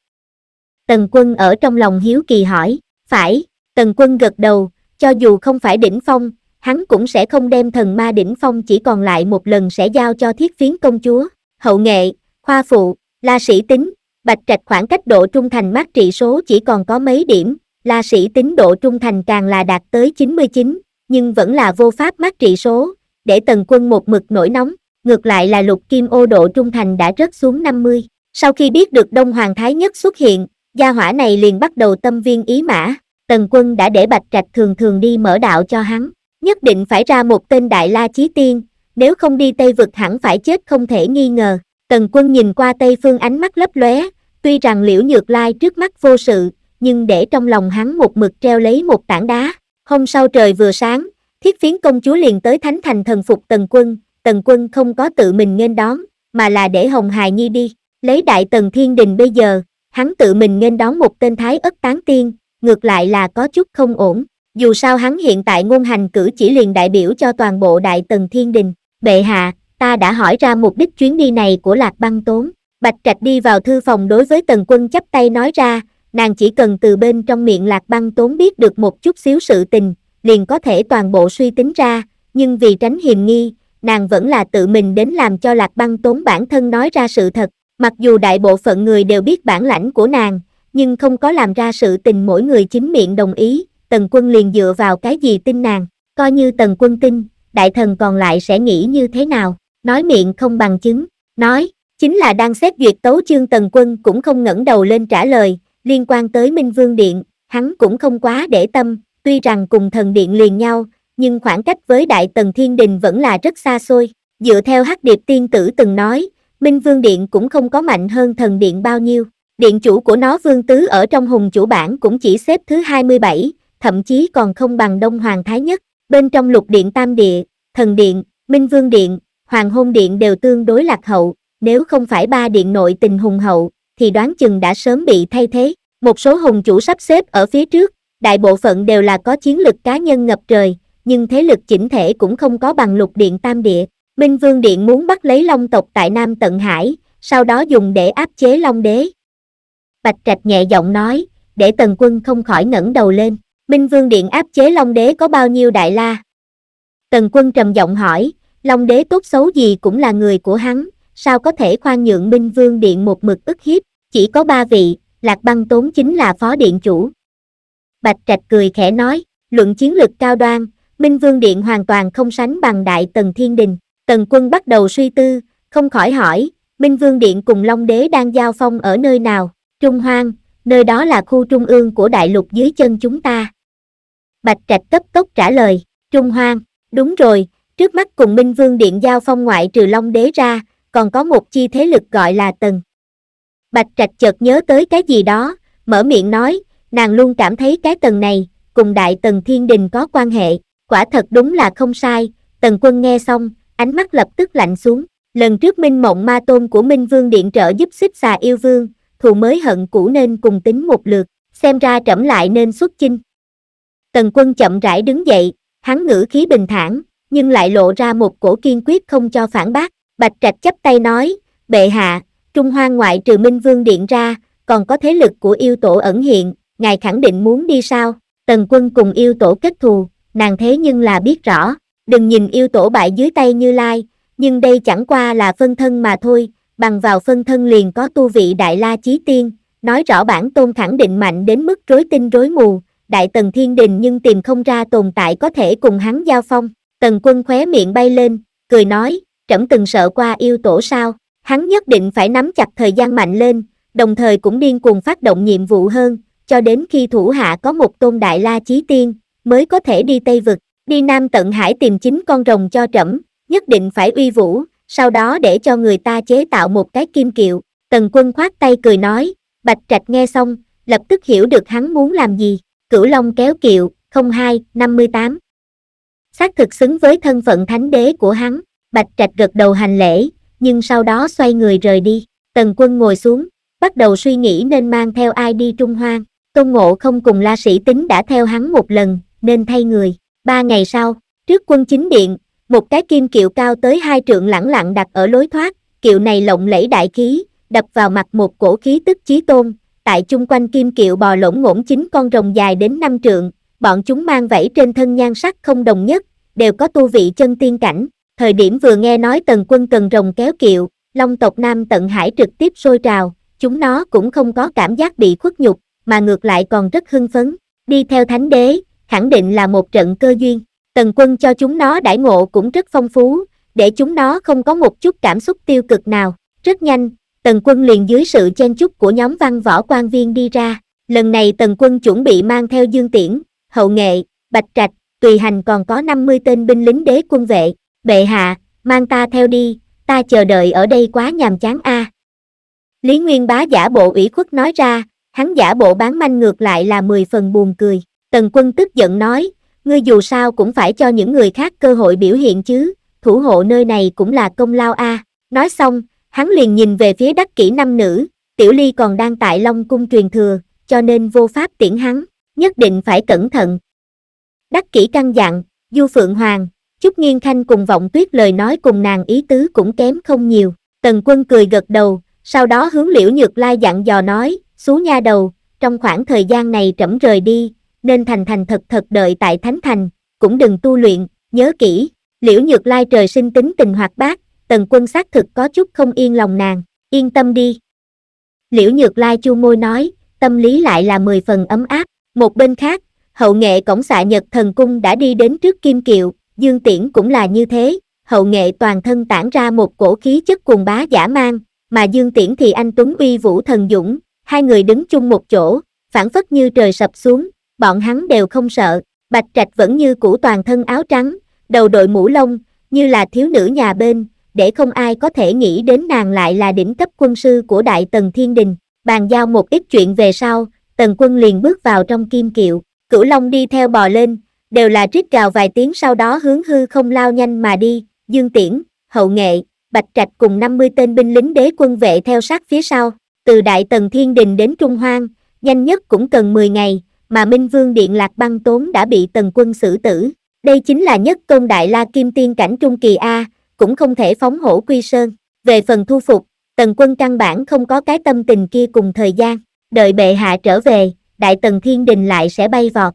Tần quân ở trong lòng hiếu kỳ hỏi, phải, tần quân gật đầu, cho dù không phải đỉnh phong, hắn cũng sẽ không đem thần ma đỉnh phong chỉ còn lại một lần sẽ giao cho thiết phiến công chúa, hậu nghệ, khoa phụ, la sĩ tính, bạch trạch khoảng cách độ trung thành mát trị số chỉ còn có mấy điểm, la sĩ tính độ trung thành càng là đạt tới 99, nhưng vẫn là vô pháp mát trị số, để tần quân một mực nổi nóng, ngược lại là lục kim ô độ trung thành đã rớt xuống 50. Sau khi biết được Đông Hoàng Thái Nhất xuất hiện, gia hỏa này liền bắt đầu tâm viên ý mã, tần quân đã để bạch trạch thường thường đi mở đạo cho hắn nhất định phải ra một tên đại la chí tiên, nếu không đi Tây vực hẳn phải chết không thể nghi ngờ. Tần quân nhìn qua Tây phương ánh mắt lấp lóe, tuy rằng liễu nhược lai trước mắt vô sự, nhưng để trong lòng hắn một mực treo lấy một tảng đá. Hôm sau trời vừa sáng, thiết phiến công chúa liền tới thánh thành thần phục tần quân, tần quân không có tự mình nghênh đón, mà là để Hồng Hài Nhi đi, lấy đại tần thiên đình bây giờ, hắn tự mình nghênh đón một tên thái ất tán tiên, ngược lại là có chút không ổn dù sao hắn hiện tại ngôn hành cử chỉ liền đại biểu cho toàn bộ đại tần thiên đình, bệ hạ, ta đã hỏi ra mục đích chuyến đi này của lạc băng tốn, bạch trạch đi vào thư phòng đối với tần quân chắp tay nói ra, nàng chỉ cần từ bên trong miệng lạc băng tốn biết được một chút xíu sự tình, liền có thể toàn bộ suy tính ra, nhưng vì tránh hiềm nghi, nàng vẫn là tự mình đến làm cho lạc băng tốn bản thân nói ra sự thật, mặc dù đại bộ phận người đều biết bản lãnh của nàng, nhưng không có làm ra sự tình mỗi người chính miệng đồng ý, tần quân liền dựa vào cái gì tin nàng, coi như tần quân tin, đại thần còn lại sẽ nghĩ như thế nào, nói miệng không bằng chứng, nói, chính là đang xét duyệt tấu chương tần quân cũng không ngẩng đầu lên trả lời, liên quan tới Minh Vương Điện, hắn cũng không quá để tâm, tuy rằng cùng thần điện liền nhau, nhưng khoảng cách với đại tần thiên đình vẫn là rất xa xôi, dựa theo hắc điệp tiên tử từng nói, Minh Vương Điện cũng không có mạnh hơn thần điện bao nhiêu. Điện chủ của nó Vương Tứ ở trong hùng chủ bản cũng chỉ xếp thứ 27, thậm chí còn không bằng Đông Hoàng Thái Nhất. Bên trong lục điện Tam Địa, Thần Điện, Minh Vương Điện, Hoàng Hôn Điện đều tương đối lạc hậu, nếu không phải ba điện nội tình hùng hậu, thì đoán chừng đã sớm bị thay thế. Một số hùng chủ sắp xếp ở phía trước, đại bộ phận đều là có chiến lực cá nhân ngập trời, nhưng thế lực chỉnh thể cũng không có bằng lục điện Tam Địa. Minh Vương Điện muốn bắt lấy Long tộc tại Nam Tận Hải, sau đó dùng để áp chế Long Đế. Bạch Trạch nhẹ giọng nói, để Tần Quân không khỏi ngẩng đầu lên. Minh Vương Điện áp chế Long Đế có bao nhiêu đại la? Tần quân trầm giọng hỏi, Long Đế tốt xấu gì cũng là người của hắn, sao có thể khoan nhượng Minh Vương Điện một mực ức hiếp, chỉ có ba vị, Lạc Băng Tốn chính là phó điện chủ. Bạch Trạch cười khẽ nói, luận chiến lược cao đoan, Minh Vương Điện hoàn toàn không sánh bằng Đại Tần Thiên Đình. Tần quân bắt đầu suy tư, không khỏi hỏi, Minh Vương Điện cùng Long Đế đang giao phong ở nơi nào? Trung Hoang, nơi đó là khu trung ương của đại lục dưới chân chúng ta. Bạch Trạch cấp tốc trả lời, Trung Hoang, đúng rồi, trước mắt cùng Minh Vương Điện giao phong ngoại trừ Long Đế ra, còn có một chi thế lực gọi là Tần. Bạch Trạch chợt nhớ tới cái gì đó, mở miệng nói, nàng luôn cảm thấy cái Tần này, cùng Đại Tần Thiên Đình có quan hệ, quả thật đúng là không sai, Tần Quân nghe xong, ánh mắt lập tức lạnh xuống, lần trước Minh Mộng Ma Tôn của Minh Vương Điện trợ giúp xích xà yêu vương, thù mới hận cũ nên cùng tính một lượt, xem ra trẫm lại nên xuất chinh. Tần quân chậm rãi đứng dậy, hắn ngữ khí bình thản, nhưng lại lộ ra một cổ kiên quyết không cho phản bác. Bạch Trạch chấp tay nói, bệ hạ, Trung Hoa ngoại trừ Minh Vương Điện ra, còn có thế lực của yêu tổ ẩn hiện, ngài khẳng định muốn đi sao? Tần quân cùng yêu tổ kết thù, nàng thế nhưng là biết rõ, đừng nhìn yêu tổ bại dưới tay như lai, nhưng đây chẳng qua là phân thân mà thôi, bằng vào phân thân liền có tu vị đại la chí tiên, nói rõ bản tôn khẳng định mạnh đến mức rối tinh rối mù, đại tần thiên đình nhưng tìm không ra tồn tại có thể cùng hắn giao phong. Tần quân khóe miệng bay lên, cười nói, trẫm từng sợ qua yêu tổ sao, hắn nhất định phải nắm chặt thời gian mạnh lên, đồng thời cũng điên cuồng phát động nhiệm vụ hơn, cho đến khi thủ hạ có một tôn đại la chí tiên, mới có thể đi Tây Vực, đi Nam Tận Hải tìm chính con rồng cho trẫm, nhất định phải uy vũ, sau đó để cho người ta chế tạo một cái kim kiệu. Tần quân khoát tay cười nói, Bạch Trạch nghe xong, lập tức hiểu được hắn muốn làm gì. Cửu Long kéo kiệu, 02, 58. Xác thực xứng với thân phận thánh đế của hắn, Bạch Trạch gật đầu hành lễ, nhưng sau đó xoay người rời đi. Tần quân ngồi xuống, bắt đầu suy nghĩ nên mang theo ai đi Trung Hoang. Tôn Ngộ không cùng La Sĩ Tính đã theo hắn một lần, nên thay người. Ba ngày sau, trước quân chính điện, một cái kim kiệu cao tới hai trượng lẳng lặng đặt ở lối thoát, kiệu này lộng lẫy đại khí, đập vào mặt một cổ khí tức chí tôn, tại chung quanh kim kiệu bò lỗng ngỗng chín con rồng dài đến năm trượng, bọn chúng mang vẫy trên thân nhan sắc không đồng nhất, đều có tu vị chân tiên cảnh. Thời điểm vừa nghe nói tần quân cần rồng kéo kiệu, long tộc Nam Tận Hải trực tiếp sôi trào, chúng nó cũng không có cảm giác bị khuất nhục, mà ngược lại còn rất hưng phấn. Đi theo thánh đế, khẳng định là một trận cơ duyên. Tần quân cho chúng nó đãi ngộ cũng rất phong phú, để chúng nó không có một chút cảm xúc tiêu cực nào. Rất nhanh, Tần quân liền dưới sự chen chúc của nhóm văn võ quan viên đi ra, lần này tần quân chuẩn bị mang theo dương tiễn, hậu nghệ, bạch trạch, tùy hành còn có 50 tên binh lính đế quân vệ, bệ hạ, mang ta theo đi, ta chờ đợi ở đây quá nhàm chán a. Lý Nguyên bá giả bộ ủy khuất nói ra, hắn giả bộ bán manh ngược lại là 10 phần buồn cười, tần quân tức giận nói, ngươi dù sao cũng phải cho những người khác cơ hội biểu hiện chứ, thủ hộ nơi này cũng là công lao a. Nói xong, hắn liền nhìn về phía đắc kỹ nam nữ, tiểu ly còn đang tại Long Cung truyền thừa, cho nên vô pháp tiễn hắn, nhất định phải cẩn thận. Đắc kỹ căng dặn, Du Phượng Hoàng, Chúc Nghiên Khanh cùng vọng tuyết lời nói cùng nàng ý tứ cũng kém không nhiều, Tần Quân cười gật đầu, sau đó hướng liễu nhược lai dặn dò nói, xú nha đầu, trong khoảng thời gian này trẫm rời đi, nên thành thành thật thật đợi tại Thánh Thành, cũng đừng tu luyện, nhớ kỹ, liễu nhược lai trời sinh tính tình hoạt bát, tần quân xác thực có chút không yên lòng nàng, yên tâm đi. Liễu Nhược Lai chu môi nói, tâm lý lại là mười phần ấm áp. Một bên khác, hậu nghệ cổng xạ nhật thần cung đã đi đến trước Kim kiệu, Dương Tiễn cũng là như thế. Hậu nghệ toàn thân tản ra một cổ khí chất cuồng bá giả mang, mà Dương Tiễn thì anh Tuấn Uy Vũ Thần Dũng, hai người đứng chung một chỗ, phản phất như trời sập xuống, bọn hắn đều không sợ. Bạch Trạch vẫn như cũ toàn thân áo trắng, đầu đội mũ lông, như là thiếu nữ nhà bên, để không ai có thể nghĩ đến nàng lại là đỉnh cấp quân sư của Đại Tần Thiên Đình. Bàn giao một ít chuyện về sau, Tần quân liền bước vào trong kim kiệu, cửu long đi theo bò lên, đều là trích gào vài tiếng sau đó hướng hư không lao nhanh mà đi, dương tiễn, hậu nghệ, bạch trạch cùng 50 tên binh lính đế quân vệ theo sát phía sau, từ Đại Tần Thiên Đình đến Trung Hoang, nhanh nhất cũng cần 10 ngày, mà Minh Vương Điện Lạc Băng Tốn đã bị Tần quân xử tử. Đây chính là nhất công đại la kim tiên cảnh Trung Kỳ A, cũng không thể phóng hổ quy sơn. Về phần thu phục, tần quân căn bản không có cái tâm tình kia cùng thời gian, đợi bệ hạ trở về, đại tần thiên đình lại sẽ bay vọt.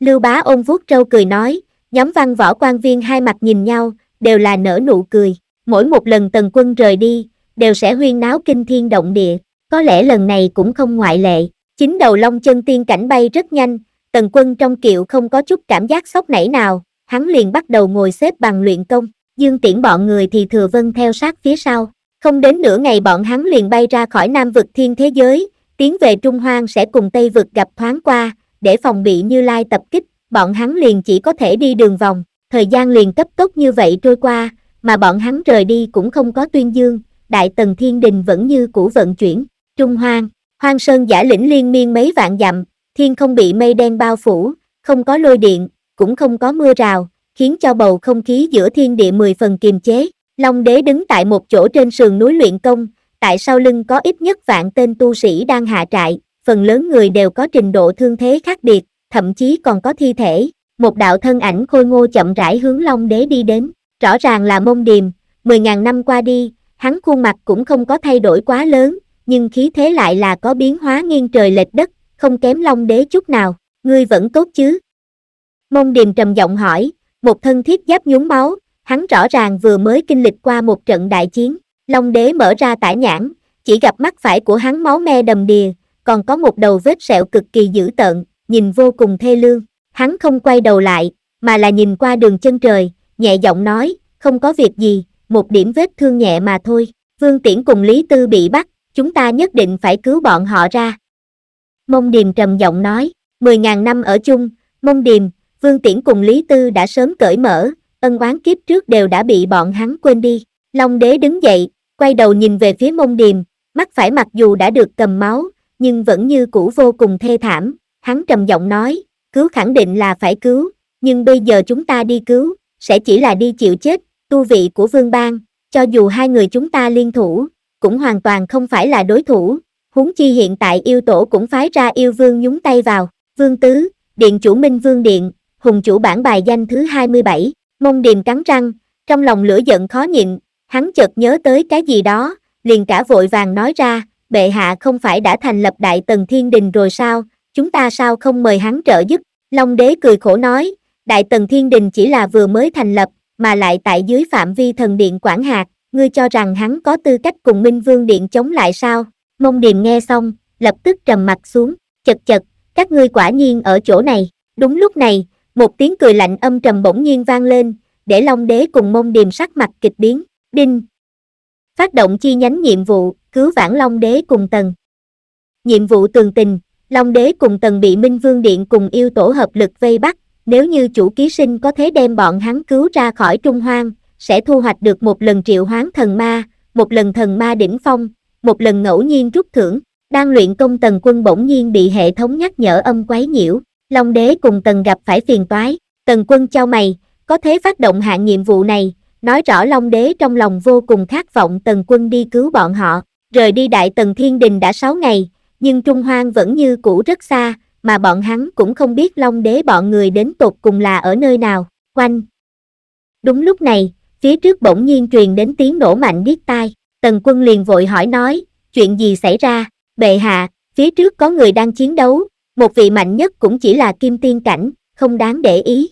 Lưu bá ôn vuốt trâu cười nói, nhóm văn võ quan viên hai mặt nhìn nhau, đều là nở nụ cười, mỗi một lần tần quân rời đi, đều sẽ huyên náo kinh thiên động địa, có lẽ lần này cũng không ngoại lệ, chính đầu long chân tiên cảnh bay rất nhanh, tần quân trong kiệu không có chút cảm giác sốc nảy nào, hắn liền bắt đầu ngồi xếp bằng luyện công dương tiễn bọn người thì thừa vân theo sát phía sau. Không đến nửa ngày bọn hắn liền bay ra khỏi Nam vực thiên thế giới, tiến về Trung Hoang sẽ cùng Tây vực gặp thoáng qua, để phòng bị Như Lai tập kích, bọn hắn liền chỉ có thể đi đường vòng, thời gian liền cấp tốc như vậy trôi qua, mà bọn hắn rời đi cũng không có tuyên dương, Đại Tần Thiên Đình vẫn như cũ vận chuyển, Trung Hoang, Hoang Sơn giả lĩnh liên miên mấy vạn dặm, thiên không bị mây đen bao phủ, không có lôi điện, cũng không có mưa rào, khiến cho bầu không khí giữa thiên địa mười phần kiềm chế. Long đế đứng tại một chỗ trên sườn núi luyện công, tại sau lưng có ít nhất vạn tên tu sĩ đang hạ trại, phần lớn người đều có trình độ thương thế khác biệt, thậm chí còn có thi thể. Một đạo thân ảnh khôi ngô chậm rãi hướng Long đế đi đến, rõ ràng là mông điềm, 10.000 năm qua đi, hắn khuôn mặt cũng không có thay đổi quá lớn, nhưng khí thế lại là có biến hóa nghiêng trời lệch đất, không kém Long đế chút nào, ngươi vẫn tốt chứ? Mông điềm trầm giọng hỏi, một thân thiết giáp nhúng máu, hắn rõ ràng vừa mới kinh lịch qua một trận đại chiến. Long đế mở ra tải nhãn, chỉ gặp mắt phải của hắn máu me đầm đìa, còn có một đầu vết sẹo cực kỳ dữ tợn, nhìn vô cùng thê lương. Hắn không quay đầu lại, mà là nhìn qua đường chân trời, nhẹ giọng nói, không có việc gì, một điểm vết thương nhẹ mà thôi. Vương Tiễn cùng Lý Tư bị bắt, chúng ta nhất định phải cứu bọn họ ra. Mông Điềm trầm giọng nói, 10.000 năm ở chung, Mông Điềm, Vương Tiễn cùng Lý Tư đã sớm cởi mở, ân oán kiếp trước đều đã bị bọn hắn quên đi. Long đế đứng dậy, quay đầu nhìn về phía mông điềm, mắt phải mặc dù đã được cầm máu, nhưng vẫn như cũ vô cùng thê thảm. Hắn trầm giọng nói, cứu khẳng định là phải cứu, nhưng bây giờ chúng ta đi cứu, sẽ chỉ là đi chịu chết, tu vị của vương bang, cho dù hai người chúng ta liên thủ, cũng hoàn toàn không phải là đối thủ, huống chi hiện tại yêu tổ cũng phái ra yêu vương nhúng tay vào, vương tứ, điện chủ minh vương điện, hùng chủ bản bài danh thứ 27, mông điềm cắn răng, trong lòng lửa giận khó nhịn, hắn chợt nhớ tới cái gì đó, liền cả vội vàng nói ra, bệ hạ không phải đã thành lập đại tần thiên đình rồi sao, chúng ta sao không mời hắn trợ giúp, Long đế cười khổ nói, đại tần thiên đình chỉ là vừa mới thành lập, mà lại tại dưới phạm vi thần điện quản hạt, ngươi cho rằng hắn có tư cách cùng Minh Vương Điện chống lại sao? Mông Điềm nghe xong, lập tức trầm mặt xuống, chật chật, các ngươi quả nhiên ở chỗ này. Đúng lúc này, một tiếng cười lạnh âm trầm bỗng nhiên vang lên, để Long Đế cùng mông điềm sắc mặt kịch biến, đinh. Phát động chi nhánh nhiệm vụ, cứu vãn Long Đế cùng tầng. Nhiệm vụ tường tình, Long Đế cùng tầng bị Minh Vương Điện cùng yêu tổ hợp lực vây bắt, nếu như chủ ký sinh có thể đem bọn hắn cứu ra khỏi Trung Hoang, sẽ thu hoạch được một lần triệu hoán thần ma, một lần thần ma đỉnh phong, một lần ngẫu nhiên rút thưởng. Đang luyện công tần quân bỗng nhiên bị hệ thống nhắc nhở âm quấy nhiễu, Long Đế cùng Tần gặp phải phiền toái, Tần Quân trao mày, có thế phát động hạng nhiệm vụ này, nói rõ Long Đế trong lòng vô cùng khát vọng Tần Quân đi cứu bọn họ, rời đi Đại Tần Thiên Đình đã 6 ngày, nhưng Trung Hoang vẫn như cũ rất xa, mà bọn hắn cũng không biết Long Đế bọn người đến tột cùng là ở nơi nào, quanh. Đúng lúc này, phía trước bỗng nhiên truyền đến tiếng nổ mạnh điếc tai, Tần Quân liền vội hỏi nói, chuyện gì xảy ra, bệ hạ, phía trước có người đang chiến đấu, một vị mạnh nhất cũng chỉ là kim tiên cảnh không đáng để ý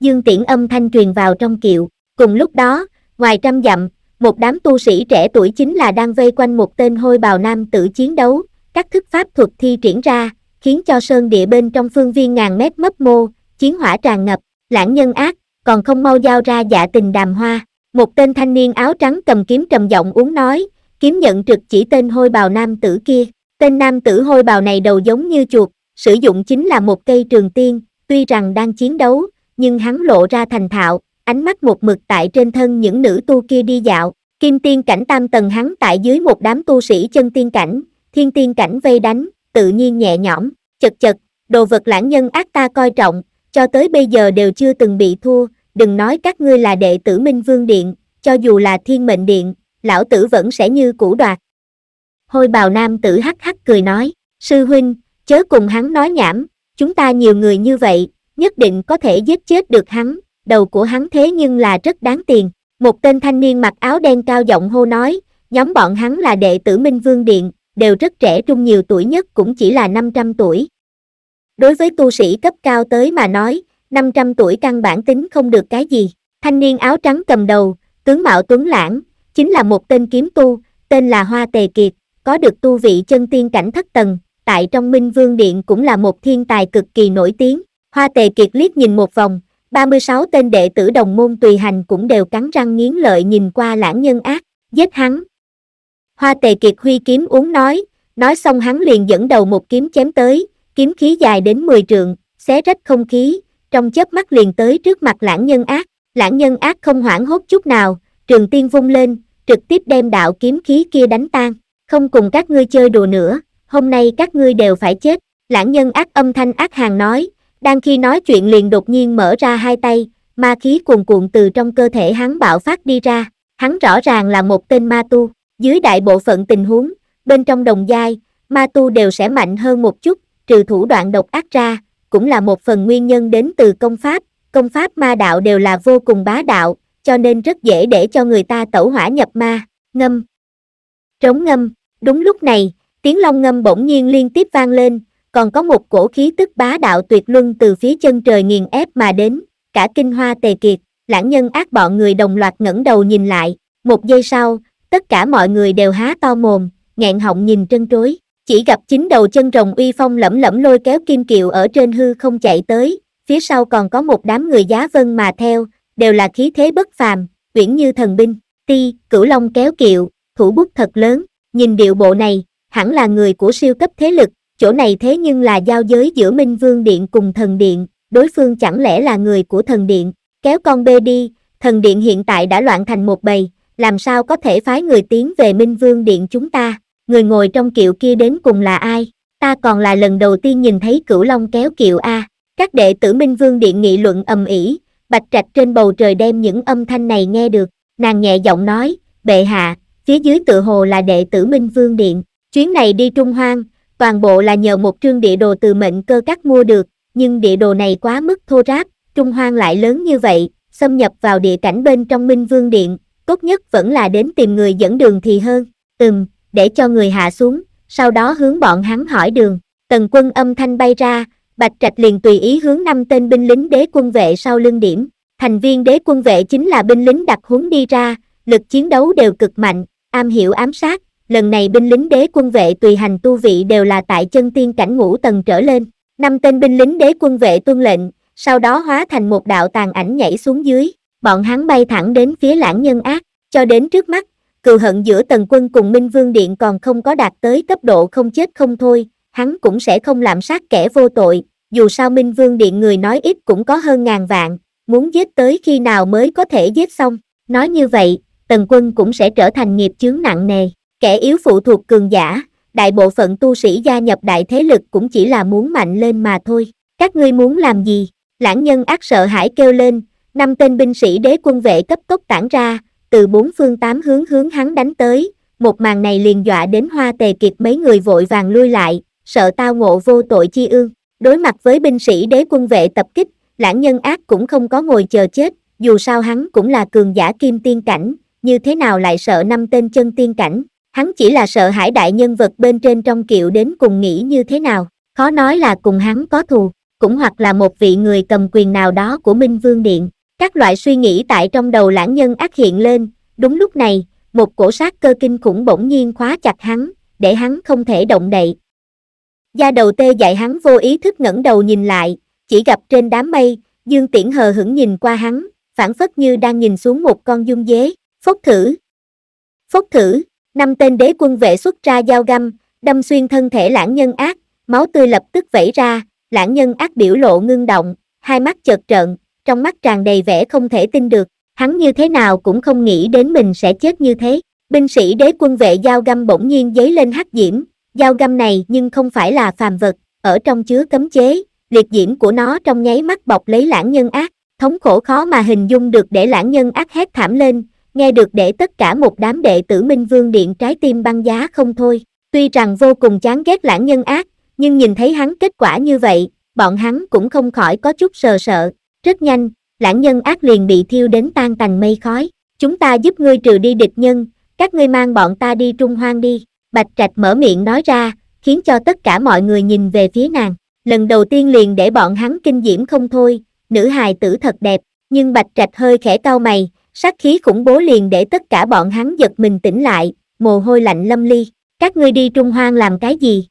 dương tiễn âm thanh truyền vào trong kiệu cùng lúc đó ngoài trăm dặm một đám tu sĩ trẻ tuổi chính là đang vây quanh một tên hôi bào nam tử chiến đấu các thức pháp thuật thi triển ra khiến cho sơn địa bên trong phương viên ngàn mét mấp mô chiến hỏa tràn ngập lãng nhân ác còn không mau giao ra giả dạ tình đàm hoa một tên thanh niên áo trắng cầm kiếm trầm giọng uống nói kiếm nhận trực chỉ tên hôi bào nam tử kia Tên nam tử hôi bào này đầu giống như chuột, sử dụng chính là một cây trường tiên, tuy rằng đang chiến đấu, nhưng hắn lộ ra thành thạo, ánh mắt một mực tại trên thân những nữ tu kia đi dạo, kim tiên cảnh tam tầng hắn tại dưới một đám tu sĩ chân tiên cảnh, thiên tiên cảnh vây đánh, tự nhiên nhẹ nhõm, chật chật, đồ vật lãng nhân ác ta coi trọng, cho tới bây giờ đều chưa từng bị thua, đừng nói các ngươi là đệ tử Minh Vương Điện, cho dù là Thiên Mệnh Điện, lão tử vẫn sẽ như cũ đoạt hôi bào nam tử hắc hắc cười nói, sư huynh, chớ cùng hắn nói nhảm, chúng ta nhiều người như vậy, nhất định có thể giết chết được hắn, đầu của hắn thế nhưng là rất đáng tiền. Một tên thanh niên mặc áo đen cao giọng hô nói, nhóm bọn hắn là đệ tử Minh Vương Điện, đều rất trẻ trung nhiều tuổi nhất cũng chỉ là 500 tuổi. Đối với tu sĩ cấp cao tới mà nói, 500 tuổi căn bản tính không được cái gì. Thanh niên áo trắng cầm đầu, tướng mạo tuấn lãng, chính là một tên kiếm tu, tên là Hoa Tề Kiệt, có được tu vị chân tiên cảnh thất tầng, tại trong Minh Vương Điện cũng là một thiên tài cực kỳ nổi tiếng. Hoa Tề Kiệt liếc nhìn một vòng, 36 tên đệ tử đồng môn tùy hành cũng đều cắn răng nghiến lợi nhìn qua lãng nhân ác, giết hắn. Hoa Tề Kiệt huy kiếm uống nói, nói xong hắn liền dẫn đầu một kiếm chém tới, kiếm khí dài đến 10 trượng, xé rách không khí, trong chớp mắt liền tới trước mặt lãng nhân ác. Lãng nhân ác không hoảng hốt chút nào, trường tiên vung lên, trực tiếp đem đạo kiếm khí kia đánh tan không cùng các ngươi chơi đùa nữa, hôm nay các ngươi đều phải chết, lãng nhân ác âm thanh ác hàng nói, đang khi nói chuyện liền đột nhiên mở ra hai tay, ma khí cuồn cuộn từ trong cơ thể hắn bạo phát đi ra, hắn rõ ràng là một tên ma tu, dưới đại bộ phận tình huống, bên trong đồng giai, ma tu đều sẽ mạnh hơn một chút, trừ thủ đoạn độc ác ra, cũng là một phần nguyên nhân đến từ công pháp, công pháp ma đạo đều là vô cùng bá đạo, cho nên rất dễ để cho người ta tẩu hỏa nhập ma, ngâm, trống ngâm. Đúng lúc này, tiếng long ngâm bỗng nhiên liên tiếp vang lên, còn có một cổ khí tức bá đạo tuyệt luân từ phía chân trời nghiền ép mà đến, cả kinh hoa tề kiệt, lãng nhân ác bọn người đồng loạt ngẩng đầu nhìn lại, một giây sau, tất cả mọi người đều há to mồm, nghẹn họng nhìn trân trối, chỉ gặp chính đầu chân rồng uy phong lẫm lẫm lôi kéo kim kiệu ở trên hư không chạy tới, phía sau còn có một đám người giá vân mà theo, đều là khí thế bất phàm, uyển như thần binh, ti, cửu long kéo kiệu, thủ bút thật lớn, Nhìn điệu bộ này, hẳn là người của siêu cấp thế lực, chỗ này thế nhưng là giao giới giữa Minh Vương Điện cùng Thần Điện, đối phương chẳng lẽ là người của Thần Điện, kéo con bê đi, Thần Điện hiện tại đã loạn thành một bầy, làm sao có thể phái người tiến về Minh Vương Điện chúng ta, người ngồi trong kiệu kia đến cùng là ai, ta còn là lần đầu tiên nhìn thấy cửu long kéo kiệu A, các đệ tử Minh Vương Điện nghị luận ầm ĩ, bạch trạch trên bầu trời đem những âm thanh này nghe được, nàng nhẹ giọng nói, bệ hạ, phía dưới tự hồ là đệ tử Minh Vương Điện. Chuyến này đi Trung Hoang, toàn bộ là nhờ một trương địa đồ từ mệnh cơ cắt mua được, nhưng địa đồ này quá mức thô ráp, Trung Hoang lại lớn như vậy, xâm nhập vào địa cảnh bên trong Minh Vương Điện, tốt nhất vẫn là đến tìm người dẫn đường thì hơn. Ừm, để cho người hạ xuống, sau đó hướng bọn hắn hỏi đường. Tần quân âm thanh bay ra, Bạch Trạch liền tùy ý hướng năm tên binh lính đế quân vệ sau lưng điểm. Thành viên đế quân vệ chính là binh lính đặc huấn đi ra, lực chiến đấu đều cực mạnh, am hiểu ám sát, lần này binh lính đế quân vệ tùy hành tu vị đều là tại chân tiên cảnh ngũ tầng trở lên. Năm tên binh lính đế quân vệ tuân lệnh, sau đó hóa thành một đạo tàn ảnh nhảy xuống dưới, bọn hắn bay thẳng đến phía lãng nhân ác, cho đến trước mắt, cừu hận giữa tần quân cùng Minh Vương Điện còn không có đạt tới cấp độ không chết không thôi, hắn cũng sẽ không làm sát kẻ vô tội, dù sao Minh Vương Điện người nói ít cũng có hơn ngàn vạn, muốn giết tới khi nào mới có thể giết xong, nói như vậy, Tần Quân cũng sẽ trở thành nghiệp chướng nặng nề. Kẻ yếu phụ thuộc cường giả, đại bộ phận tu sĩ gia nhập đại thế lực cũng chỉ là muốn mạnh lên mà thôi. Các ngươi muốn làm gì? Lãng nhân ác sợ hãi kêu lên, năm tên binh sĩ đế quân vệ cấp tốc tản ra, từ bốn phương tám hướng hướng hắn đánh tới, một màn này liền dọa đến hoa tề kiệt mấy người vội vàng lui lại, sợ tao ngộ vô tội chi ương. Đối mặt với binh sĩ đế quân vệ tập kích, lãng nhân ác cũng không có ngồi chờ chết, dù sao hắn cũng là cường giả kim tiên cảnh, như thế nào lại sợ năm tên chân tiên cảnh, hắn chỉ là sợ hải đại nhân vật bên trên trong kiệu đến cùng nghĩ như thế nào, khó nói là cùng hắn có thù, cũng hoặc là một vị người cầm quyền nào đó của Minh Vương Điện. Các loại suy nghĩ tại trong đầu lãng nhân ác hiện lên, đúng lúc này, một cổ sát cơ kinh khủng bỗng nhiên khóa chặt hắn, để hắn không thể động đậy. Gia đầu tê dạy hắn vô ý thức ngẩng đầu nhìn lại, chỉ gặp trên đám mây, Dương Tiễn hờ hững nhìn qua hắn, phản phất như đang nhìn xuống một con dung dế, Phốc thử. Phốc thử, năm tên đế quân vệ xuất ra dao găm, đâm xuyên thân thể lãng nhân ác, máu tươi lập tức vẩy ra, lãng nhân ác biểu lộ ngưng động, hai mắt chợt trợn, trong mắt tràn đầy vẻ không thể tin được, hắn như thế nào cũng không nghĩ đến mình sẽ chết như thế. Binh sĩ đế quân vệ dao găm bỗng nhiên giấy lên hắc diễm, dao găm này nhưng không phải là phàm vật, ở trong chứa cấm chế, liệt diễm của nó trong nháy mắt bọc lấy lãng nhân ác, thống khổ khó mà hình dung được để lãng nhân ác hét thảm lên, nghe được để tất cả một đám đệ tử Minh Vương Điện trái tim băng giá không thôi. Tuy rằng vô cùng chán ghét lãng nhân ác, nhưng nhìn thấy hắn kết quả như vậy, bọn hắn cũng không khỏi có chút sờ sợ. Rất nhanh, lãng nhân ác liền bị thiêu đến tan tành mây khói. Chúng ta giúp ngươi trừ đi địch nhân, các ngươi mang bọn ta đi trung hoang đi. Bạch Trạch mở miệng nói ra, khiến cho tất cả mọi người nhìn về phía nàng. Lần đầu tiên liền để bọn hắn kinh diễm không thôi, nữ hài tử thật đẹp, nhưng Bạch Trạch hơi khẽ cau mày, sát khí khủng bố liền để tất cả bọn hắn giật mình tỉnh lại, mồ hôi lạnh lâm ly, các ngươi đi trung hoang làm cái gì?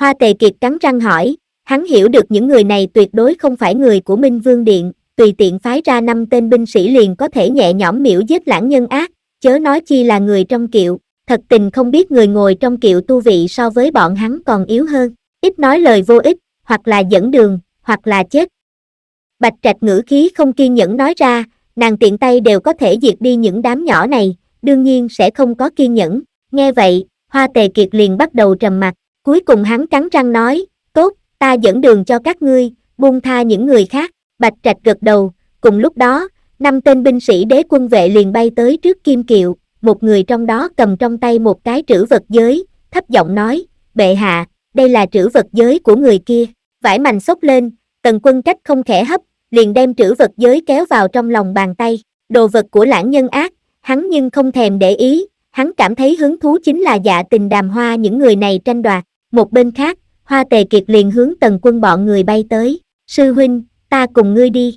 Hoa tề kiệt cắn răng hỏi, hắn hiểu được những người này tuyệt đối không phải người của Minh Vương Điện, tùy tiện phái ra năm tên binh sĩ liền có thể nhẹ nhõm miễu giết lãng nhân ác, chớ nói chi là người trong kiệu, thật tình không biết người ngồi trong kiệu tu vị so với bọn hắn còn yếu hơn, ít nói lời vô ích, hoặc là dẫn đường, hoặc là chết. Bạch trạch ngữ khí không kiên nhẫn nói ra, nàng tiện tay đều có thể diệt đi những đám nhỏ này, đương nhiên sẽ không có kiên nhẫn. Nghe vậy, hoa tề kiệt liền bắt đầu trầm mặt, cuối cùng hắn cắn răng nói, tốt, ta dẫn đường cho các ngươi, buông tha những người khác, bạch trạch gật đầu, cùng lúc đó, năm tên binh sĩ đế quân vệ liền bay tới trước kim kiệu, một người trong đó cầm trong tay một cái trữ vật giới, thấp giọng nói, bệ hạ, đây là trữ vật giới của người kia, vải mành sốc lên, tần quân cách không khẽ hấp liền đem trữ vật giới kéo vào trong lòng bàn tay, đồ vật của lãng nhân ác, hắn nhưng không thèm để ý, hắn cảm thấy hứng thú chính là dạ tình đàm hoa những người này tranh đoạt, một bên khác, hoa tề kiệt liền hướng tần quân bọn người bay tới, sư huynh, ta cùng ngươi đi.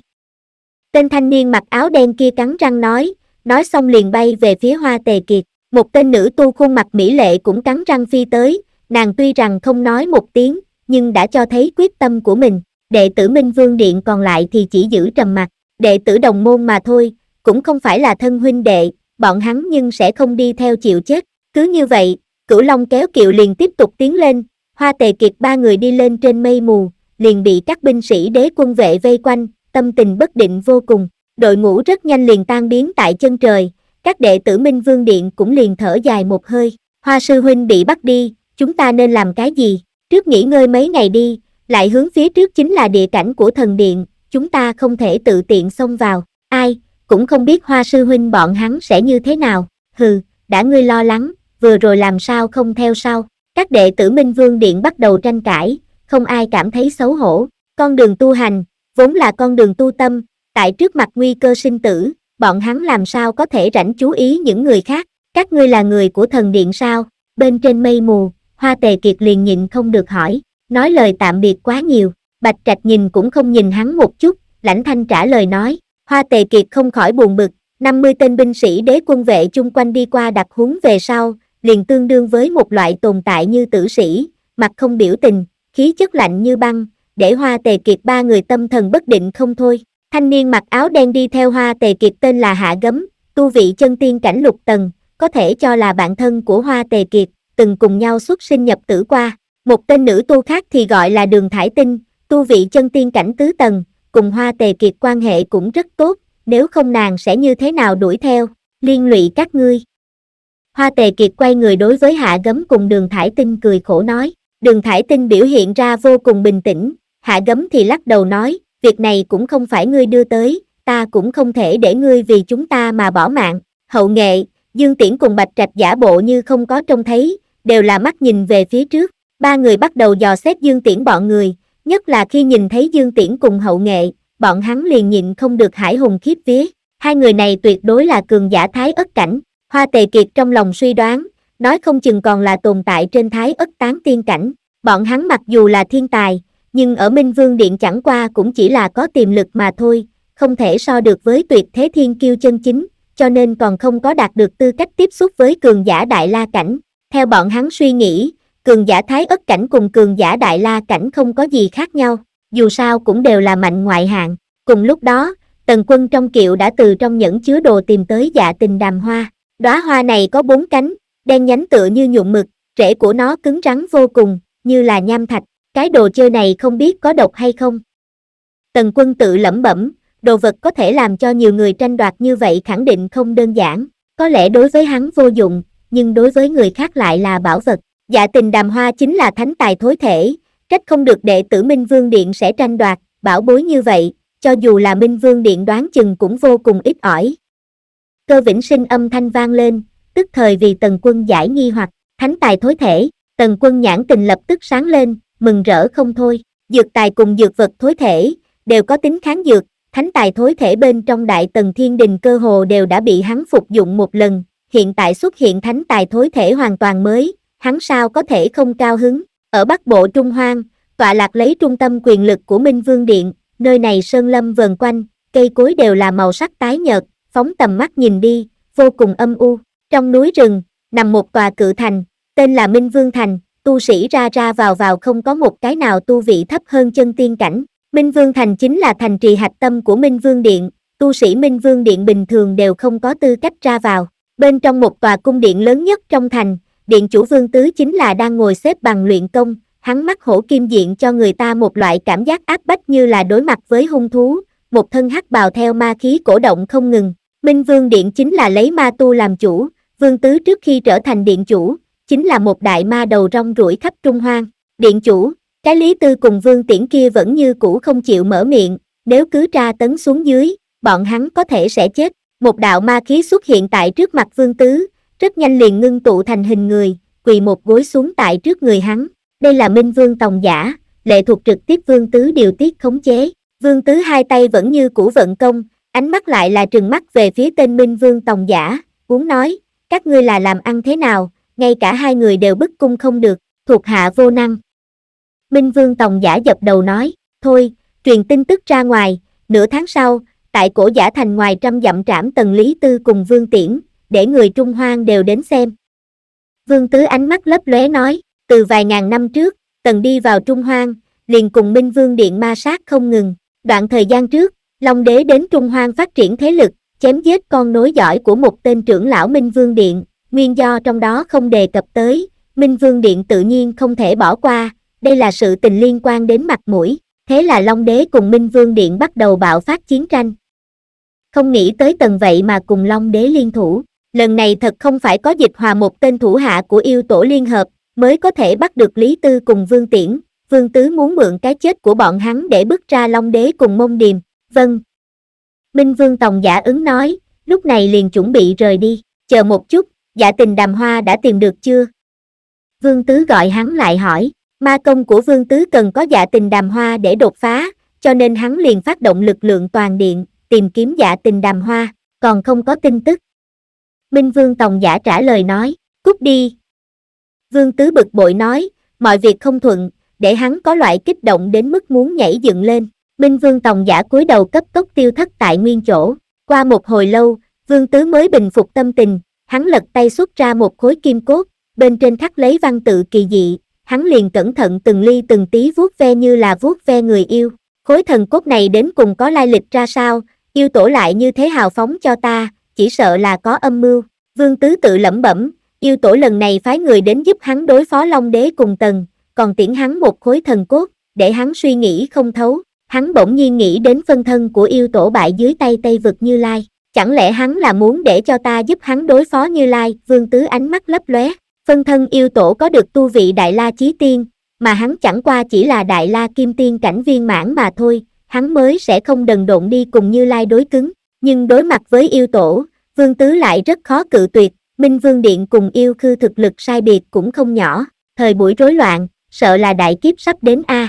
Tên thanh niên mặc áo đen kia cắn răng nói, nói xong liền bay về phía hoa tề kiệt, một tên nữ tu khuôn mặt mỹ lệ cũng cắn răng phi tới, nàng tuy rằng không nói một tiếng, nhưng đã cho thấy quyết tâm của mình đệ tử Minh Vương Điện còn lại thì chỉ giữ trầm mặt, đệ tử đồng môn mà thôi, cũng không phải là thân huynh đệ, bọn hắn nhưng sẽ không đi theo chịu chết. Cứ như vậy, cửu long kéo kiệu liền tiếp tục tiến lên, hoa tề kiệt ba người đi lên trên mây mù, liền bị các binh sĩ đế quân vệ vây quanh, tâm tình bất định vô cùng, đội ngũ rất nhanh liền tan biến tại chân trời, các đệ tử Minh Vương Điện cũng liền thở dài một hơi, hoa sư huynh bị bắt đi, chúng ta nên làm cái gì, trước nghỉ ngơi mấy ngày đi, lại hướng phía trước chính là địa cảnh của thần điện, chúng ta không thể tự tiện xông vào, ai, cũng không biết hoa sư huynh bọn hắn sẽ như thế nào, hừ, đã ngươi lo lắng, vừa rồi làm sao không theo sau, các đệ tử Minh Vương Điện bắt đầu tranh cãi, không ai cảm thấy xấu hổ, con đường tu hành, vốn là con đường tu tâm, tại trước mặt nguy cơ sinh tử, bọn hắn làm sao có thể rảnh chú ý những người khác, các ngươi là người của thần điện sao, bên trên mây mù, hoa tề kiệt liền nhịn không được hỏi, nói lời tạm biệt quá nhiều bạch trạch nhìn cũng không nhìn hắn một chút lãnh thanh trả lời nói hoa tề kiệt không khỏi buồn bực năm mươi tên binh sĩ đế quân vệ chung quanh đi qua đặt huống về sau liền tương đương với một loại tồn tại như tử sĩ mặt không biểu tình khí chất lạnh như băng để hoa tề kiệt ba người tâm thần bất định không thôi thanh niên mặc áo đen đi theo hoa tề kiệt tên là hạ gấm tu vị chân tiên cảnh lục tầng có thể cho là bạn thân của hoa tề kiệt từng cùng nhau xuất sinh nhập tử qua một tên nữ tu khác thì gọi là đường thải tinh tu vị chân tiên cảnh tứ tầng cùng hoa tề kiệt quan hệ cũng rất tốt nếu không nàng sẽ như thế nào đuổi theo liên lụy các ngươi hoa tề kiệt quay người đối với hạ gấm cùng đường thải tinh cười khổ nói đường thải tinh biểu hiện ra vô cùng bình tĩnh hạ gấm thì lắc đầu nói việc này cũng không phải ngươi đưa tới ta cũng không thể để ngươi vì chúng ta mà bỏ mạng hậu nghệ dương tiễn cùng bạch trạch giả bộ như không có trông thấy đều là mắt nhìn về phía trước Ba người bắt đầu dò xét Dương Tiễn bọn người, nhất là khi nhìn thấy Dương Tiễn cùng hậu nghệ, bọn hắn liền nhịn không được hải hùng khiếp vía. Hai người này tuyệt đối là cường giả thái ất cảnh, hoa tề kiệt trong lòng suy đoán, nói không chừng còn là tồn tại trên thái ất tán tiên cảnh. Bọn hắn mặc dù là thiên tài, nhưng ở Minh Vương Điện chẳng qua cũng chỉ là có tiềm lực mà thôi, không thể so được với tuyệt thế thiên kiêu chân chính, cho nên còn không có đạt được tư cách tiếp xúc với cường giả đại la cảnh. Theo bọn hắn suy nghĩ, cường giả thái ất cảnh cùng cường giả đại la cảnh không có gì khác nhau, dù sao cũng đều là mạnh ngoại hạng. Cùng lúc đó, tần quân trong kiệu đã từ trong những chứa đồ tìm tới dạ tình đàm hoa. Đóa hoa này có bốn cánh, đen nhánh tựa như nhụn mực, rễ của nó cứng rắn vô cùng, như là nham thạch. Cái đồ chơi này không biết có độc hay không. Tần quân tự lẩm bẩm, đồ vật có thể làm cho nhiều người tranh đoạt như vậy khẳng định không đơn giản. Có lẽ đối với hắn vô dụng, nhưng đối với người khác lại là bảo vật dạ tình đàm hoa chính là thánh tài thối thể trách không được đệ tử minh vương điện sẽ tranh đoạt bảo bối như vậy cho dù là minh vương điện đoán chừng cũng vô cùng ít ỏi cơ vĩnh sinh âm thanh vang lên tức thời vì tần quân giải nghi hoặc thánh tài thối thể tần quân nhãn tình lập tức sáng lên mừng rỡ không thôi dược tài cùng dược vật thối thể đều có tính kháng dược thánh tài thối thể bên trong đại tần thiên đình cơ hồ đều đã bị hắn phục dụng một lần hiện tại xuất hiện thánh tài thối thể hoàn toàn mới hắn sao có thể không cao hứng. Ở Bắc Bộ Trung Hoang, tọa lạc lấy trung tâm quyền lực của Minh Vương Điện, nơi này sơn lâm vờn quanh, cây cối đều là màu sắc tái nhợt, phóng tầm mắt nhìn đi, vô cùng âm u. Trong núi rừng, nằm một tòa cự thành, tên là Minh Vương Thành, tu sĩ ra ra vào vào không có một cái nào tu vị thấp hơn chân tiên cảnh. Minh Vương Thành chính là thành trì hạch tâm của Minh Vương Điện, tu sĩ Minh Vương Điện bình thường đều không có tư cách ra vào. Bên trong một tòa cung điện lớn nhất trong thành, điện chủ vương tứ chính là đang ngồi xếp bằng luyện công, hắn mắt hổ kim diện cho người ta một loại cảm giác áp bách như là đối mặt với hung thú, một thân hắc bào theo ma khí cổ động không ngừng. Minh vương điện chính là lấy ma tu làm chủ, vương tứ trước khi trở thành điện chủ, chính là một đại ma đầu rong rủi khắp Trung Hoang. Điện chủ, cái lý tư cùng vương tiễn kia vẫn như cũ không chịu mở miệng, nếu cứ tra tấn xuống dưới, bọn hắn có thể sẽ chết. Một đạo ma khí xuất hiện tại trước mặt vương tứ, rất nhanh liền ngưng tụ thành hình người, quỳ một gối xuống tại trước người hắn. Đây là Minh Vương Tòng Giả, lệ thuộc trực tiếp Vương Tứ điều tiết khống chế. Vương Tứ hai tay vẫn như cũ vận công, ánh mắt lại là trừng mắt về phía tên Minh Vương Tòng Giả, muốn nói, các ngươi là làm ăn thế nào, ngay cả hai người đều bức cung không được, thuộc hạ vô năng. Minh Vương Tòng Giả dập đầu nói, thôi, truyền tin tức ra ngoài, nửa tháng sau, tại cổ giả thành ngoài trăm dặm trảm tần Lý Tư cùng Vương Tiễn, để người Trung Hoang đều đến xem. Vương Tứ ánh mắt lấp lóe nói, từ vài ngàn năm trước, Tần đi vào Trung Hoang, liền cùng Minh Vương Điện ma sát không ngừng. Đoạn thời gian trước, Long Đế đến Trung Hoang phát triển thế lực, chém giết con nối giỏi của một tên trưởng lão Minh Vương Điện, nguyên do trong đó không đề cập tới, Minh Vương Điện tự nhiên không thể bỏ qua, đây là sự tình liên quan đến mặt mũi, thế là Long Đế cùng Minh Vương Điện bắt đầu bạo phát chiến tranh. Không nghĩ tới tần vậy mà cùng Long Đế liên thủ lần này thật không phải có dịch hòa một tên thủ hạ của yêu tổ liên hợp, mới có thể bắt được Lý Tư cùng Vương Tiễn, Vương Tứ muốn mượn cái chết của bọn hắn để bước ra Long Đế cùng Mông Điềm, vâng. Minh Vương Tòng giả ứng nói, lúc này liền chuẩn bị rời đi, chờ một chút, giả dạ tình đàm hoa đã tìm được chưa? Vương Tứ gọi hắn lại hỏi, ma công của Vương Tứ cần có giả dạ tình đàm hoa để đột phá, cho nên hắn liền phát động lực lượng toàn điện, tìm kiếm giả dạ tình đàm hoa, còn không có tin tức. Minh Vương Tòng Giả trả lời nói, cút đi. Vương Tứ bực bội nói, mọi việc không thuận, để hắn có loại kích động đến mức muốn nhảy dựng lên. Minh Vương Tòng Giả cúi đầu cấp tốc tiêu thất tại nguyên chỗ. Qua một hồi lâu, Vương Tứ mới bình phục tâm tình, hắn lật tay xuất ra một khối kim cốt, bên trên thắt lấy văn tự kỳ dị, hắn liền cẩn thận từng ly từng tí vuốt ve như là vuốt ve người yêu. Khối thần cốt này đến cùng có lai lịch ra sao, yêu tổ lại như thế hào phóng cho ta, chỉ sợ là có âm mưu vương tứ tự lẩm bẩm yêu tổ lần này phái người đến giúp hắn đối phó long đế cùng tần còn tiễn hắn một khối thần cốt để hắn suy nghĩ không thấu hắn bỗng nhiên nghĩ đến phân thân của yêu tổ bại dưới tay tây vực như lai chẳng lẽ hắn là muốn để cho ta giúp hắn đối phó như lai vương tứ ánh mắt lấp lóe phân thân yêu tổ có được tu vị đại la chí tiên mà hắn chẳng qua chỉ là đại la kim tiên cảnh viên mãn mà thôi hắn mới sẽ không đần độn đi cùng như lai đối cứng nhưng đối mặt với yêu tổ, vương tứ lại rất khó cự tuyệt, Minh Vương Điện cùng yêu khư thực lực sai biệt cũng không nhỏ, thời buổi rối loạn, sợ là đại kiếp sắp đến a.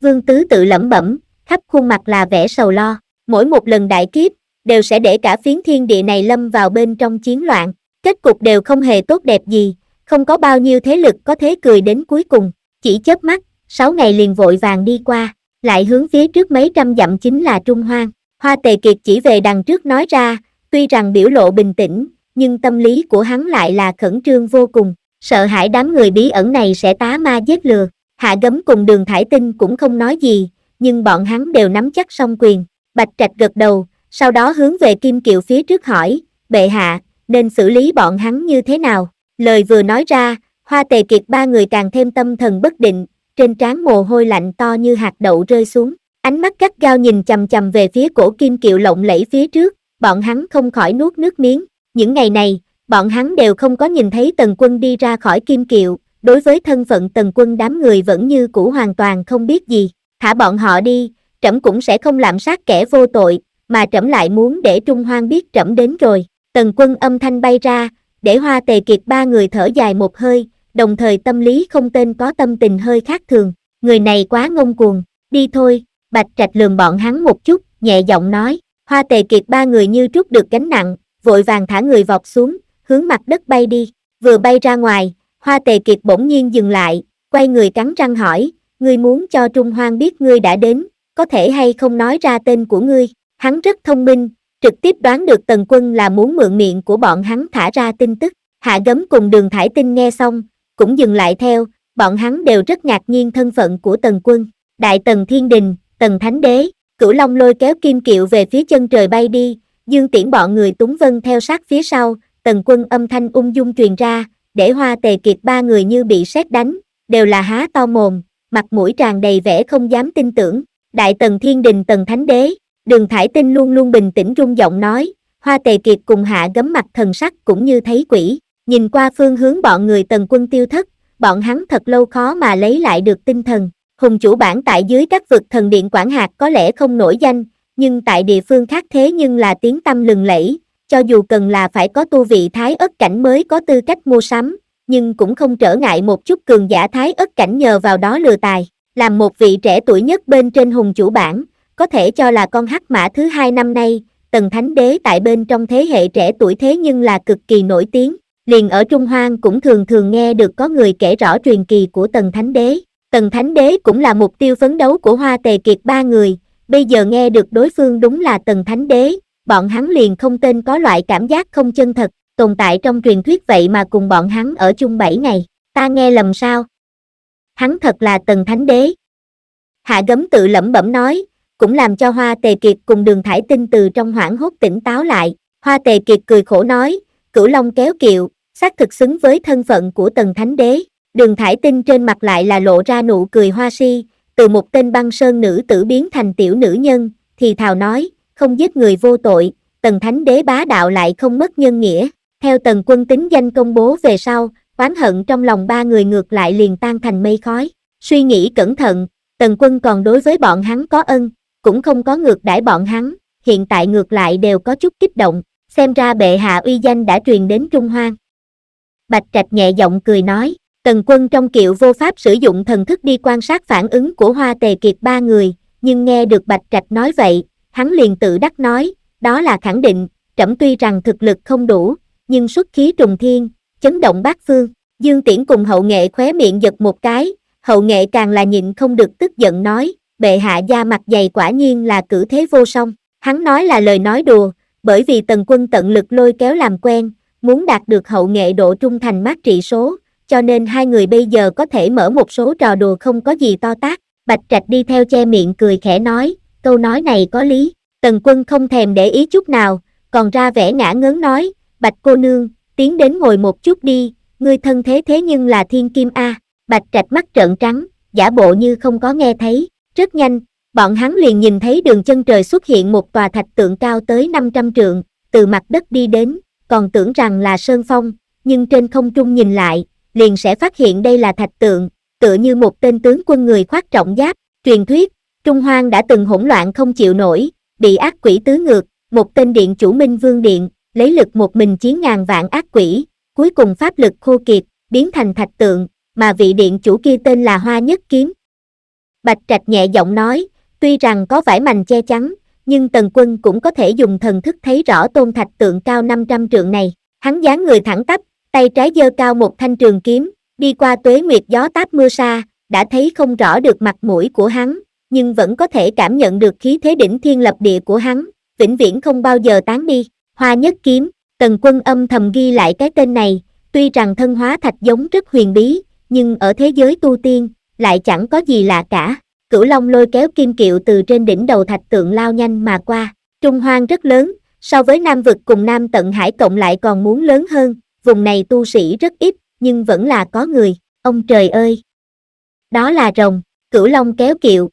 Vương Tứ tự lẩm bẩm, khắp khuôn mặt là vẻ sầu lo, mỗi một lần đại kiếp, đều sẽ để cả phiến thiên địa này lâm vào bên trong chiến loạn, kết cục đều không hề tốt đẹp gì, không có bao nhiêu thế lực có thế cười đến cuối cùng, chỉ chớp mắt, sáu ngày liền vội vàng đi qua, lại hướng phía trước mấy trăm dặm chính là Trung Hoang, Hoa Tề Kiệt chỉ về đằng trước nói ra, tuy rằng biểu lộ bình tĩnh, nhưng tâm lý của hắn lại là khẩn trương vô cùng, sợ hãi đám người bí ẩn này sẽ tá ma giết lừa. Hạ gấm cùng đường thải tinh cũng không nói gì, nhưng bọn hắn đều nắm chắc song quyền. Bạch Trạch gật đầu, sau đó hướng về Kim Kiệu phía trước hỏi, bệ hạ, nên xử lý bọn hắn như thế nào? Lời vừa nói ra, hoa tề kiệt ba người càng thêm tâm thần bất định, trên trán mồ hôi lạnh to như hạt đậu rơi xuống. Ánh mắt gắt gao nhìn chầm chầm về phía cổ kim kiệu lộng lẫy phía trước, bọn hắn không khỏi nuốt nước miếng. Những ngày này, bọn hắn đều không có nhìn thấy tần quân đi ra khỏi kim kiệu, đối với thân phận tần quân đám người vẫn như cũ hoàn toàn không biết gì. Thả bọn họ đi, trẫm cũng sẽ không lạm sát kẻ vô tội, mà trẫm lại muốn để Trung Hoang biết trẫm đến rồi. Tần quân âm thanh bay ra, để hoa tề kiệt ba người thở dài một hơi, đồng thời tâm lý không tên có tâm tình hơi khác thường. Người này quá ngông cuồng, đi thôi, Bạch Trạch lườm bọn hắn một chút, nhẹ giọng nói, hoa tề kiệt ba người như trút được gánh nặng, vội vàng thả người vọt xuống, hướng mặt đất bay đi, vừa bay ra ngoài, hoa tề kiệt bỗng nhiên dừng lại, quay người cắn răng hỏi, ngươi muốn cho Trung Hoang biết ngươi đã đến, có thể hay không nói ra tên của ngươi, hắn rất thông minh, trực tiếp đoán được Tần Quân là muốn mượn miệng của bọn hắn thả ra tin tức, hạ gấm cùng đường thải tinh nghe xong, cũng dừng lại theo, bọn hắn đều rất ngạc nhiên thân phận của Tần Quân, Đại Tần Thiên Đình, tần thánh đế, cửu long lôi kéo kim kiệu về phía chân trời bay đi, dương tiễn bọn người túng vân theo sát phía sau, tần quân âm thanh ung dung truyền ra, để hoa tề kiệt ba người như bị sét đánh, đều là há to mồm, mặt mũi tràn đầy vẻ không dám tin tưởng, đại tần thiên đình tần thánh đế, đường thải tinh luôn luôn bình tĩnh rung giọng nói, hoa tề kiệt cùng hạ gấm mặt thần sắc cũng như thấy quỷ, nhìn qua phương hướng bọn người tần quân tiêu thất, bọn hắn thật lâu khó mà lấy lại được tinh thần, hùng chủ bản tại dưới các vực thần điện quản hạt có lẽ không nổi danh, nhưng tại địa phương khác thế nhưng là tiếng tâm lừng lẫy, cho dù cần là phải có tu vị thái ất cảnh mới có tư cách mua sắm, nhưng cũng không trở ngại một chút cường giả thái ất cảnh nhờ vào đó lừa tài, làm một vị trẻ tuổi nhất bên trên hùng chủ bản, có thể cho là con hắc mã thứ hai năm nay, tần thánh đế tại bên trong thế hệ trẻ tuổi thế nhưng là cực kỳ nổi tiếng, liền ở Trung Hoang cũng thường thường nghe được có người kể rõ truyền kỳ của tần thánh đế tần thánh đế cũng là mục tiêu phấn đấu của hoa tề kiệt ba người bây giờ nghe được đối phương đúng là tần thánh đế bọn hắn liền không tên có loại cảm giác không chân thật tồn tại trong truyền thuyết vậy mà cùng bọn hắn ở chung bảy ngày ta nghe lầm sao hắn thật là tần thánh đế hạ gấm tự lẩm bẩm nói cũng làm cho hoa tề kiệt cùng đường thải tinh từ trong hoảng hốt tỉnh táo lại hoa tề kiệt cười khổ nói cửu long kéo kiệu xác thực xứng với thân phận của tần thánh đế Đường thải tinh trên mặt lại là lộ ra nụ cười hoa si, từ một tên băng sơn nữ tử biến thành tiểu nữ nhân, thì thào nói, không giết người vô tội, tần thánh đế bá đạo lại không mất nhân nghĩa. Theo tần quân tính danh công bố về sau, oán hận trong lòng ba người ngược lại liền tan thành mây khói. Suy nghĩ cẩn thận, tần quân còn đối với bọn hắn có ân, cũng không có ngược đãi bọn hắn, hiện tại ngược lại đều có chút kích động, xem ra bệ hạ uy danh đã truyền đến Trung Hoang. Bạch Trạch nhẹ giọng cười nói, tần quân trong kiệu vô pháp sử dụng thần thức đi quan sát phản ứng của hoa tề kiệt ba người nhưng nghe được bạch trạch nói vậy hắn liền tự đắc nói đó là khẳng định trẫm tuy rằng thực lực không đủ nhưng xuất khí trùng thiên chấn động bát phương dương tiễn cùng hậu nghệ khóe miệng giật một cái hậu nghệ càng là nhịn không được tức giận nói bệ hạ da mặt dày quả nhiên là cử thế vô song hắn nói là lời nói đùa bởi vì tần quân tận lực lôi kéo làm quen muốn đạt được hậu nghệ độ trung thành mát trị số cho nên hai người bây giờ có thể mở một số trò đùa không có gì to tác. Bạch Trạch đi theo che miệng cười khẽ nói, câu nói này có lý. Tần quân không thèm để ý chút nào, còn ra vẻ ngã ngớn nói, Bạch cô nương, tiến đến ngồi một chút đi, ngươi thân thế thế nhưng là thiên kim A. Bạch Trạch mắt trợn trắng, giả bộ như không có nghe thấy, rất nhanh, bọn hắn liền nhìn thấy đường chân trời xuất hiện một tòa thạch tượng cao tới 500 trượng, từ mặt đất đi đến, còn tưởng rằng là sơn phong, nhưng trên không trung nhìn lại, liền sẽ phát hiện đây là thạch tượng, tựa như một tên tướng quân người khoác trọng giáp, truyền thuyết, Trung Hoang đã từng hỗn loạn không chịu nổi, bị ác quỷ tứ ngược, một tên điện chủ Minh Vương Điện, lấy lực một mình chiến ngàn vạn ác quỷ, cuối cùng pháp lực khô kiệt, biến thành thạch tượng, mà vị điện chủ kia tên là Hoa Nhất Kiếm. Bạch Trạch nhẹ giọng nói, tuy rằng có vải mành che chắn, nhưng Tần Quân cũng có thể dùng thần thức thấy rõ tôn thạch tượng cao 500 trượng này. Hắn dáng người thẳng tắp, tay trái giơ cao một thanh trường kiếm, đi qua tuế nguyệt gió táp mưa sa, đã thấy không rõ được mặt mũi của hắn, nhưng vẫn có thể cảm nhận được khí thế đỉnh thiên lập địa của hắn, vĩnh viễn không bao giờ tán đi. Hoa nhất kiếm, tần quân âm thầm ghi lại cái tên này, tuy rằng thân hóa thạch giống rất huyền bí, nhưng ở thế giới tu tiên, lại chẳng có gì lạ cả. Cửu Long lôi kéo kim kiệu từ trên đỉnh đầu thạch tượng lao nhanh mà qua. Trung Hoang rất lớn, so với Nam vực cùng Nam Tận Hải cộng lại còn muốn lớn hơn, vùng này tu sĩ rất ít, nhưng vẫn là có người, ông trời ơi! Đó là rồng, cửu long kéo kiệu.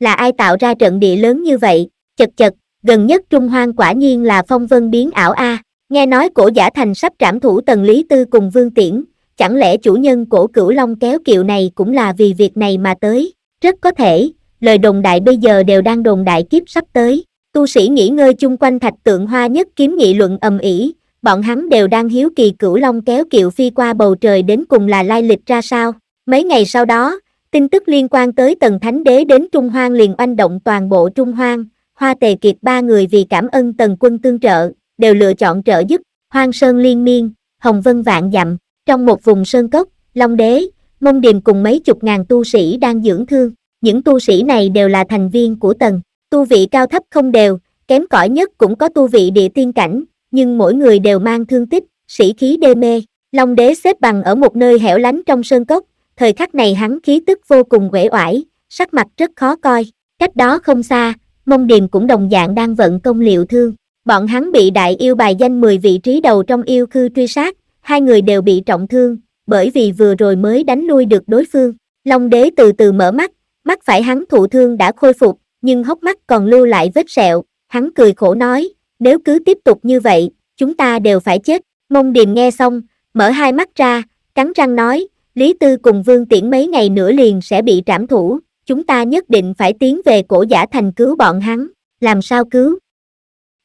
Là ai tạo ra trận địa lớn như vậy, chật chật, gần nhất Trung Hoang quả nhiên là phong vân biến ảo A, nghe nói cổ giả thành sắp trảm thủ tần Lý Tư cùng Vương Tiễn, chẳng lẽ chủ nhân cổ cửu long kéo kiệu này cũng là vì việc này mà tới, rất có thể, lời đồn đại bây giờ đều đang đồn đại kiếp sắp tới. Tu sĩ nghỉ ngơi chung quanh thạch tượng hoa nhất kiếm nghị luận ầm ĩ, bọn hắn đều đang hiếu kỳ cửu long kéo kiệu phi qua bầu trời đến cùng là lai lịch ra sao. Mấy ngày sau đó, tin tức liên quan tới tần thánh đế đến Trung Hoang liền oanh động toàn bộ Trung Hoang, hoa tề kiệt ba người vì cảm ơn tần quân tương trợ, đều lựa chọn trợ giúp, hoang sơn liên miên, hồng vân vạn dặm, trong một vùng sơn cốc, long đế, mông điềm cùng mấy chục ngàn tu sĩ đang dưỡng thương, những tu sĩ này đều là thành viên của tần, tu vị cao thấp không đều, kém cỏi nhất cũng có tu vị địa tiên cảnh, nhưng mỗi người đều mang thương tích, sĩ khí đê mê. Long đế xếp bằng ở một nơi hẻo lánh trong sơn cốc, thời khắc này hắn khí tức vô cùng uể oải, sắc mặt rất khó coi. Cách đó không xa, mông điềm cũng đồng dạng đang vận công liệu thương. Bọn hắn bị đại yêu bài danh 10 vị trí đầu trong yêu khư truy sát, hai người đều bị trọng thương, bởi vì vừa rồi mới đánh lui được đối phương. Long đế từ từ mở mắt, mắt phải hắn thụ thương đã khôi phục, nhưng hốc mắt còn lưu lại vết sẹo, hắn cười khổ nói, nếu cứ tiếp tục như vậy, chúng ta đều phải chết. Mông Điềm nghe xong, mở hai mắt ra, cắn răng nói, Lý Tư cùng Vương Tiễn mấy ngày nữa liền sẽ bị trảm thủ, chúng ta nhất định phải tiến về cổ giả thành cứu bọn hắn, làm sao cứu?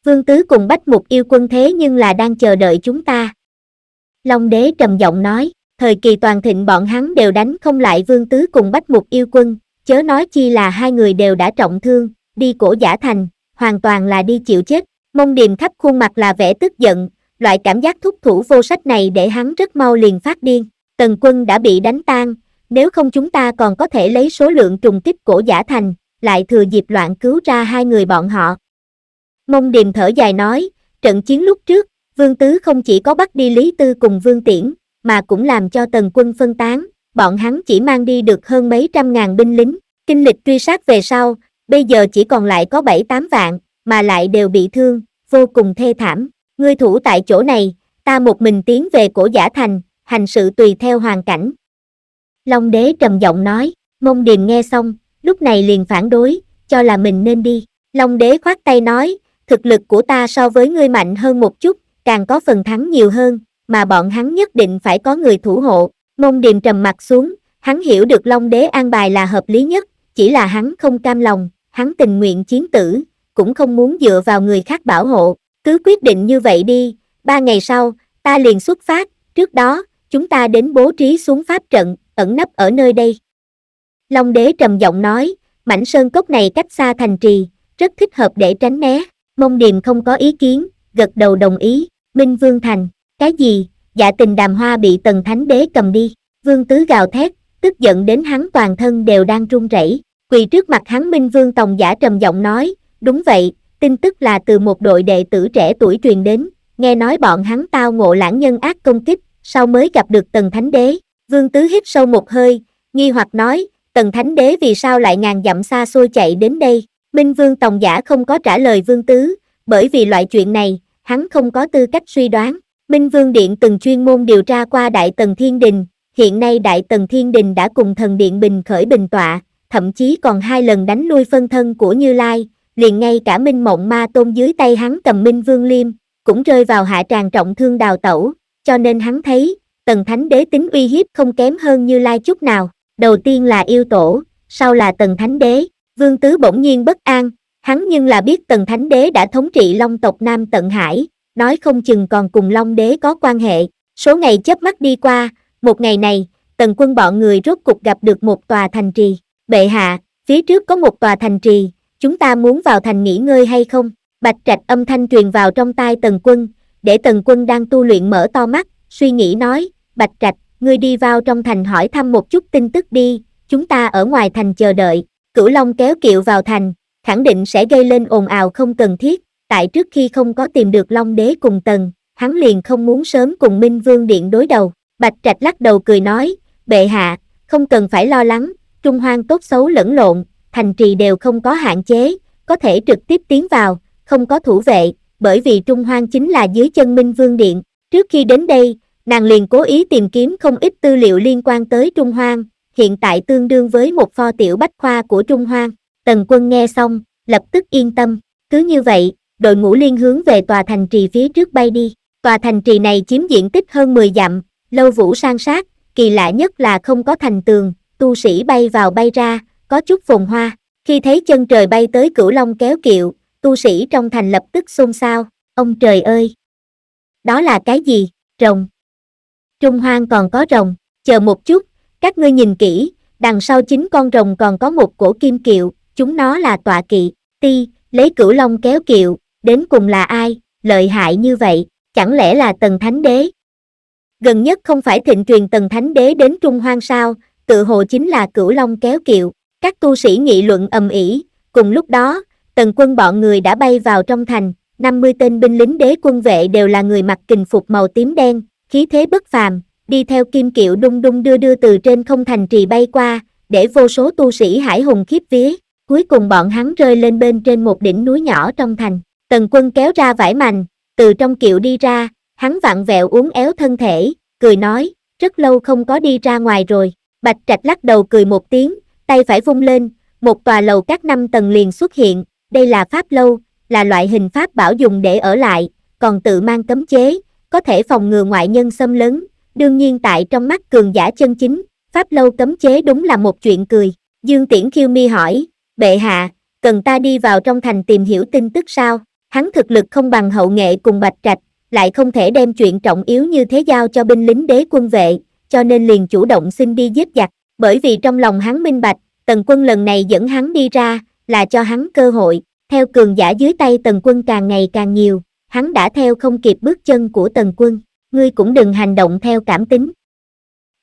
Vương Tứ cùng Bách Mục yêu quân thế nhưng là đang chờ đợi chúng ta. Long đế trầm giọng nói, thời kỳ toàn thịnh bọn hắn đều đánh không lại Vương Tứ cùng Bách Mục yêu quân, chớ nói chi là hai người đều đã trọng thương, đi cổ giả thành, hoàn toàn là đi chịu chết mông điềm khắp khuôn mặt là vẻ tức giận loại cảm giác thúc thủ vô sách này để hắn rất mau liền phát điên tần quân đã bị đánh tan nếu không chúng ta còn có thể lấy số lượng trùng kích cổ giả thành lại thừa dịp loạn cứu ra hai người bọn họ mông điềm thở dài nói trận chiến lúc trước vương tứ không chỉ có bắt đi lý tư cùng vương tiễn mà cũng làm cho tần quân phân tán bọn hắn chỉ mang đi được hơn mấy trăm ngàn binh lính kinh lịch truy sát về sau bây giờ chỉ còn lại có bảy tám vạn mà lại đều bị thương, vô cùng thê thảm. Ngươi thủ tại chỗ này, ta một mình tiến về cổ giả thành, hành sự tùy theo hoàn cảnh. Long đế trầm giọng nói, mông điềm nghe xong, lúc này liền phản đối, cho là mình nên đi. Long đế khoát tay nói, thực lực của ta so với ngươi mạnh hơn một chút, càng có phần thắng nhiều hơn, mà bọn hắn nhất định phải có người thủ hộ. Mông điềm trầm mặt xuống, hắn hiểu được Long đế an bài là hợp lý nhất, chỉ là hắn không cam lòng, hắn tình nguyện chiến tử, cũng không muốn dựa vào người khác bảo hộ, cứ quyết định như vậy đi, ba ngày sau, ta liền xuất phát, trước đó, chúng ta đến bố trí xuống pháp trận, ẩn nấp ở nơi đây. Long đế trầm giọng nói, mảnh sơn cốc này cách xa thành trì, rất thích hợp để tránh né, mông điềm không có ý kiến, gật đầu đồng ý, Minh Vương Thành, cái gì, dạ tình đàm hoa bị tần thánh đế cầm đi, vương tứ gào thét, tức giận đến hắn toàn thân đều đang run rẩy quỳ trước mặt hắn Minh Vương Tòng giả trầm giọng nói, đúng vậy, tin tức là từ một đội đệ tử trẻ tuổi truyền đến, nghe nói bọn hắn tao ngộ lãng nhân ác công kích, sau mới gặp được tần thánh đế. Vương Tứ hít sâu một hơi, nghi hoặc nói, tần thánh đế vì sao lại ngàn dặm xa xôi chạy đến đây. Minh Vương Tòng Giả không có trả lời Vương Tứ, bởi vì loại chuyện này, hắn không có tư cách suy đoán. Minh Vương Điện từng chuyên môn điều tra qua Đại Tần Thiên Đình, hiện nay Đại Tần Thiên Đình đã cùng thần Điện Bình khởi bình tọa, thậm chí còn hai lần đánh lui phân thân của Như Lai, liền ngay cả minh mộng ma tôn dưới tay hắn cầm minh vương liêm, cũng rơi vào hạ tràng trọng thương đào tẩu, cho nên hắn thấy, tần thánh đế tính uy hiếp không kém hơn như lai chút nào, đầu tiên là yêu tổ, sau là tần thánh đế, vương tứ bỗng nhiên bất an, hắn nhưng là biết tần thánh đế đã thống trị long tộc Nam Tận Hải, nói không chừng còn cùng long đế có quan hệ, số ngày chớp mắt đi qua, một ngày này, tần quân bọn người rốt cục gặp được một tòa thành trì, bệ hạ, phía trước có một tòa thành trì, chúng ta muốn vào thành nghỉ ngơi hay không? Bạch trạch âm thanh truyền vào trong tai tần quân, để tần quân đang tu luyện mở to mắt, suy nghĩ nói, bạch trạch, ngươi đi vào trong thành hỏi thăm một chút tin tức đi, chúng ta ở ngoài thành chờ đợi, cửu long kéo kiệu vào thành, khẳng định sẽ gây lên ồn ào không cần thiết, tại trước khi không có tìm được long đế cùng tần, hắn liền không muốn sớm cùng Minh Vương Điện đối đầu, bạch trạch lắc đầu cười nói, bệ hạ, không cần phải lo lắng, trung hoang tốt xấu lẫn lộn, thành trì đều không có hạn chế, có thể trực tiếp tiến vào, không có thủ vệ, bởi vì Trung Hoang chính là dưới chân Minh Vương Điện. Trước khi đến đây, nàng liền cố ý tìm kiếm không ít tư liệu liên quan tới Trung Hoang, hiện tại tương đương với một pho tiểu bách khoa của Trung Hoang. Tần quân nghe xong, lập tức yên tâm, cứ như vậy, đội ngũ liên hướng về tòa thành trì phía trước bay đi. Tòa thành trì này chiếm diện tích hơn 10 dặm, lâu vũ sang sát, kỳ lạ nhất là không có thành tường, tu sĩ bay vào bay ra, có chút phồn hoa. Khi thấy chân trời bay tới cửu long kéo kiệu, tu sĩ trong thành lập tức xôn xao, ông trời ơi! Đó là cái gì? Rồng! Trung hoang còn có rồng, chờ một chút, các ngươi nhìn kỹ, đằng sau chính con rồng còn có một cổ kim kiệu, chúng nó là tọa kỵ, ti, lấy cửu long kéo kiệu, đến cùng là ai, lợi hại như vậy, chẳng lẽ là tần thánh đế? Gần nhất không phải thịnh truyền tần thánh đế đến Trung Hoang sao, tự hồ chính là cửu long kéo kiệu, các tu sĩ nghị luận ầm ĩ, cùng lúc đó, tần quân bọn người đã bay vào trong thành, 50 tên binh lính đế quân vệ đều là người mặc kình phục màu tím đen, khí thế bất phàm, đi theo kim kiệu đung đung đưa đưa từ trên không thành trì bay qua, để vô số tu sĩ hải hùng khiếp vía. Cuối cùng bọn hắn rơi lên bên trên một đỉnh núi nhỏ trong thành. Tần quân kéo ra vải mành, từ trong kiệu đi ra, hắn vặn vẹo uốn éo thân thể, cười nói, rất lâu không có đi ra ngoài rồi. Bạch trạch lắc đầu cười một tiếng, tay phải vung lên, một tòa lầu các năm tầng liền xuất hiện, đây là pháp lâu, là loại hình pháp bảo dùng để ở lại, còn tự mang cấm chế, có thể phòng ngừa ngoại nhân xâm lấn, đương nhiên tại trong mắt cường giả chân chính, pháp lâu cấm chế đúng là một chuyện cười. Dương Tiễn Khiêu Mi hỏi, bệ hạ, cần ta đi vào trong thành tìm hiểu tin tức sao? Hắn thực lực không bằng hậu nghệ cùng bạch trạch, lại không thể đem chuyện trọng yếu như thế giao cho binh lính đế quân vệ, cho nên liền chủ động xin đi giết giặc bởi vì trong lòng hắn minh bạch tần quân lần này dẫn hắn đi ra là cho hắn cơ hội theo cường giả dưới tay tần quân càng ngày càng nhiều hắn đã theo không kịp bước chân của tần quân ngươi cũng đừng hành động theo cảm tính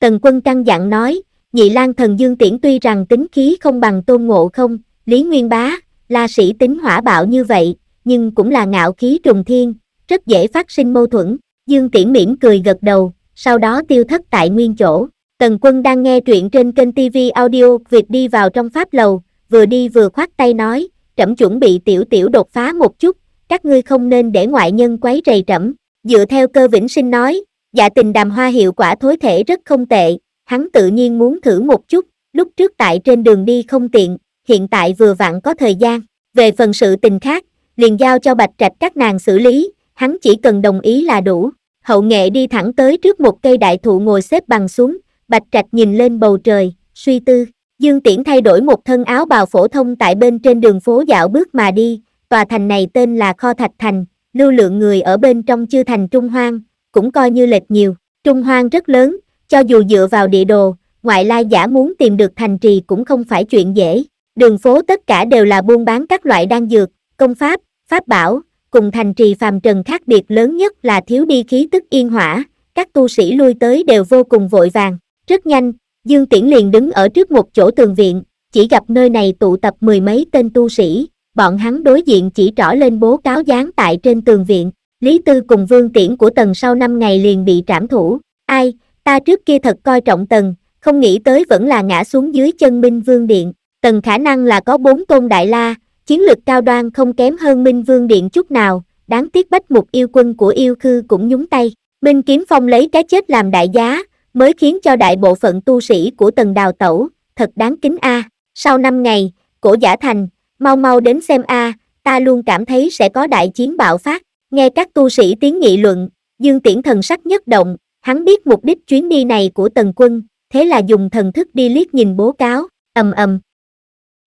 tần quân căn dặn nói nhị lan thần dương tiễn tuy rằng tính khí không bằng tôn ngộ không lý nguyên bá la sĩ tính hỏa bạo như vậy nhưng cũng là ngạo khí trùng thiên rất dễ phát sinh mâu thuẫn dương tiễn mỉm cười gật đầu sau đó tiêu thất tại nguyên chỗ Tần quân đang nghe truyện trên kênh TV audio Việt đi vào trong pháp lầu, vừa đi vừa khoát tay nói, trẫm chuẩn bị tiểu tiểu đột phá một chút, các ngươi không nên để ngoại nhân quấy rầy trẫm. Dựa theo cơ vĩnh sinh nói, dạ tình đàm hoa hiệu quả thối thể rất không tệ, hắn tự nhiên muốn thử một chút, lúc trước tại trên đường đi không tiện, hiện tại vừa vặn có thời gian. Về phần sự tình khác, liền giao cho bạch trạch các nàng xử lý, hắn chỉ cần đồng ý là đủ. Hậu nghệ đi thẳng tới trước một cây đại thụ ngồi xếp bằng xuống, Bạch Trạch nhìn lên bầu trời, suy tư. Dương Tiễn thay đổi một thân áo bào phổ thông tại bên trên đường phố dạo bước mà đi, tòa thành này tên là Kho Thạch Thành, lưu lượng người ở bên trong chư thành Trung Hoang, cũng coi như lệch nhiều. Trung Hoang rất lớn, cho dù dựa vào địa đồ, ngoại lai giả muốn tìm được thành trì cũng không phải chuyện dễ. Đường phố tất cả đều là buôn bán các loại đan dược, công pháp, pháp bảo, cùng thành trì phàm trần khác biệt lớn nhất là thiếu đi khí tức yên hỏa, các tu sĩ lui tới đều vô cùng vội vàng. Rất nhanh, Dương Tiễn liền đứng ở trước một chỗ tường viện, chỉ gặp nơi này tụ tập mười mấy tên tu sĩ, bọn hắn đối diện chỉ trỏ lên bố cáo dán tại trên tường viện, Lý Tư cùng Vương Tiễn của Tần sau năm ngày liền bị trảm thủ, ai, ta trước kia thật coi trọng Tần, không nghĩ tới vẫn là ngã xuống dưới chân Minh Vương Điện, Tần khả năng là có bốn tôn đại la, chiến lực cao đoan không kém hơn Minh Vương Điện chút nào, đáng tiếc bách mục yêu quân của yêu khư cũng nhúng tay, Minh Kiếm Phong lấy cái chết làm đại giá, mới khiến cho đại bộ phận tu sĩ của tần đào tẩu, thật đáng kính a. Sau 5 ngày, cổ giả thành, mau mau đến xem a, ta luôn cảm thấy sẽ có đại chiến bạo phát. Nghe các tu sĩ tiếng nghị luận, Dương Tiễn thần sắc nhất động, hắn biết mục đích chuyến đi này của tần quân, thế là dùng thần thức đi liếc nhìn bố cáo, ầm ầm.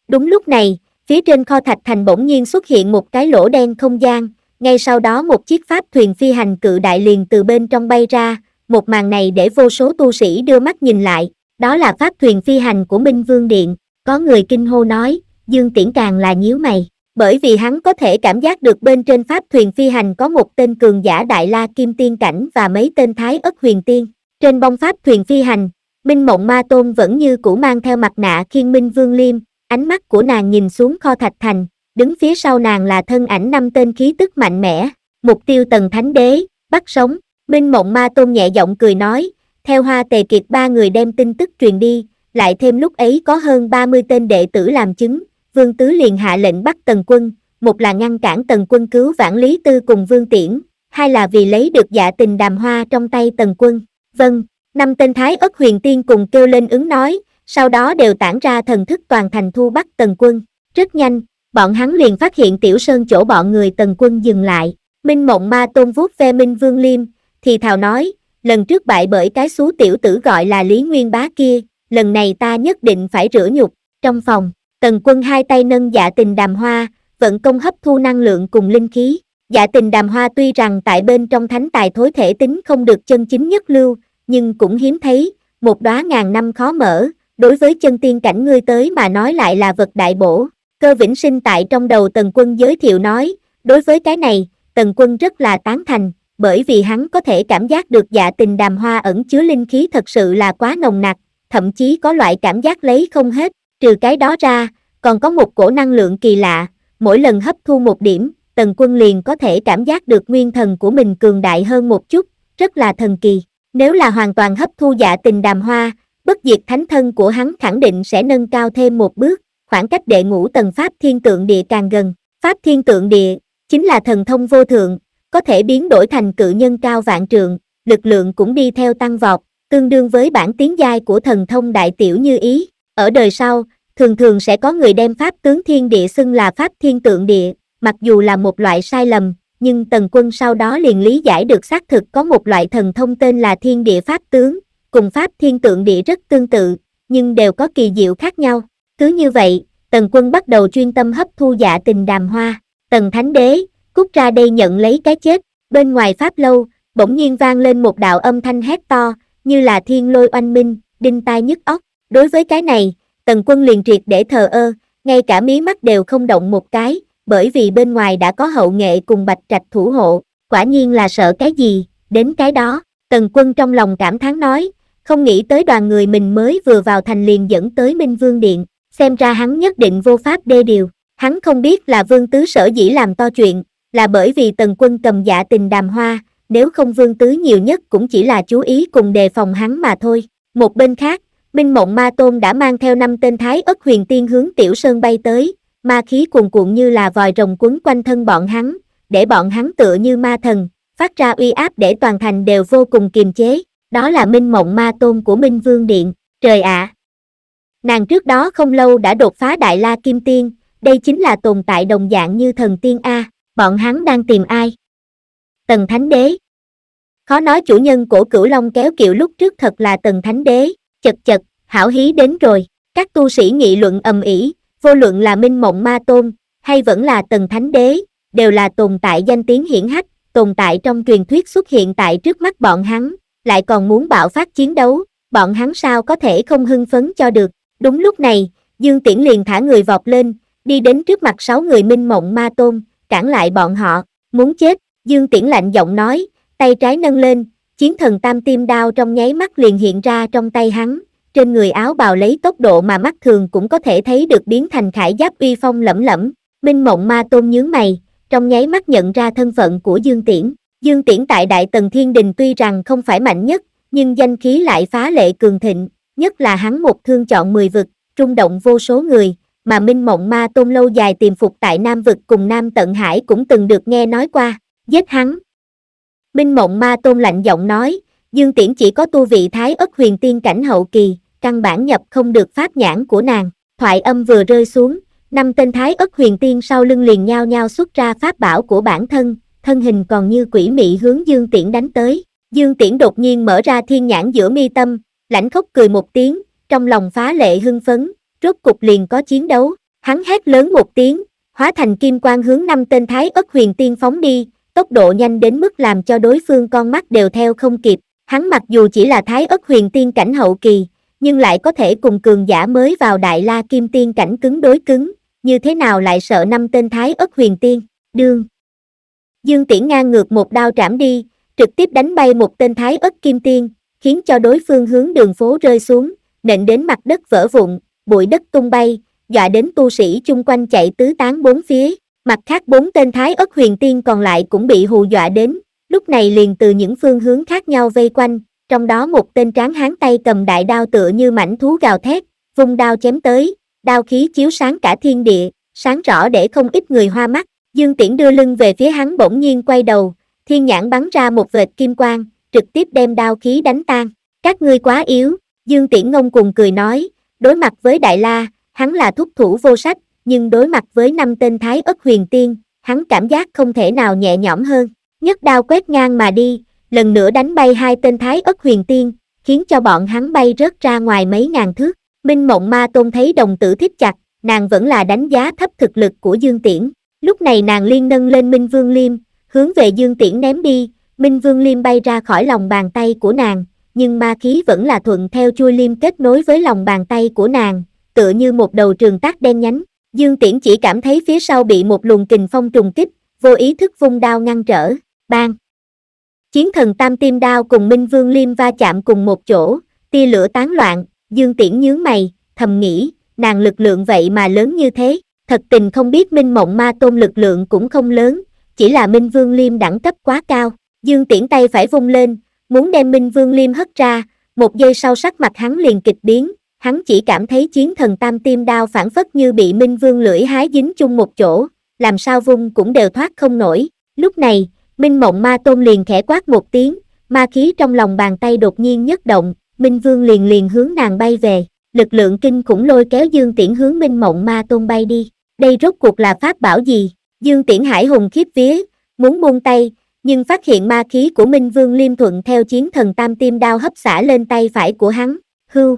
Đúng lúc này, phía trên kho thạch thành bỗng nhiên xuất hiện một cái lỗ đen không gian, ngay sau đó một chiếc pháp thuyền phi hành cự đại liền từ bên trong bay ra, một màn này để vô số tu sĩ đưa mắt nhìn lại, đó là pháp thuyền phi hành của Minh Vương Điện, có người kinh hô nói, Dương Tiễn càng là nhíu mày, bởi vì hắn có thể cảm giác được bên trên pháp thuyền phi hành có một tên cường giả Đại La Kim Tiên Cảnh và mấy tên Thái Ất Huyền Tiên. Trên bông pháp thuyền phi hành, Minh Mộng Ma Tôn vẫn như cũ mang theo mặt nạ khiên Minh Vương Liêm, ánh mắt của nàng nhìn xuống kho thạch thành, đứng phía sau nàng là thân ảnh năm tên khí tức mạnh mẽ, mục tiêu tần thánh đế, bắt sống, Minh Mộng Ma Tôn nhẹ giọng cười nói, theo Hoa Tề Kiệt ba người đem tin tức truyền đi, lại thêm lúc ấy có hơn 30 tên đệ tử làm chứng, Vương Tứ liền hạ lệnh bắt Tần Quân, một là ngăn cản Tần Quân cứu vãn Lý Tư cùng Vương Tiễn, hai là vì lấy được dạ tình đàm hoa trong tay Tần Quân. Vâng, năm tên Thái ất huyền tiên cùng kêu lên ứng nói, sau đó đều tản ra thần thức toàn thành thu bắt Tần Quân. Rất nhanh, bọn hắn liền phát hiện Tiểu Sơn chỗ bọn người Tần Quân dừng lại. Minh Mộng Ma Tôn vuốt ve Minh Vương Liêm, thì thào nói, lần trước bại bởi cái xú tiểu tử gọi là Lý Nguyên Bá kia, lần này ta nhất định phải rửa nhục. Trong phòng, tần quân hai tay nâng dạ tình đàm hoa, vận công hấp thu năng lượng cùng linh khí. Dạ tình đàm hoa tuy rằng tại bên trong thánh tài thối thể tính không được chân chính nhất lưu, nhưng cũng hiếm thấy, một đóa ngàn năm khó mở, đối với chân tiên cảnh ngươi tới mà nói lại là vật đại bổ. Cơ vĩnh sinh tại trong đầu tần quân giới thiệu nói, đối với cái này, tần quân rất là tán thành, bởi vì hắn có thể cảm giác được dạ tình đàm hoa ẩn chứa linh khí thật sự là quá nồng nặc, thậm chí có loại cảm giác lấy không hết, trừ cái đó ra, còn có một cổ năng lượng kỳ lạ, mỗi lần hấp thu một điểm, tần quân liền có thể cảm giác được nguyên thần của mình cường đại hơn một chút, rất là thần kỳ. Nếu là hoàn toàn hấp thu dạ tình đàm hoa, bất diệt thánh thân của hắn khẳng định sẽ nâng cao thêm một bước, khoảng cách đệ ngũ tầng Pháp Thiên Tượng Địa càng gần. Pháp Thiên Tượng Địa, chính là thần thông vô thượng, có thể biến đổi thành cự nhân cao vạn trượng, lực lượng cũng đi theo tăng vọt, tương đương với bản tiến giai của thần thông đại tiểu như ý. Ở đời sau, thường thường sẽ có người đem pháp tướng thiên địa xưng là pháp thiên tượng địa, mặc dù là một loại sai lầm, nhưng tần quân sau đó liền lý giải được xác thực có một loại thần thông tên là thiên địa pháp tướng, cùng pháp thiên tượng địa rất tương tự, nhưng đều có kỳ diệu khác nhau. Cứ như vậy, tần quân bắt đầu chuyên tâm hấp thu dạ tình đàm hoa, tần thánh đế, cút ra đây nhận lấy cái chết, bên ngoài Pháp Lâu, bỗng nhiên vang lên một đạo âm thanh hét to, như là thiên lôi oanh minh, đinh tai nhức óc. Đối với cái này, tần quân liền triệt để thờ ơ, ngay cả mí mắt đều không động một cái, bởi vì bên ngoài đã có hậu nghệ cùng bạch trạch thủ hộ, quả nhiên là sợ cái gì, đến cái đó, tần quân trong lòng cảm thán nói, không nghĩ tới đoàn người mình mới vừa vào thành liền dẫn tới Minh Vương Điện, xem ra hắn nhất định vô pháp đê điều, hắn không biết là vương tứ sở dĩ làm to chuyện, là bởi vì tần quân cầm dạ tình đàm hoa, nếu không vương tứ nhiều nhất cũng chỉ là chú ý cùng đề phòng hắn mà thôi. Một bên khác, Minh Mộng Ma Tôn đã mang theo năm tên thái ất huyền tiên hướng Tiểu Sơn bay tới, ma khí cuồn cuộn như là vòi rồng quấn quanh thân bọn hắn, để bọn hắn tựa như ma thần, phát ra uy áp để toàn thành đều vô cùng kiềm chế, đó là Minh Mộng Ma Tôn của Minh Vương Điện, trời ạ! Nàng trước đó không lâu đã đột phá Đại La Kim Tiên, đây chính là tồn tại đồng dạng như thần tiên A bọn hắn đang tìm ai tần thánh đế khó nói chủ nhân của cửu long kéo kiệu lúc trước thật là tần thánh đế chật chật hảo hí đến rồi các tu sĩ nghị luận ầm ĩ vô luận là minh mộng ma tôn hay vẫn là tần thánh đế đều là tồn tại danh tiếng hiển hách tồn tại trong truyền thuyết xuất hiện tại trước mắt bọn hắn lại còn muốn bạo phát chiến đấu bọn hắn sao có thể không hưng phấn cho được đúng lúc này dương tiễn liền thả người vọt lên đi đến trước mặt sáu người minh mộng ma tôn cản lại bọn họ, muốn chết, Dương Tiễn lạnh giọng nói, tay trái nâng lên, chiến thần tam tim đao trong nháy mắt liền hiện ra trong tay hắn, trên người áo bào lấy tốc độ mà mắt thường cũng có thể thấy được biến thành khải giáp uy phong lẫm lẫm, minh mộng ma tôn nhướng mày, trong nháy mắt nhận ra thân phận của Dương Tiễn. Dương Tiễn tại Đại Tần Thiên Đình tuy rằng không phải mạnh nhất, nhưng danh khí lại phá lệ cường thịnh, nhất là hắn một thương chọn mười vực, trung động vô số người, mà minh mộng ma tôn lâu dài tìm phục tại Nam vực cùng Nam Tận Hải cũng từng được nghe nói qua, giết hắn. Minh mộng ma tôn lạnh giọng nói, Dương Tiễn chỉ có tu vị thái ất huyền tiên cảnh hậu kỳ, căn bản nhập không được pháp nhãn của nàng, thoại âm vừa rơi xuống, năm tên thái ất huyền tiên sau lưng liền nhao nhau xuất ra pháp bảo của bản thân, thân hình còn như quỷ mị hướng Dương Tiễn đánh tới. Dương Tiễn đột nhiên mở ra thiên nhãn giữa mi tâm, lãnh khốc cười một tiếng, trong lòng phá lệ hưng phấn, rốt cục liền có chiến đấu, hắn hét lớn một tiếng, hóa thành kim quang hướng năm tên thái ất huyền tiên phóng đi, tốc độ nhanh đến mức làm cho đối phương con mắt đều theo không kịp, hắn mặc dù chỉ là thái ất huyền tiên cảnh hậu kỳ, nhưng lại có thể cùng cường giả mới vào đại la kim tiên cảnh cứng đối cứng, như thế nào lại sợ năm tên thái ất huyền tiên, đương. Dương Tiễn ngang ngược một đao trảm đi, trực tiếp đánh bay một tên thái ất kim tiên, khiến cho đối phương hướng đường phố rơi xuống, nện đến mặt đất vỡ vụn, bụi đất tung bay, dọa đến tu sĩ chung quanh chạy tứ tán bốn phía, mặt khác bốn tên thái ất huyền tiên còn lại cũng bị hù dọa đến, lúc này liền từ những phương hướng khác nhau vây quanh, trong đó một tên tráng hán tay cầm đại đao tựa như mảnh thú gào thét, vung đao chém tới, đao khí chiếu sáng cả thiên địa, sáng rõ để không ít người hoa mắt, Dương Tiễn đưa lưng về phía hắn bỗng nhiên quay đầu, thiên nhãn bắn ra một vệt kim quang, trực tiếp đem đao khí đánh tan, các ngươi quá yếu, Dương Tiễn ngông cùng cười nói, Đối mặt với Đại La, hắn là thúc thủ vô sách, nhưng đối mặt với năm tên thái ất huyền tiên, hắn cảm giác không thể nào nhẹ nhõm hơn. Nhất đao quét ngang mà đi, lần nữa đánh bay hai tên thái ất huyền tiên, khiến cho bọn hắn bay rớt ra ngoài mấy ngàn thước. Minh Mộng Ma Tôn thấy đồng tử thích chặt, nàng vẫn là đánh giá thấp thực lực của Dương Tiễn. Lúc này nàng liên nâng lên Minh Vương Liêm, hướng về Dương Tiễn ném đi, Minh Vương Liêm bay ra khỏi lòng bàn tay của nàng, nhưng ma khí vẫn là thuận theo chui liêm kết nối với lòng bàn tay của nàng, tựa như một đầu trường tác đen nhánh. Dương Tiễn chỉ cảm thấy phía sau bị một luồng kình phong trùng kích, vô ý thức vung đao ngăn trở, bang. Chiến thần tam tim đao cùng Minh Vương Liêm va chạm cùng một chỗ, tia lửa tán loạn, Dương Tiễn nhướng mày, thầm nghĩ, nàng lực lượng vậy mà lớn như thế, thật tình không biết Minh Mộng Ma Tôn lực lượng cũng không lớn, chỉ là Minh Vương Liêm đẳng cấp quá cao. Dương Tiễn tay phải vung lên, muốn đem Minh Vương Liêm hất ra, một giây sau sắc mặt hắn liền kịch biến, hắn chỉ cảm thấy chiến thần tam tim đao phản phất như bị Minh Vương lưỡi hái dính chung một chỗ, làm sao vung cũng đều thoát không nổi. Lúc này, Minh Mộng Ma Tôn liền khẽ quát một tiếng, ma khí trong lòng bàn tay đột nhiên nhất động, Minh Vương liền liền hướng nàng bay về, lực lượng kinh khủng lôi kéo Dương Tiễn hướng Minh Mộng Ma Tôn bay đi. Đây rốt cuộc là pháp bảo gì? Dương Tiễn Hải hùng khiếp vía, muốn buông tay, nhưng phát hiện ma khí của Minh Vương Liêm Thuận theo chiến thần tam tim đao hấp xả lên tay phải của hắn, hưu.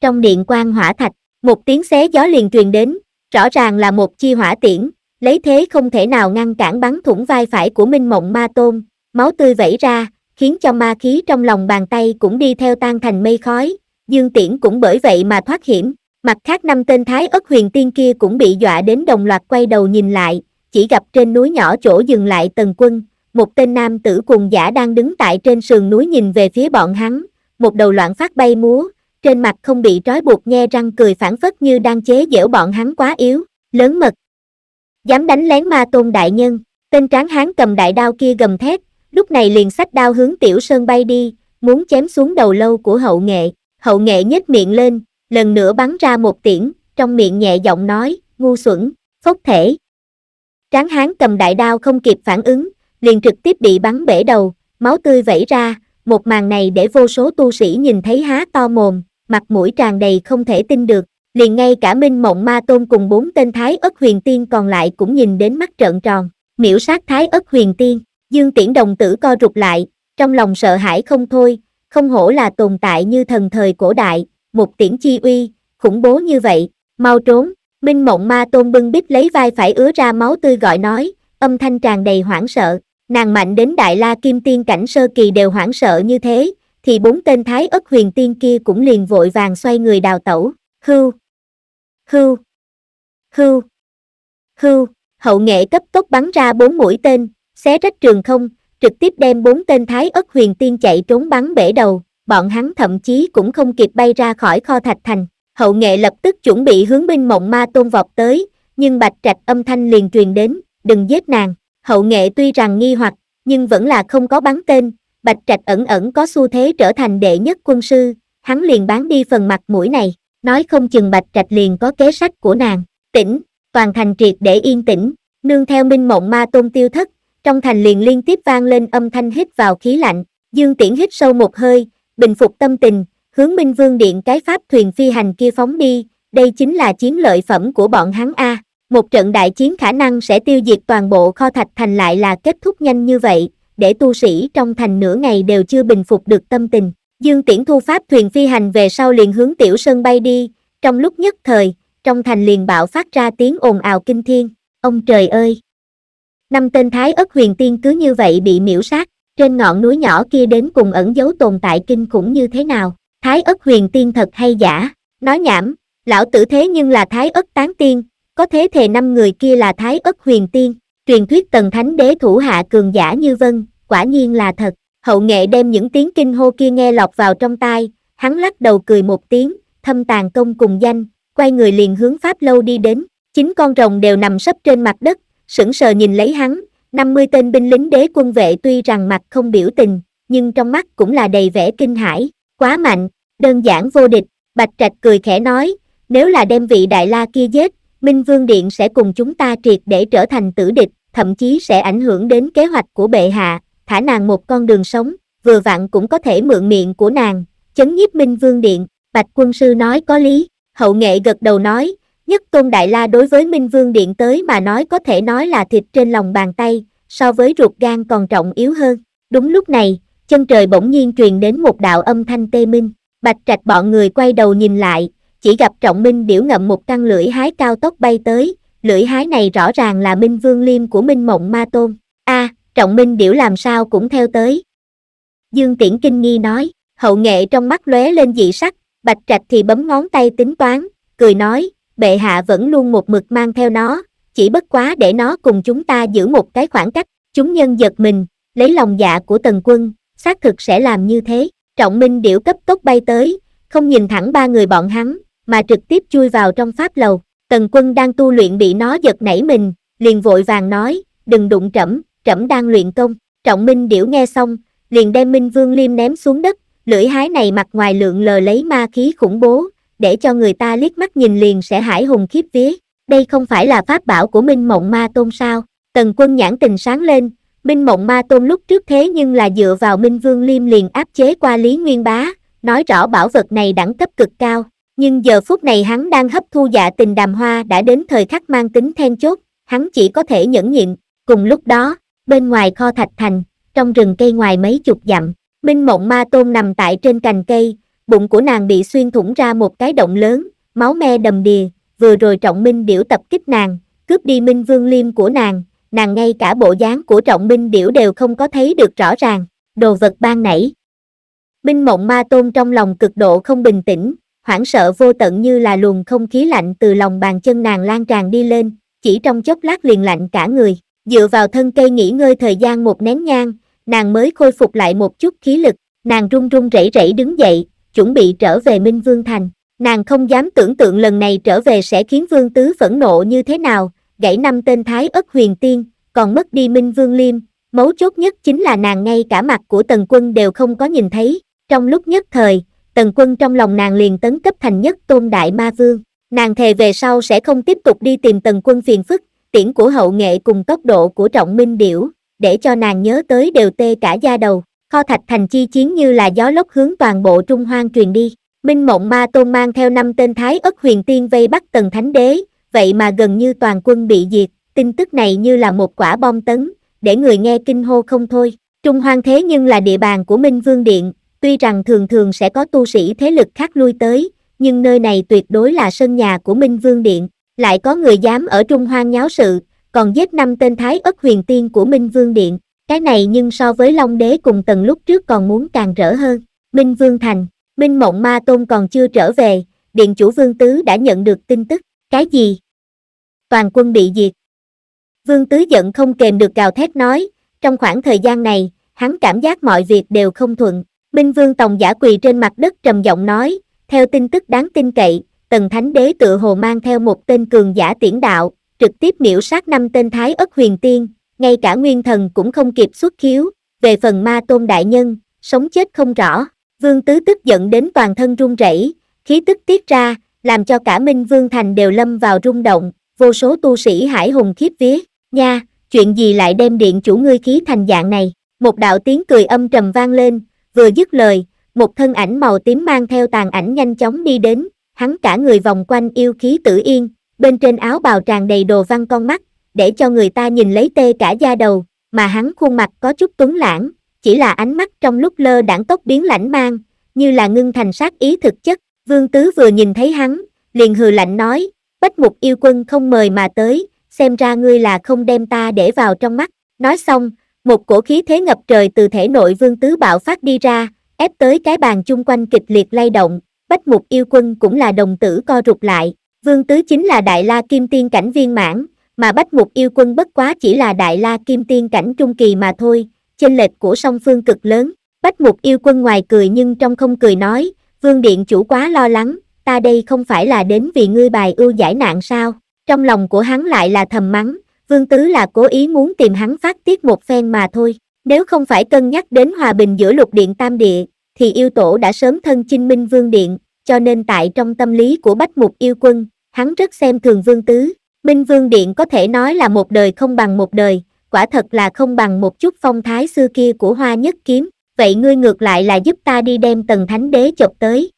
Trong điện quan hỏa thạch, một tiếng xé gió liền truyền đến, rõ ràng là một chi hỏa tiễn, lấy thế không thể nào ngăn cản bắn thủng vai phải của Minh Mộng Ma Tôn, máu tươi vẩy ra, khiến cho ma khí trong lòng bàn tay cũng đi theo tan thành mây khói, Dương Tiễn cũng bởi vậy mà thoát hiểm, mặt khác năm tên thái ất huyền tiên kia cũng bị dọa đến đồng loạt quay đầu nhìn lại, chỉ gặp trên núi nhỏ chỗ dừng lại tần quân, một tên nam tử cùng giả đang đứng tại trên sườn núi nhìn về phía bọn hắn, một đầu loạn phát bay múa, trên mặt không bị trói buộc nhe răng cười phản phất như đang chế giễu bọn hắn quá yếu, lớn mật. Dám đánh lén ma tôn đại nhân, tên tráng hán cầm đại đao kia gầm thét, lúc này liền sách đao hướng tiểu sơn bay đi, muốn chém xuống đầu lâu của hậu nghệ, hậu nghệ nhếch miệng lên, lần nữa bắn ra một tiễn, trong miệng nhẹ giọng nói, ngu xuẩn, phốc thể. Tráng hán cầm đại đao không kịp phản ứng, liền trực tiếp bị bắn bể đầu, máu tươi vẩy ra, một màn này để vô số tu sĩ nhìn thấy há to mồm, mặt mũi tràn đầy không thể tin được, liền ngay cả Minh Mộng Ma Tôn cùng bốn tên Thái ất huyền tiên còn lại cũng nhìn đến mắt trợn tròn, miễu sát Thái ất huyền tiên, Dương Tiễn đồng tử co rụt lại, trong lòng sợ hãi không thôi, không hổ là tồn tại như thần thời cổ đại, một tiễn chi uy, khủng bố như vậy, mau trốn, Minh Mộng Ma Tôn bưng bít lấy vai phải ứa ra máu tươi gọi nói, âm thanh tràn đầy hoảng sợ, nàng mạnh đến đại la kim tiên cảnh sơ kỳ đều hoảng sợ như thế, thì bốn tên thái ất huyền tiên kia cũng liền vội vàng xoay người đào tẩu, hưu, hưu, hưu, hưu, hậu nghệ cấp tốc bắn ra bốn mũi tên, xé rách trường không, trực tiếp đem bốn tên thái ất huyền tiên chạy trốn bắn bể đầu, bọn hắn thậm chí cũng không kịp bay ra khỏi kho thạch thành, hậu nghệ lập tức chuẩn bị hướng binh mộng ma tôn vọt tới, nhưng bạch trạch âm thanh liền truyền đến, đừng giết nàng. Hậu nghệ tuy rằng nghi hoặc, nhưng vẫn là không có bắn tên, Bạch Trạch ẩn ẩn có xu thế trở thành đệ nhất quân sư, hắn liền bán đi phần mặt mũi này, nói không chừng Bạch Trạch liền có kế sách của nàng, tỉnh, toàn thành triệt để yên tĩnh, nương theo minh mộng ma tôn tiêu thất, trong thành liền liên tiếp vang lên âm thanh hít vào khí lạnh, Dương Tiễn hít sâu một hơi, bình phục tâm tình, hướng Minh Vương Điện cái pháp thuyền phi hành kia phóng đi, đây chính là chiến lợi phẩm của bọn hắn A một trận đại chiến khả năng sẽ tiêu diệt toàn bộ kho thạch thành lại là kết thúc nhanh như vậy, để tu sĩ trong thành nửa ngày đều chưa bình phục được tâm tình. Dương Tiễn thu pháp thuyền phi hành về sau liền hướng tiểu sơn bay đi, trong lúc nhất thời, trong thành liền bạo phát ra tiếng ồn ào kinh thiên, ông trời ơi! Năm tên thái ất huyền tiên cứ như vậy bị miễu sát, trên ngọn núi nhỏ kia đến cùng ẩn dấu tồn tại kinh khủng như thế nào, thái ất huyền tiên thật hay giả, nói nhảm, lão tử thế nhưng là thái ất tán tiên, có thế thề năm người kia là Thái ất huyền tiên, truyền thuyết tần thánh đế thủ hạ cường giả như vân, quả nhiên là thật. Hậu nghệ đem những tiếng kinh hô kia nghe lọt vào trong tai, hắn lắc đầu cười một tiếng, thâm tàn công cùng danh, quay người liền hướng Pháp Lâu đi đến, chín con rồng đều nằm sấp trên mặt đất, sững sờ nhìn lấy hắn, 50 tên binh lính đế quân vệ tuy rằng mặt không biểu tình, nhưng trong mắt cũng là đầy vẻ kinh hãi, quá mạnh, đơn giản vô địch, Bạch Trạch cười khẽ nói, nếu là đem vị đại la kia giết, Minh Vương Điện sẽ cùng chúng ta triệt để trở thành tử địch, thậm chí sẽ ảnh hưởng đến kế hoạch của bệ hạ, thả nàng một con đường sống, vừa vặn cũng có thể mượn miệng của nàng, chấn nhiếp Minh Vương Điện, Bạch Quân Sư nói có lý, hậu nghệ gật đầu nói, nhất Tôn Đại La đối với Minh Vương Điện tới mà nói có thể nói là thịt trên lòng bàn tay, so với ruột gan còn trọng yếu hơn, đúng lúc này, chân trời bỗng nhiên truyền đến một đạo âm thanh tê minh, Bạch Trạch bọn người quay đầu nhìn lại, chỉ gặp trọng minh điểu ngậm một căn lưỡi hái cao tốc bay tới, lưỡi hái này rõ ràng là minh vương liêm của minh mộng ma tôn. a à, trọng minh điểu làm sao cũng theo tới. Dương Tiễn Kinh nghi nói, hậu nghệ trong mắt lóe lên dị sắc, bạch trạch thì bấm ngón tay tính toán, cười nói, bệ hạ vẫn luôn một mực mang theo nó, chỉ bất quá để nó cùng chúng ta giữ một cái khoảng cách, chúng nhân giật mình, lấy lòng dạ của tần quân, xác thực sẽ làm như thế. Trọng Minh Điểu cấp tốc bay tới, không nhìn thẳng ba người bọn hắn, mà trực tiếp chui vào trong pháp lầu. Tần quân đang tu luyện bị nó giật nảy mình, liền vội vàng nói, đừng đụng trẫm, trẫm đang luyện công. Trọng Minh điểu nghe xong, liền đem Minh Vương Liêm ném xuống đất, lưỡi hái này mặt ngoài lượng lờ lấy ma khí khủng bố, để cho người ta liếc mắt nhìn liền sẽ hải hùng khiếp vía. Đây không phải là pháp bảo của Minh Mộng Ma Tôn sao? Tần quân nhãn tình sáng lên, Minh Mộng Ma Tôn lúc trước thế nhưng là dựa vào Minh Vương Liêm liền áp chế qua Lý Nguyên Bá, nói rõ bảo vật này đẳng cấp cực cao, nhưng giờ phút này hắn đang hấp thu dạ tình đàm hoa đã đến thời khắc mang tính then chốt, hắn chỉ có thể nhẫn nhịn. Cùng lúc đó, bên ngoài kho thạch thành, trong rừng cây ngoài mấy chục dặm, minh mộng ma tôn nằm tại trên cành cây, bụng của nàng bị xuyên thủng ra một cái động lớn, máu me đầm đìa, vừa rồi trọng minh điểu tập kích nàng, cướp đi minh vương liêm của nàng, nàng ngay cả bộ dáng của trọng minh điểu đều không có thấy được rõ ràng, đồ vật ban nảy. Minh mộng ma tôn trong lòng cực độ không bình tĩnh, hoảng sợ vô tận như là luồng không khí lạnh từ lòng bàn chân nàng lan tràn đi lên, chỉ trong chốc lát liền lạnh cả người, dựa vào thân cây nghỉ ngơi thời gian một nén nhang, nàng mới khôi phục lại một chút khí lực, nàng run run rẩy rẩy đứng dậy, chuẩn bị trở về Minh Vương Thành, nàng không dám tưởng tượng lần này trở về sẽ khiến Vương Tứ phẫn nộ như thế nào, gãy năm tên Thái ất huyền tiên, còn mất đi Minh Vương Liêm, mấu chốt nhất chính là nàng ngay cả mặt của Tần Quân đều không có nhìn thấy, trong lúc nhất thời, tần quân trong lòng nàng liền tấn cấp thành nhất tôn đại ma vương. Nàng thề về sau sẽ không tiếp tục đi tìm tần quân phiền phức, tiễn của hậu nghệ cùng tốc độ của trọng minh điểu, để cho nàng nhớ tới đều tê cả da đầu. Kho thạch thành chi chiến như là gió lốc hướng toàn bộ Trung Hoang truyền đi. Minh mộng ma tôn mang theo năm tên thái ất huyền tiên vây bắt tần thánh đế, vậy mà gần như toàn quân bị diệt, tin tức này như là một quả bom tấn, để người nghe kinh hô không thôi. Trung Hoang thế nhưng là địa bàn của Minh Vương Điện, Tuy rằng thường thường sẽ có tu sĩ thế lực khác lui tới, nhưng nơi này tuyệt đối là sân nhà của Minh Vương Điện, lại có người dám ở Trung Hoang nháo sự, còn giết năm tên thái ất huyền tiên của Minh Vương Điện, cái này nhưng so với Long Đế cùng tầng lúc trước còn muốn càng rỡ hơn. Minh Vương Thành, Minh Mộng Ma Tôn còn chưa trở về, Điện chủ Vương Tứ đã nhận được tin tức, cái gì? Toàn quân bị diệt. Vương Tứ giận không kềm được gào thét nói, trong khoảng thời gian này, hắn cảm giác mọi việc đều không thuận, Minh Vương Tòng giả quỳ trên mặt đất trầm giọng nói, theo tin tức đáng tin cậy, Tần Thánh Đế tự hồ mang theo một tên cường giả tiễn đạo, trực tiếp miễu sát năm tên Thái ất huyền tiên, ngay cả nguyên thần cũng không kịp xuất khiếu, về phần ma tôn đại nhân, sống chết không rõ, Vương Tứ tức giận đến toàn thân run rẩy, khí tức tiết ra, làm cho cả Minh Vương Thành đều lâm vào rung động, vô số tu sĩ hải hùng khiếp vía, nha, chuyện gì lại đem điện chủ ngươi khí thành dạng này, một đạo tiếng cười âm trầm vang lên, vừa dứt lời, một thân ảnh màu tím mang theo tàn ảnh nhanh chóng đi đến, hắn cả người vòng quanh yêu khí tử yên, bên trên áo bào tràn đầy đồ văn con mắt, để cho người ta nhìn lấy tê cả da đầu, mà hắn khuôn mặt có chút tuấn lãng, chỉ là ánh mắt trong lúc lơ đảng tốc biến lãnh mang, như là ngưng thành sát ý thực chất, vương tứ vừa nhìn thấy hắn, liền hừ lạnh nói, bách mục yêu quân không mời mà tới, xem ra ngươi là không đem ta để vào trong mắt, nói xong, một cổ khí thế ngập trời từ thể nội vương tứ bạo phát đi ra, ép tới cái bàn chung quanh kịch liệt lay động, bách mục yêu quân cũng là đồng tử co rụt lại, vương tứ chính là đại la kim tiên cảnh viên mãn, mà bách mục yêu quân bất quá chỉ là đại la kim tiên cảnh trung kỳ mà thôi, chênh lệch của song phương cực lớn, bách mục yêu quân ngoài cười nhưng trong không cười nói, vương điện chủ quá lo lắng, ta đây không phải là đến vì ngươi bài ưu giải nạn sao, trong lòng của hắn lại là thầm mắng, Vương Tứ là cố ý muốn tìm hắn phát tiết một phen mà thôi. Nếu không phải cân nhắc đến hòa bình giữa lục điện tam địa, thì yêu tổ đã sớm thân chinh minh vương điện, cho nên tại trong tâm lý của bách mục yêu quân, hắn rất xem thường vương tứ. Minh vương điện có thể nói là một đời không bằng một đời, quả thật là không bằng một chút phong thái xưa kia của hoa nhất kiếm, vậy ngươi ngược lại là giúp ta đi đem tầng thánh đế chọc tới.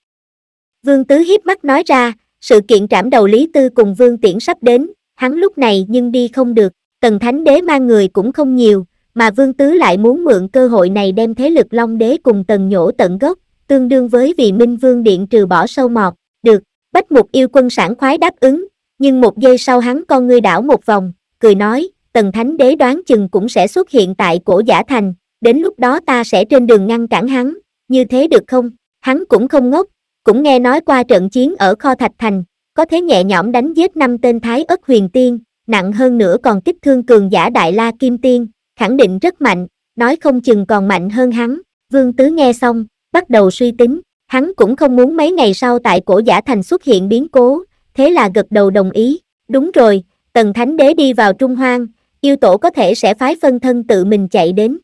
Vương tứ hiếp mắt nói ra, sự kiện trảm đầu Lý Tư cùng vương tiễn sắp đến, Hắn lúc này nhưng đi không được, tần thánh đế mang người cũng không nhiều, mà vương tứ lại muốn mượn cơ hội này đem thế lực long đế cùng tần nhổ tận gốc, tương đương với vì minh vương điện trừ bỏ sâu mọt, được, bách mục yêu quân sản khoái đáp ứng, nhưng một giây sau hắn con ngươi đảo một vòng, cười nói, tần thánh đế đoán chừng cũng sẽ xuất hiện tại cổ giả thành, đến lúc đó ta sẽ trên đường ngăn cản hắn, như thế được không, hắn cũng không ngốc, cũng nghe nói qua trận chiến ở kho thạch thành, có thế nhẹ nhõm đánh giết năm tên thái ất huyền tiên, nặng hơn nữa còn kích thương cường giả đại la kim tiên, khẳng định rất mạnh, nói không chừng còn mạnh hơn hắn. Vương Tứ nghe xong, bắt đầu suy tính, hắn cũng không muốn mấy ngày sau tại cổ giả thành xuất hiện biến cố, thế là gật đầu đồng ý. Đúng rồi, Tần Thánh Đế đi vào Trung Hoang, yêu tổ có thể sẽ phái phân thân tự mình chạy đến.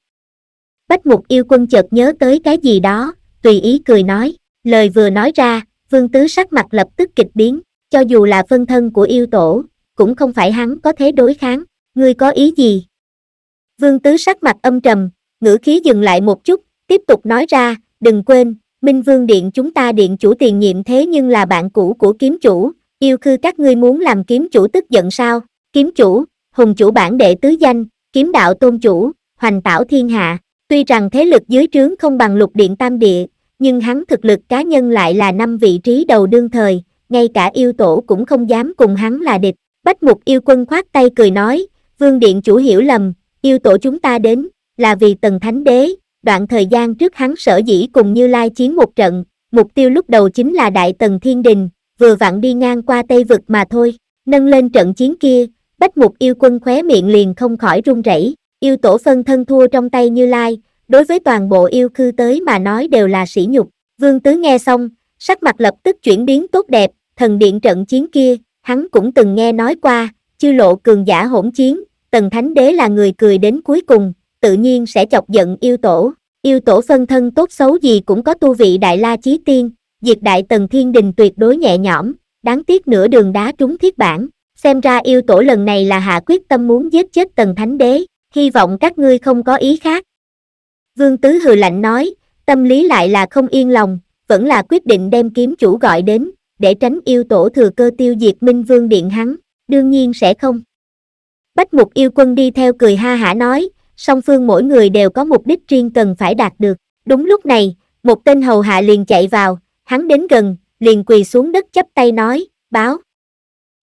Bách mục yêu quân chợt nhớ tới cái gì đó, tùy ý cười nói, lời vừa nói ra, vương tứ sắc mặt lập tức kịch biến, cho dù là phân thân của yêu tổ, cũng không phải hắn có thế đối kháng, ngươi có ý gì? Vương Tứ sắc mặt âm trầm, ngữ khí dừng lại một chút, tiếp tục nói ra, đừng quên, Minh Vương Điện chúng ta điện chủ tiền nhiệm thế nhưng là bạn cũ của kiếm chủ, yêu khư các ngươi muốn làm kiếm chủ tức giận sao, kiếm chủ, hùng chủ bản đệ tứ danh, kiếm đạo tôn chủ, hoành tảo thiên hạ, tuy rằng thế lực dưới trướng không bằng lục điện tam địa, nhưng hắn thực lực cá nhân lại là năm vị trí đầu đương thời, ngay cả yêu tổ cũng không dám cùng hắn là địch. Bách mục yêu quân khoát tay cười nói, vương điện chủ hiểu lầm, yêu tổ chúng ta đến, là vì tần thánh đế, đoạn thời gian trước hắn sở dĩ cùng như lai chiến một trận, mục tiêu lúc đầu chính là đại tần thiên đình, vừa vặn đi ngang qua tây vực mà thôi, nâng lên trận chiến kia, bách mục yêu quân khóe miệng liền không khỏi run rẩy yêu tổ phân thân thua trong tay như lai, đối với toàn bộ yêu cư tới mà nói đều là sỉ nhục, vương tứ nghe xong, sắc mặt lập tức chuyển biến tốt đẹp, thần điện trận chiến kia, hắn cũng từng nghe nói qua, chư lộ cường giả hỗn chiến, tần thánh đế là người cười đến cuối cùng, tự nhiên sẽ chọc giận yêu tổ. Yêu tổ phân thân tốt xấu gì cũng có tu vị đại la chí tiên, diệt đại tần thiên đình tuyệt đối nhẹ nhõm, đáng tiếc nửa đường đá trúng thiết bản. Xem ra yêu tổ lần này là hạ quyết tâm muốn giết chết tần thánh đế, hy vọng các ngươi không có ý khác. Vương Tứ hừ lạnh nói, tâm lý lại là không yên lòng, vẫn là quyết định đem kiếm chủ gọi đến, để tránh yêu tổ thừa cơ tiêu diệt Minh Vương Điện hắn, đương nhiên sẽ không. Bách mục yêu quân đi theo cười ha hả nói, song phương mỗi người đều có mục đích riêng cần phải đạt được. Đúng lúc này, một tên hầu hạ liền chạy vào, hắn đến gần, liền quỳ xuống đất chấp tay nói, báo.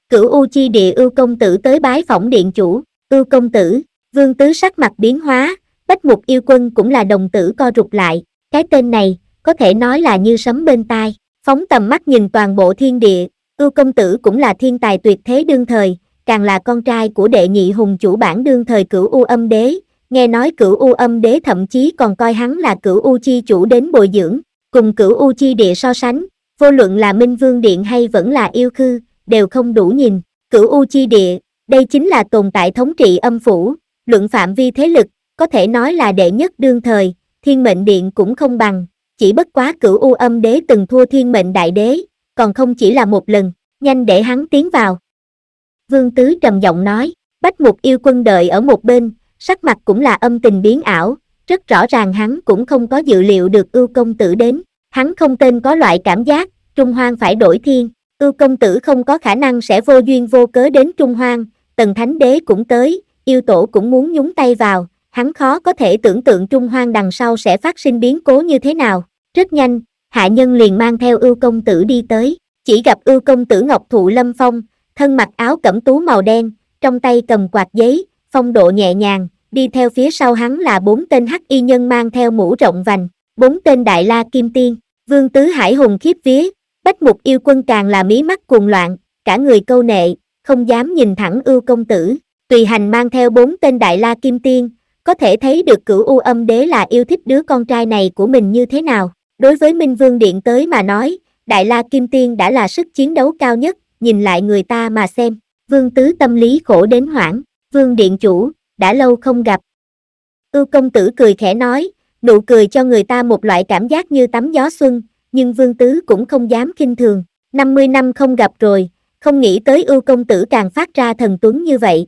Cửu U Chi địa ưu công tử tới bái phỏng điện chủ, ưu công tử, vương tứ sắc mặt biến hóa, bách mục yêu quân cũng là đồng tử co rụt lại, cái tên này, có thể nói là như sấm bên tai. Phóng tầm mắt nhìn toàn bộ thiên địa, ưu công tử cũng là thiên tài tuyệt thế đương thời, càng là con trai của đệ nhị hùng chủ bản đương thời cửu u âm đế, nghe nói cửu u âm đế thậm chí còn coi hắn là cửu u chi chủ đến bồi dưỡng, cùng cửu u chi địa so sánh, vô luận là minh vương điện hay vẫn là yêu khư, đều không đủ nhìn, cửu u chi địa, đây chính là tồn tại thống trị âm phủ, luận phạm vi thế lực, có thể nói là đệ nhất đương thời, thiên mệnh điện cũng không bằng, chỉ bất quá cửu u âm đế từng thua thiên mệnh đại đế, còn không chỉ là một lần, nhanh để hắn tiến vào. Vương Tứ trầm giọng nói, bách mục yêu quân đợi ở một bên, sắc mặt cũng là âm tình biến ảo, rất rõ ràng hắn cũng không có dự liệu được ưu công tử đến, hắn không tên có loại cảm giác, Trung Hoang phải đổi thiên, ưu công tử không có khả năng sẽ vô duyên vô cớ đến Trung Hoang, Tần Thánh Đế cũng tới, yêu tổ cũng muốn nhúng tay vào, hắn khó có thể tưởng tượng trung hoang đằng sau sẽ phát sinh biến cố như thế nào. Rất nhanh, hạ nhân liền mang theo ưu công tử đi tới, chỉ gặp ưu công tử Ngọc Thụ Lâm Phong, thân mặc áo cẩm tú màu đen, trong tay cầm quạt giấy, phong độ nhẹ nhàng, đi theo phía sau hắn là bốn tên hắc y nhân mang theo mũ rộng vành, bốn tên đại la kim tiên, vương tứ hải hùng khiếp vía, bách mục yêu quân càng là mí mắt cuồng loạn, cả người câu nệ, không dám nhìn thẳng ưu công tử, tùy hành mang theo bốn tên đại la kim tiên, có thể thấy được cửu u âm đế là yêu thích đứa con trai này của mình như thế nào. Đối với Minh Vương Điện tới mà nói, Đại La Kim Tiên đã là sức chiến đấu cao nhất, nhìn lại người ta mà xem, Vương Tứ tâm lý khổ đến hoảng, Vương Điện Chủ, đã lâu không gặp. Ưu công tử cười khẽ nói, nụ cười cho người ta một loại cảm giác như tắm gió xuân, nhưng Vương Tứ cũng không dám kinh thường, 50 năm không gặp rồi, không nghĩ tới ưu công tử càng phát ra thần tuấn như vậy.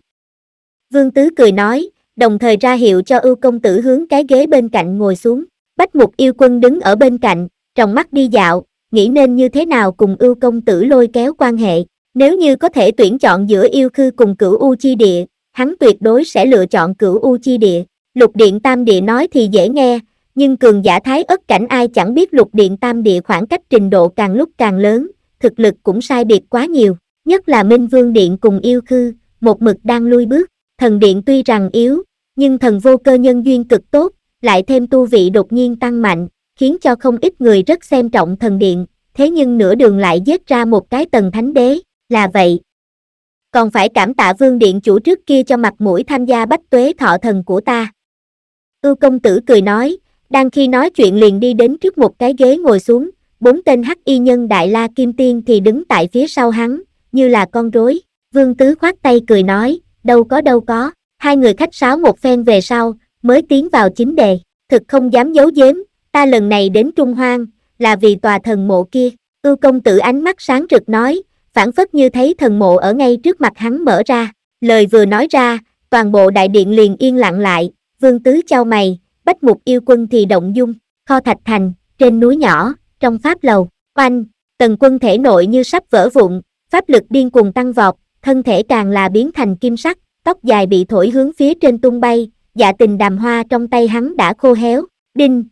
Vương Tứ cười nói, đồng thời ra hiệu cho ưu công tử hướng cái ghế bên cạnh ngồi xuống. Bách mục yêu quân đứng ở bên cạnh, trong mắt đi dạo, nghĩ nên như thế nào cùng ưu công tử lôi kéo quan hệ. Nếu như có thể tuyển chọn giữa yêu khư cùng cửu U Chi Địa, hắn tuyệt đối sẽ lựa chọn cửu U Chi Địa. Lục Điện Tam Địa nói thì dễ nghe, nhưng cường giả thái ất cảnh ai chẳng biết Lục Điện Tam Địa khoảng cách trình độ càng lúc càng lớn, thực lực cũng sai biệt quá nhiều. Nhất là Minh Vương Điện cùng yêu khư, một mực đang lui bước. Thần Điện tuy rằng yếu, nhưng thần vô cơ nhân duyên cực tốt, lại thêm tu vị đột nhiên tăng mạnh, khiến cho không ít người rất xem trọng thần điện, thế nhưng nửa đường lại giết ra một cái tầng thánh đế, là vậy. Còn phải cảm tạ vương điện chủ trước kia cho mặt mũi tham gia bách tuế thọ thần của ta. Ưu công tử cười nói, đang khi nói chuyện liền đi đến trước một cái ghế ngồi xuống, bốn tên hắc y nhân đại la kim tiên thì đứng tại phía sau hắn, như là con rối. Vương Tứ khoát tay cười nói, đâu có đâu có hai người khách sáo một phen về sau, mới tiến vào chính đề, thực không dám giấu giếm, ta lần này đến Trung Hoang, là vì tòa thần mộ kia, ưu công tử ánh mắt sáng rực nói, phản phất như thấy thần mộ ở ngay trước mặt hắn mở ra, lời vừa nói ra, toàn bộ đại điện liền yên lặng lại, vương tứ trao mày, bách mục yêu quân thì động dung, kho thạch thành, trên núi nhỏ, trong pháp lầu, oanh, tần quân thể nội như sắp vỡ vụn, pháp lực điên cuồng tăng vọt, thân thể càng là biến thành kim sắc, tóc dài bị thổi hướng phía trên tung bay, dạ tình đàm hoa trong tay hắn đã khô héo, đinh.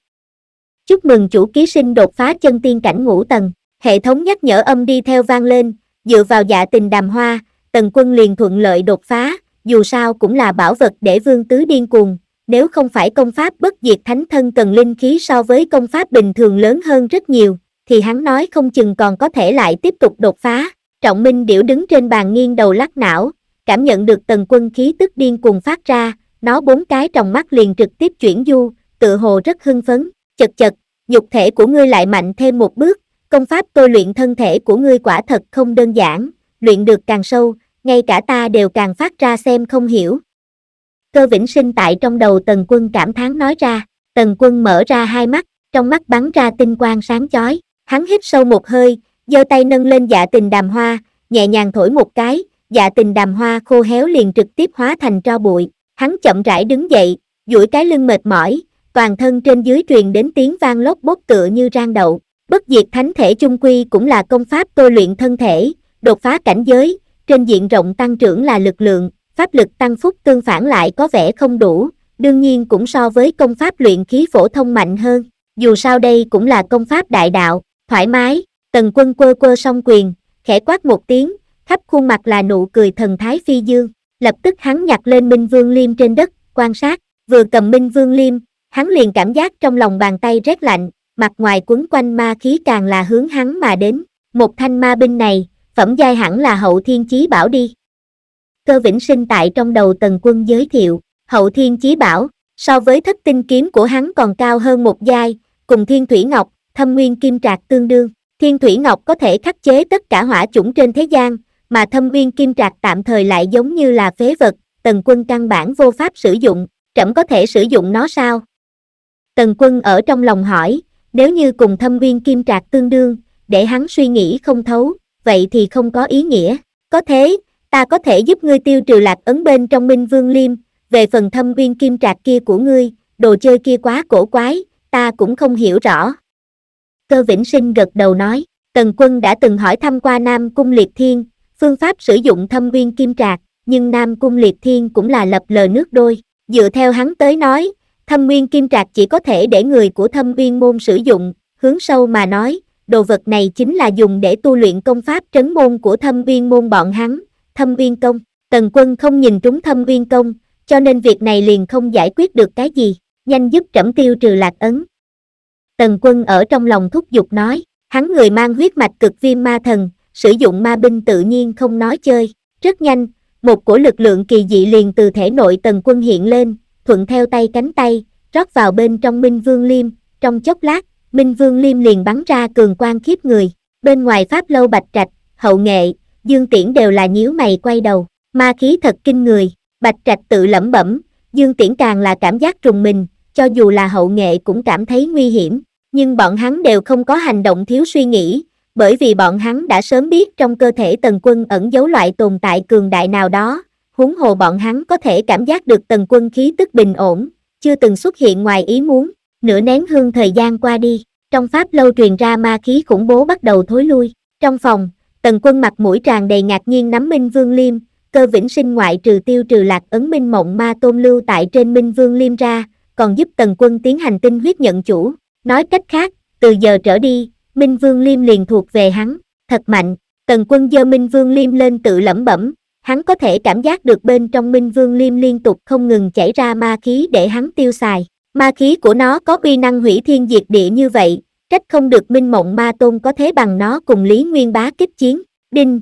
Chúc mừng chủ ký sinh đột phá chân tiên cảnh ngũ tầng, hệ thống nhắc nhở âm đi theo vang lên, dựa vào dạ tình đàm hoa, tần quân liền thuận lợi đột phá, dù sao cũng là bảo vật để vương tứ điên cuồng, nếu không phải công pháp bất diệt thánh thân cần linh khí so với công pháp bình thường lớn hơn rất nhiều, thì hắn nói không chừng còn có thể lại tiếp tục đột phá. Trọng Minh Điểu đứng trên bàn nghiêng đầu lắc não, cảm nhận được tần quân khí tức điên cuồng phát ra, nó bốn cái trong mắt liền trực tiếp chuyển du, tự hồ rất hưng phấn, chật chật, nhục thể của ngươi lại mạnh thêm một bước, công pháp tôi luyện thân thể của ngươi quả thật không đơn giản, luyện được càng sâu, ngay cả ta đều càng phát ra xem không hiểu. Cơ vĩnh sinh tại trong đầu tần quân cảm thán nói ra, tần quân mở ra hai mắt, trong mắt bắn ra tinh quang sáng chói, hắn hít sâu một hơi, giơ tay nâng lên dạ tình đàm hoa, nhẹ nhàng thổi một cái, dạ tình đàm hoa khô héo liền trực tiếp hóa thành tro bụi, hắn chậm rãi đứng dậy, duỗi cái lưng mệt mỏi, toàn thân trên dưới truyền đến tiếng vang lốc bốc tựa như rang đậu. Bất diệt thánh thể chung quy cũng là công pháp tôi luyện thân thể, đột phá cảnh giới, trên diện rộng tăng trưởng là lực lượng, pháp lực tăng phúc tương phản lại có vẻ không đủ, đương nhiên cũng so với công pháp luyện khí phổ thông mạnh hơn. Dù sao đây cũng là công pháp đại đạo, thoải mái, tần quân quơ quơ song quyền, khẽ quát một tiếng, khắp khuôn mặt là nụ cười thần thái phi dương, lập tức hắn nhặt lên Minh Vương Liêm trên đất, quan sát, vừa cầm Minh Vương Liêm, hắn liền cảm giác trong lòng bàn tay rét lạnh, mặt ngoài quấn quanh ma khí càng là hướng hắn mà đến, một thanh ma binh này, phẩm giai hẳn là hậu thiên chí bảo đi. Cơ vĩnh sinh tại trong đầu tần quân giới thiệu, hậu thiên chí bảo, so với thất tinh kiếm của hắn còn cao hơn một giai, cùng thiên thủy ngọc, thâm nguyên kim trạc tương đương. Thiên Thủy Ngọc có thể khắc chế tất cả hỏa chủng trên thế gian, mà thâm uyên kim trạc tạm thời lại giống như là phế vật, tần quân căn bản vô pháp sử dụng, trẫm có thể sử dụng nó sao? Tần quân ở trong lòng hỏi, nếu như cùng thâm uyên kim trạc tương đương, để hắn suy nghĩ không thấu, vậy thì không có ý nghĩa, có thế, ta có thể giúp ngươi tiêu trừ lạc ấn bên trong minh vương liêm, về phần thâm uyên kim trạc kia của ngươi, đồ chơi kia quá cổ quái, ta cũng không hiểu rõ. Cơ Vĩnh Sinh gật đầu nói, Tần Quân đã từng hỏi thăm qua Nam Cung Liệt Thiên, Phương pháp sử dụng thâm nguyên kim trạc, nhưng Nam Cung Liệt Thiên cũng là lập lờ nước đôi. Dựa theo hắn tới nói, thâm nguyên kim trạc chỉ có thể để người của thâm nguyên môn sử dụng, hướng sâu mà nói, đồ vật này chính là dùng để tu luyện công pháp trấn môn của thâm nguyên môn bọn hắn, thâm nguyên công. Tần quân không nhìn trúng thâm nguyên công, cho nên việc này liền không giải quyết được cái gì, nhanh giúp trẫm tiêu trừ lạc ấn. Tần quân ở trong lòng thúc giục nói, hắn người mang huyết mạch cực viêm ma thần, sử dụng ma binh tự nhiên không nói chơi, rất nhanh, một của lực lượng kỳ dị liền từ thể nội tần quân hiện lên, thuận theo tay cánh tay, rót vào bên trong Minh Vương Liêm, trong chốc lát, Minh Vương Liêm liền bắn ra cường quan khiếp người, bên ngoài Pháp Lâu Bạch Trạch, Hậu Nghệ, Dương Tiễn đều là nhíu mày quay đầu, ma khí thật kinh người, Bạch Trạch tự lẩm bẩm, Dương Tiễn càng là cảm giác trùng mình, cho dù là Hậu Nghệ cũng cảm thấy nguy hiểm, nhưng bọn hắn đều không có hành động thiếu suy nghĩ, bởi vì bọn hắn đã sớm biết trong cơ thể tần quân ẩn giấu loại tồn tại cường đại nào đó, huống hồ bọn hắn có thể cảm giác được tần quân khí tức bình ổn, chưa từng xuất hiện ngoài ý muốn, nửa nén hương thời gian qua đi, trong pháp lâu truyền ra ma khí khủng bố bắt đầu thối lui, trong phòng, tần quân mặt mũi tràn đầy ngạc nhiên nắm Minh Vương Liêm, cơ vĩnh sinh ngoại trừ tiêu trừ lạc ấn Minh Mộng Ma Tôn Lưu tại trên Minh Vương Liêm ra, còn giúp tần quân tiến hành tinh huyết nhận chủ, nói cách khác, từ giờ trở đi, Minh Vương Liêm liền thuộc về hắn, thật mạnh, tần quân dơ Minh Vương Liêm lên tự lẩm bẩm, hắn có thể cảm giác được bên trong Minh Vương Liêm liên tục không ngừng chảy ra ma khí để hắn tiêu xài, ma khí của nó có uy năng hủy thiên diệt địa như vậy, trách không được Minh Mộng Ma Tôn có thế bằng nó cùng Lý Nguyên Bá kích chiến, đinh.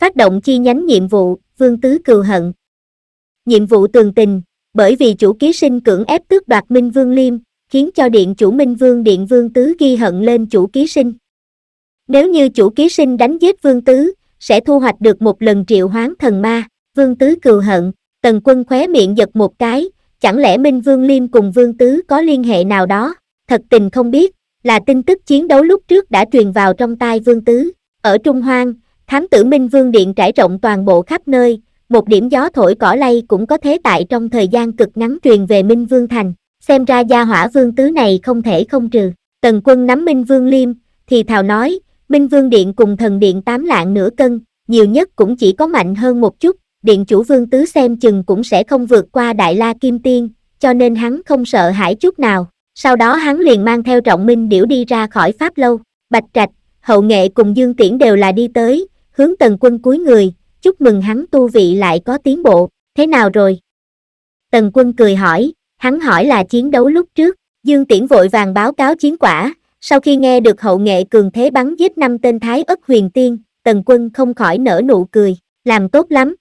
Phát động chi nhánh nhiệm vụ, Vương Tứ Cừu Hận. Nhiệm vụ tường tình, bởi vì chủ ký sinh cưỡng ép tước đoạt Minh Vương Liêm, khiến cho điện chủ Minh Vương Điện Vương Tứ ghi hận lên chủ ký sinh. Nếu như chủ ký sinh đánh giết Vương Tứ, sẽ thu hoạch được một lần triệu hoán thần ma, Vương Tứ cừu hận, Tần Quân khóe miệng giật một cái, chẳng lẽ Minh Vương Liêm cùng Vương Tứ có liên hệ nào đó, thật tình không biết, là tin tức chiến đấu lúc trước đã truyền vào trong tai Vương Tứ. Ở Trung Hoang, thám tử Minh Vương Điện trải rộng toàn bộ khắp nơi, một điểm gió thổi cỏ lay cũng có thế tại trong thời gian cực ngắn truyền về Minh Vương Thành xem ra gia hỏa vương tứ này không thể không trừ. Tần quân nắm Minh Vương Liêm, thì thào nói, Minh Vương Điện cùng thần điện tám lạng nửa cân, nhiều nhất cũng chỉ có mạnh hơn một chút, điện chủ vương tứ xem chừng cũng sẽ không vượt qua Đại La Kim Tiên, cho nên hắn không sợ hãi chút nào. Sau đó hắn liền mang theo trọng minh điểu đi ra khỏi Pháp Lâu, Bạch Trạch, Hậu Nghệ cùng Dương Tiễn đều là đi tới, hướng tần quân cuối người, chúc mừng hắn tu vị lại có tiến bộ, thế nào rồi? Tần quân cười hỏi, Hắn hỏi là chiến đấu lúc trước, Dương Tiễn vội vàng báo cáo chiến quả, sau khi nghe được hậu nghệ cường thế bắn giết năm tên thái ất huyền tiên, tần quân không khỏi nở nụ cười, làm tốt lắm.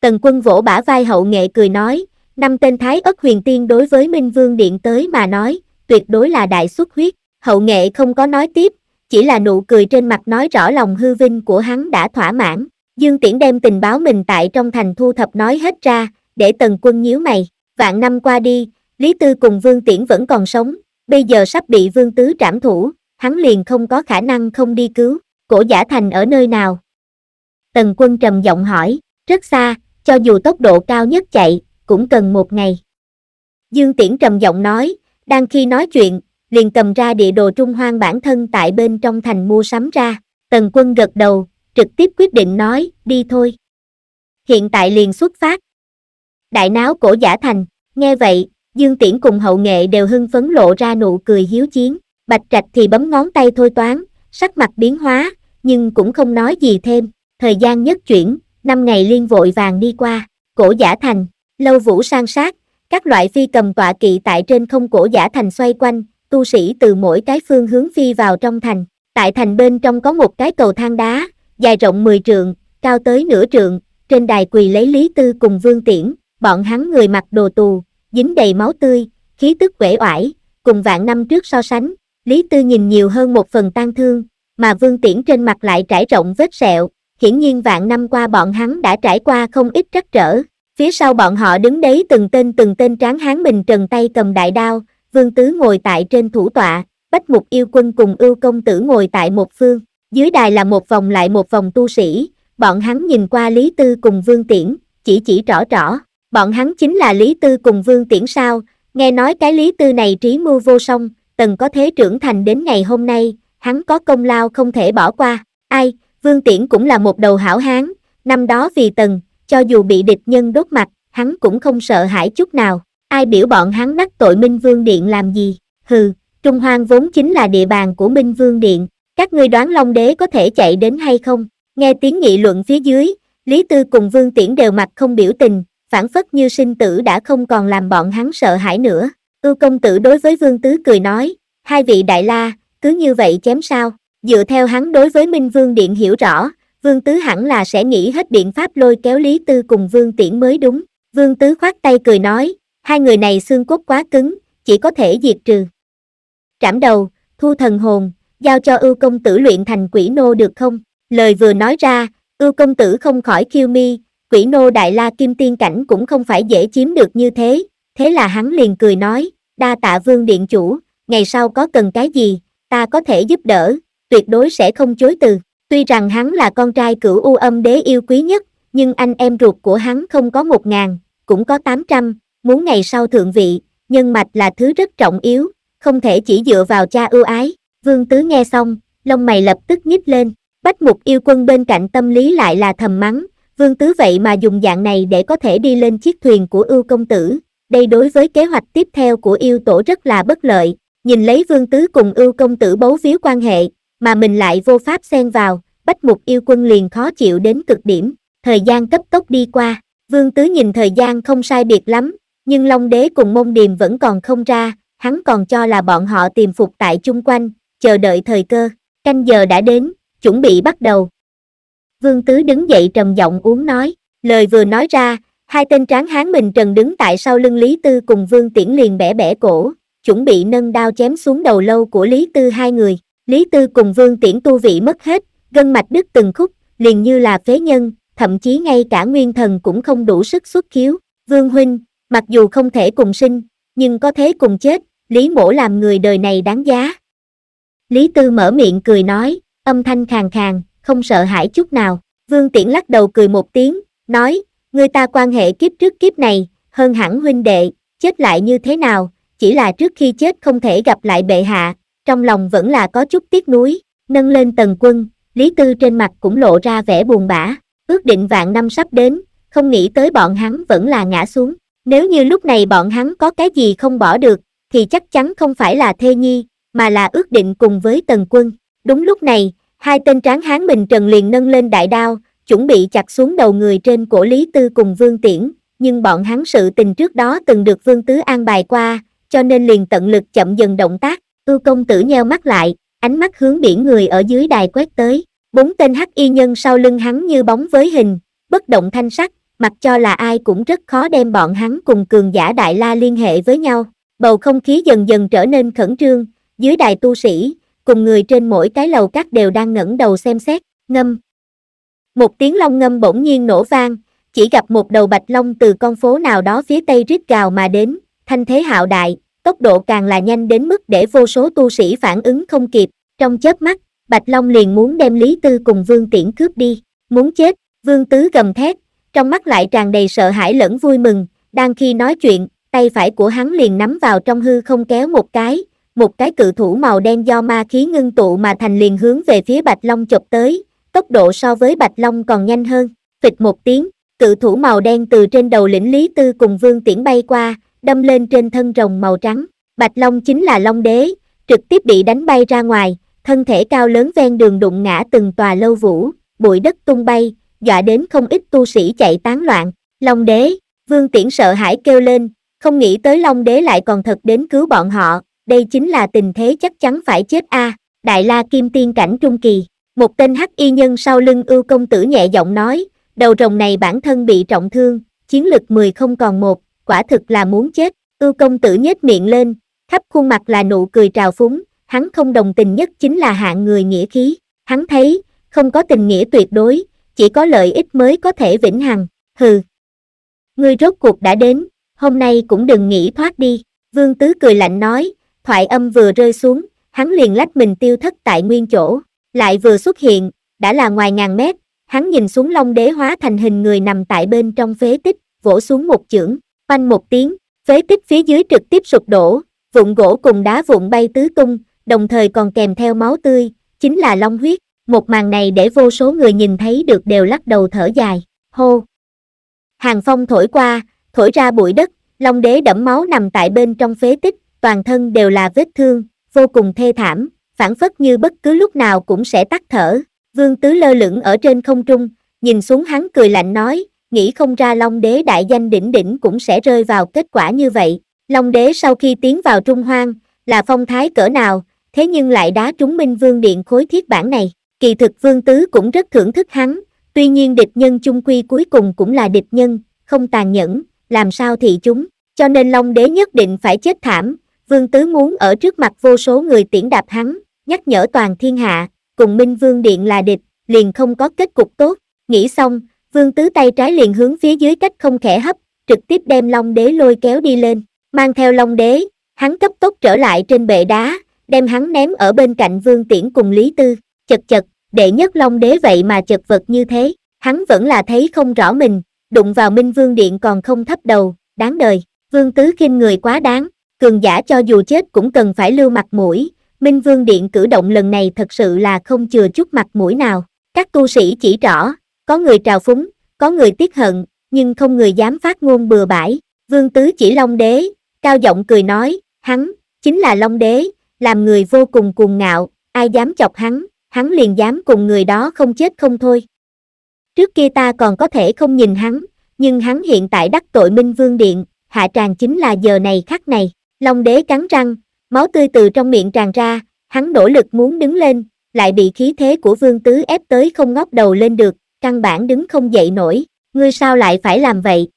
Tần quân vỗ bả vai hậu nghệ cười nói, năm tên thái ất huyền tiên đối với Minh Vương Điện tới mà nói, tuyệt đối là đại xuất huyết, hậu nghệ không có nói tiếp, chỉ là nụ cười trên mặt nói rõ lòng hư vinh của hắn đã thỏa mãn. Dương Tiễn đem tình báo mình tại trong thành thu thập nói hết ra, để Tần Quân nhíu mày, vạn năm qua đi, Lý Tư cùng Vương Tiễn vẫn còn sống, bây giờ sắp bị Vương Tứ trảm thủ, hắn liền không có khả năng không đi cứu, cổ giả thành ở nơi nào? Tần quân trầm giọng hỏi, rất xa, cho dù tốc độ cao nhất chạy, cũng cần một ngày. Dương Tiễn trầm giọng nói, đang khi nói chuyện, liền cầm ra địa đồ trung hoang bản thân tại bên trong thành mua sắm ra, tần quân gật đầu, trực tiếp quyết định nói, đi thôi. Hiện tại liền xuất phát. Đại náo cổ giả thành. Nghe vậy, Dương Tiễn cùng hậu nghệ đều hưng phấn lộ ra nụ cười hiếu chiến, Bạch Trạch thì bấm ngón tay thôi toán, sắc mặt biến hóa, nhưng cũng không nói gì thêm, thời gian nhất chuyển, năm ngày liên vội vàng đi qua, cổ giả thành, lâu vũ sang sát, các loại phi cầm tọa kỵ tại trên không cổ giả thành xoay quanh, tu sĩ từ mỗi cái phương hướng phi vào trong thành, tại thành bên trong có một cái cầu thang đá, dài rộng 10 trượng, cao tới nửa trượng, trên đài quỳ lấy Lý Tư cùng Vương Tiễn, bọn hắn người mặc đồ tù, dính đầy máu tươi, khí tức uể oải, cùng vạn năm trước so sánh, Lý Tư nhìn nhiều hơn một phần tan thương, mà Vương Tiễn trên mặt lại trải rộng vết sẹo, hiển nhiên vạn năm qua bọn hắn đã trải qua không ít trắc trở. Phía sau bọn họ đứng đấy từng tên từng tên tráng hán mình trần tay cầm đại đao, Vương Tứ ngồi tại trên thủ tọa, Bách Mục Yêu Quân cùng Ưu Công Tử ngồi tại một phương, dưới đài là một vòng lại một vòng tu sĩ, bọn hắn nhìn qua Lý Tư cùng Vương Tiễn, chỉ chỉ rõ rõ bọn hắn chính là Lý Tư cùng Vương Tiễn sao, nghe nói cái Lý Tư này trí mưu vô song, tần có thế trưởng thành đến ngày hôm nay, hắn có công lao không thể bỏ qua, ai, Vương Tiễn cũng là một đầu hảo hán, năm đó vì tần, cho dù bị địch nhân đốt mặt, hắn cũng không sợ hãi chút nào, ai biểu bọn hắn đắc tội Minh Vương Điện làm gì, hừ, Trung Hoang vốn chính là địa bàn của Minh Vương Điện, các ngươi đoán Long Đế có thể chạy đến hay không, nghe tiếng nghị luận phía dưới, Lý Tư cùng Vương Tiễn đều mặt không biểu tình, phản phất như sinh tử đã không còn làm bọn hắn sợ hãi nữa. Ưu công tử đối với vương tứ cười nói, hai vị đại la, cứ như vậy chém sao, dựa theo hắn đối với Minh Vương Điện hiểu rõ, Vương Tứ hẳn là sẽ nghĩ hết biện pháp lôi kéo Lý Tư cùng Vương Tiễn mới đúng. Vương Tứ khoát tay cười nói, hai người này xương cốt quá cứng, chỉ có thể diệt trừ. Trảm đầu, thu thần hồn, giao cho ưu công tử luyện thành quỷ nô được không? Lời vừa nói ra, ưu công tử không khỏi khiêu mi, quỷ nô đại la kim tiên cảnh cũng không phải dễ chiếm được như thế, thế là hắn liền cười nói, đa tạ vương điện chủ, ngày sau có cần cái gì, ta có thể giúp đỡ, tuyệt đối sẽ không chối từ. Tuy rằng hắn là con trai cửu u âm đế yêu quý nhất, nhưng anh em ruột của hắn không có một ngàn, cũng có tám trăm, muốn ngày sau thượng vị, nhân mạch là thứ rất trọng yếu, không thể chỉ dựa vào cha ưu ái. Vương Tứ nghe xong, lông mày lập tức nhích lên, bách mục yêu quân bên cạnh tâm lý lại là thầm mắng, Vương Tứ vậy mà dùng dạng này để có thể đi lên chiếc thuyền của ưu công tử, đây đối với kế hoạch tiếp theo của yêu tổ rất là bất lợi, nhìn lấy Vương Tứ cùng ưu công tử bấu víu quan hệ, mà mình lại vô pháp xen vào, bách mục yêu quân liền khó chịu đến cực điểm, thời gian cấp tốc đi qua, Vương Tứ nhìn thời gian không sai biệt lắm, nhưng Long Đế cùng Mông Điềm vẫn còn không ra, hắn còn cho là bọn họ tìm phục tại chung quanh, chờ đợi thời cơ, canh giờ đã đến, chuẩn bị bắt đầu, Vương Tứ đứng dậy trầm giọng uống nói, lời vừa nói ra, hai tên tráng hán mình trần đứng tại sau lưng Lý Tư cùng Vương Tiễn liền bẻ bẻ cổ, chuẩn bị nâng đao chém xuống đầu lâu của Lý Tư hai người. Lý Tư cùng Vương Tiễn tu vị mất hết, gân mạch đứt từng khúc, liền như là phế nhân, thậm chí ngay cả nguyên thần cũng không đủ sức xuất khiếu. Vương Huynh, mặc dù không thể cùng sinh, nhưng có thế cùng chết, Lý Mổ làm người đời này đáng giá. Lý Tư mở miệng cười nói, âm thanh khàn khàn, không sợ hãi chút nào. Vương Tiễn lắc đầu cười một tiếng, nói, người ta quan hệ kiếp trước kiếp này, hơn hẳn huynh đệ, chết lại như thế nào, chỉ là trước khi chết không thể gặp lại bệ hạ, trong lòng vẫn là có chút tiếc nuối, nâng lên tần quân, Lý Tư trên mặt cũng lộ ra vẻ buồn bã, ước định vạn năm sắp đến, không nghĩ tới bọn hắn vẫn là ngã xuống, nếu như lúc này bọn hắn có cái gì không bỏ được, thì chắc chắn không phải là thê nhi, mà là ước định cùng với tần quân. Đúng lúc này, Hai tên tráng hán bình trần liền nâng lên đại đao, chuẩn bị chặt xuống đầu người trên cổ Lý Tư cùng Vương Tiễn, nhưng bọn hắn sự tình trước đó từng được Vương Tứ an bài qua, cho nên liền tận lực chậm dần động tác, ưu công tử nheo mắt lại, ánh mắt hướng biển người ở dưới đài quét tới, bốn tên hắc y nhân sau lưng hắn như bóng với hình, bất động thanh sắc, mặc cho là ai cũng rất khó đem bọn hắn cùng cường giả đại la liên hệ với nhau, bầu không khí dần dần trở nên khẩn trương, dưới đài tu sĩ, cùng người trên mỗi cái lầu các đều đang ngẩng đầu xem xét, ngâm. Một tiếng long ngâm bỗng nhiên nổ vang, chỉ gặp một đầu bạch long từ con phố nào đó phía tây rít gào mà đến, thanh thế hạo đại, tốc độ càng là nhanh đến mức để vô số tu sĩ phản ứng không kịp, trong chớp mắt, bạch long liền muốn đem Lý Tư cùng Vương Tiễn cướp đi, muốn chết, Vương Tứ gầm thét, trong mắt lại tràn đầy sợ hãi lẫn vui mừng, đang khi nói chuyện, tay phải của hắn liền nắm vào trong hư không kéo một cái, một cái cự thủ màu đen do ma khí ngưng tụ mà thành liền hướng về phía Bạch Long chộp tới, tốc độ so với Bạch Long còn nhanh hơn, phịch một tiếng, cự thủ màu đen từ trên đầu lĩnh Lý Tư cùng Vương Tiễn bay qua, đâm lên trên thân rồng màu trắng, Bạch Long chính là Long Đế, trực tiếp bị đánh bay ra ngoài, thân thể cao lớn ven đường đụng ngã từng tòa lâu vũ, bụi đất tung bay, dọa đến không ít tu sĩ chạy tán loạn, Long Đế, Vương Tiễn sợ hãi kêu lên, không nghĩ tới Long Đế lại còn thật đến cứu bọn họ, đây chính là tình thế chắc chắn phải chết a à. đại la kim tiên cảnh trung kỳ một tên hắc y nhân sau lưng ưu công tử nhẹ giọng nói đầu rồng này bản thân bị trọng thương chiến lực mười không còn một quả thực là muốn chết ưu công tử nhếch miệng lên khắp khuôn mặt là nụ cười trào phúng hắn không đồng tình nhất chính là hạng người nghĩa khí hắn thấy không có tình nghĩa tuyệt đối chỉ có lợi ích mới có thể vĩnh hằng hừ ngươi rốt cuộc đã đến hôm nay cũng đừng nghĩ thoát đi vương tứ cười lạnh nói thoại âm vừa rơi xuống, hắn liền lách mình tiêu thất tại nguyên chỗ, lại vừa xuất hiện, đã là ngoài ngàn mét, hắn nhìn xuống long đế hóa thành hình người nằm tại bên trong phế tích, vỗ xuống một chưởng, oanh một tiếng, phế tích phía dưới trực tiếp sụp đổ, vụn gỗ cùng đá vụn bay tứ tung, đồng thời còn kèm theo máu tươi, chính là long huyết, một màn này để vô số người nhìn thấy được đều lắc đầu thở dài, hô. Hàng phong thổi qua, thổi ra bụi đất, long đế đẫm máu nằm tại bên trong phế tích, toàn thân đều là vết thương, vô cùng thê thảm, phản phất như bất cứ lúc nào cũng sẽ tắt thở. Vương Tứ lơ lửng ở trên không trung, nhìn xuống hắn cười lạnh nói, nghĩ không ra Long Đế đại danh đỉnh đỉnh cũng sẽ rơi vào kết quả như vậy. Long Đế sau khi tiến vào Trung Hoang, là phong thái cỡ nào, thế nhưng lại đá trúng Minh Vương Điện khối thiết bản này. Kỳ thực Vương Tứ cũng rất thưởng thức hắn, tuy nhiên địch nhân chung quy cuối cùng cũng là địch nhân, không tàn nhẫn, làm sao thì chúng. Cho nên Long Đế nhất định phải chết thảm, Vương Tứ muốn ở trước mặt vô số người tiễn đạp hắn, nhắc nhở toàn thiên hạ, cùng Minh Vương Điện là địch, liền không có kết cục tốt. Nghĩ xong, Vương Tứ tay trái liền hướng phía dưới cách không khẽ hấp, trực tiếp đem Long Đế lôi kéo đi lên, mang theo Long Đế, hắn cấp tốc trở lại trên bệ đá, đem hắn ném ở bên cạnh Vương Tiễn cùng Lý Tư, chật chật, đệ nhất Long Đế vậy mà chật vật như thế, hắn vẫn là thấy không rõ mình, đụng vào Minh Vương Điện còn không thấp đầu, đáng đời, Vương Tứ khinh người quá đáng, cường giả cho dù chết cũng cần phải lưu mặt mũi, Minh Vương Điện cử động lần này thật sự là không chừa chút mặt mũi nào. Các tu sĩ chỉ rõ, có người trào phúng, có người tiếc hận, nhưng không người dám phát ngôn bừa bãi. Vương Tứ chỉ Long Đế, cao giọng cười nói, hắn, chính là Long Đế, làm người vô cùng cuồng ngạo, ai dám chọc hắn, hắn liền dám cùng người đó không chết không thôi. Trước kia ta còn có thể không nhìn hắn, nhưng hắn hiện tại đắc tội Minh Vương Điện, hạ tràng chính là giờ này khắc này. Long đế cắn răng, máu tươi từ trong miệng tràn ra, hắn nỗ lực muốn đứng lên, lại bị khí thế của vương tứ ép tới không ngóc đầu lên được, căn bản đứng không dậy nổi, ngươi sao lại phải làm vậy?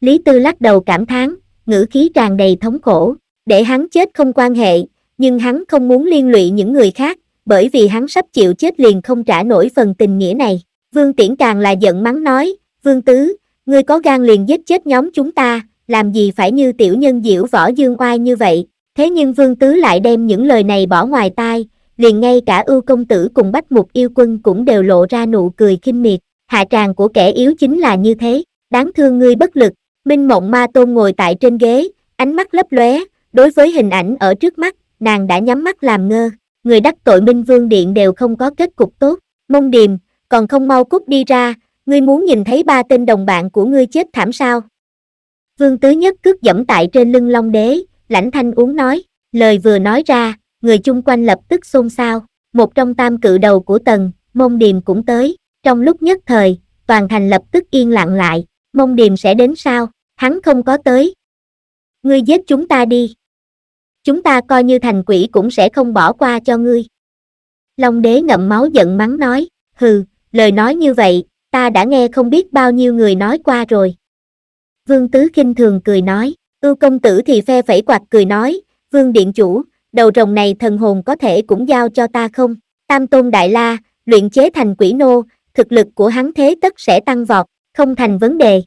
Lý Tư lắc đầu cảm thán, ngữ khí tràn đầy thống khổ, để hắn chết không quan hệ, nhưng hắn không muốn liên lụy những người khác, bởi vì hắn sắp chịu chết liền không trả nổi phần tình nghĩa này. Vương Tiễn càng là giận mắng nói, Vương Tứ, ngươi có gan liền giết chết nhóm chúng ta, làm gì phải như tiểu nhân diễu võ dương oai như vậy, thế nhưng vương tứ lại đem những lời này bỏ ngoài tai, liền ngay cả ưu công tử cùng bách mục yêu quân cũng đều lộ ra nụ cười kinh miệt, hạ tràng của kẻ yếu chính là như thế, đáng thương ngươi bất lực, minh mộng ma tôn ngồi tại trên ghế, ánh mắt lấp lóe, đối với hình ảnh ở trước mắt, nàng đã nhắm mắt làm ngơ, người đắc tội minh vương điện đều không có kết cục tốt, mông điềm, còn không mau cút đi ra, ngươi muốn nhìn thấy ba tên đồng bạn của ngươi chết thảm sao, Vương Tứ Nhất cướp dẫm tại trên lưng Long Đế, lãnh thanh uống nói, lời vừa nói ra, người chung quanh lập tức xôn xao, một trong tam cự đầu của tần, mông điềm cũng tới, trong lúc nhất thời, toàn thành lập tức yên lặng lại, mông điềm sẽ đến sao, hắn không có tới. Ngươi giết chúng ta đi. Chúng ta coi như thành quỷ cũng sẽ không bỏ qua cho ngươi. Long đế ngậm máu giận mắng nói, hừ, lời nói như vậy, ta đã nghe không biết bao nhiêu người nói qua rồi. Vương Tứ kinh thường cười nói, ưu công tử thì phe phẩy quạt cười nói, Vương Điện Chủ, đầu rồng này thần hồn có thể cũng giao cho ta không? Tam Tôn Đại La, luyện chế thành quỷ nô, thực lực của hắn thế tất sẽ tăng vọt, không thành vấn đề.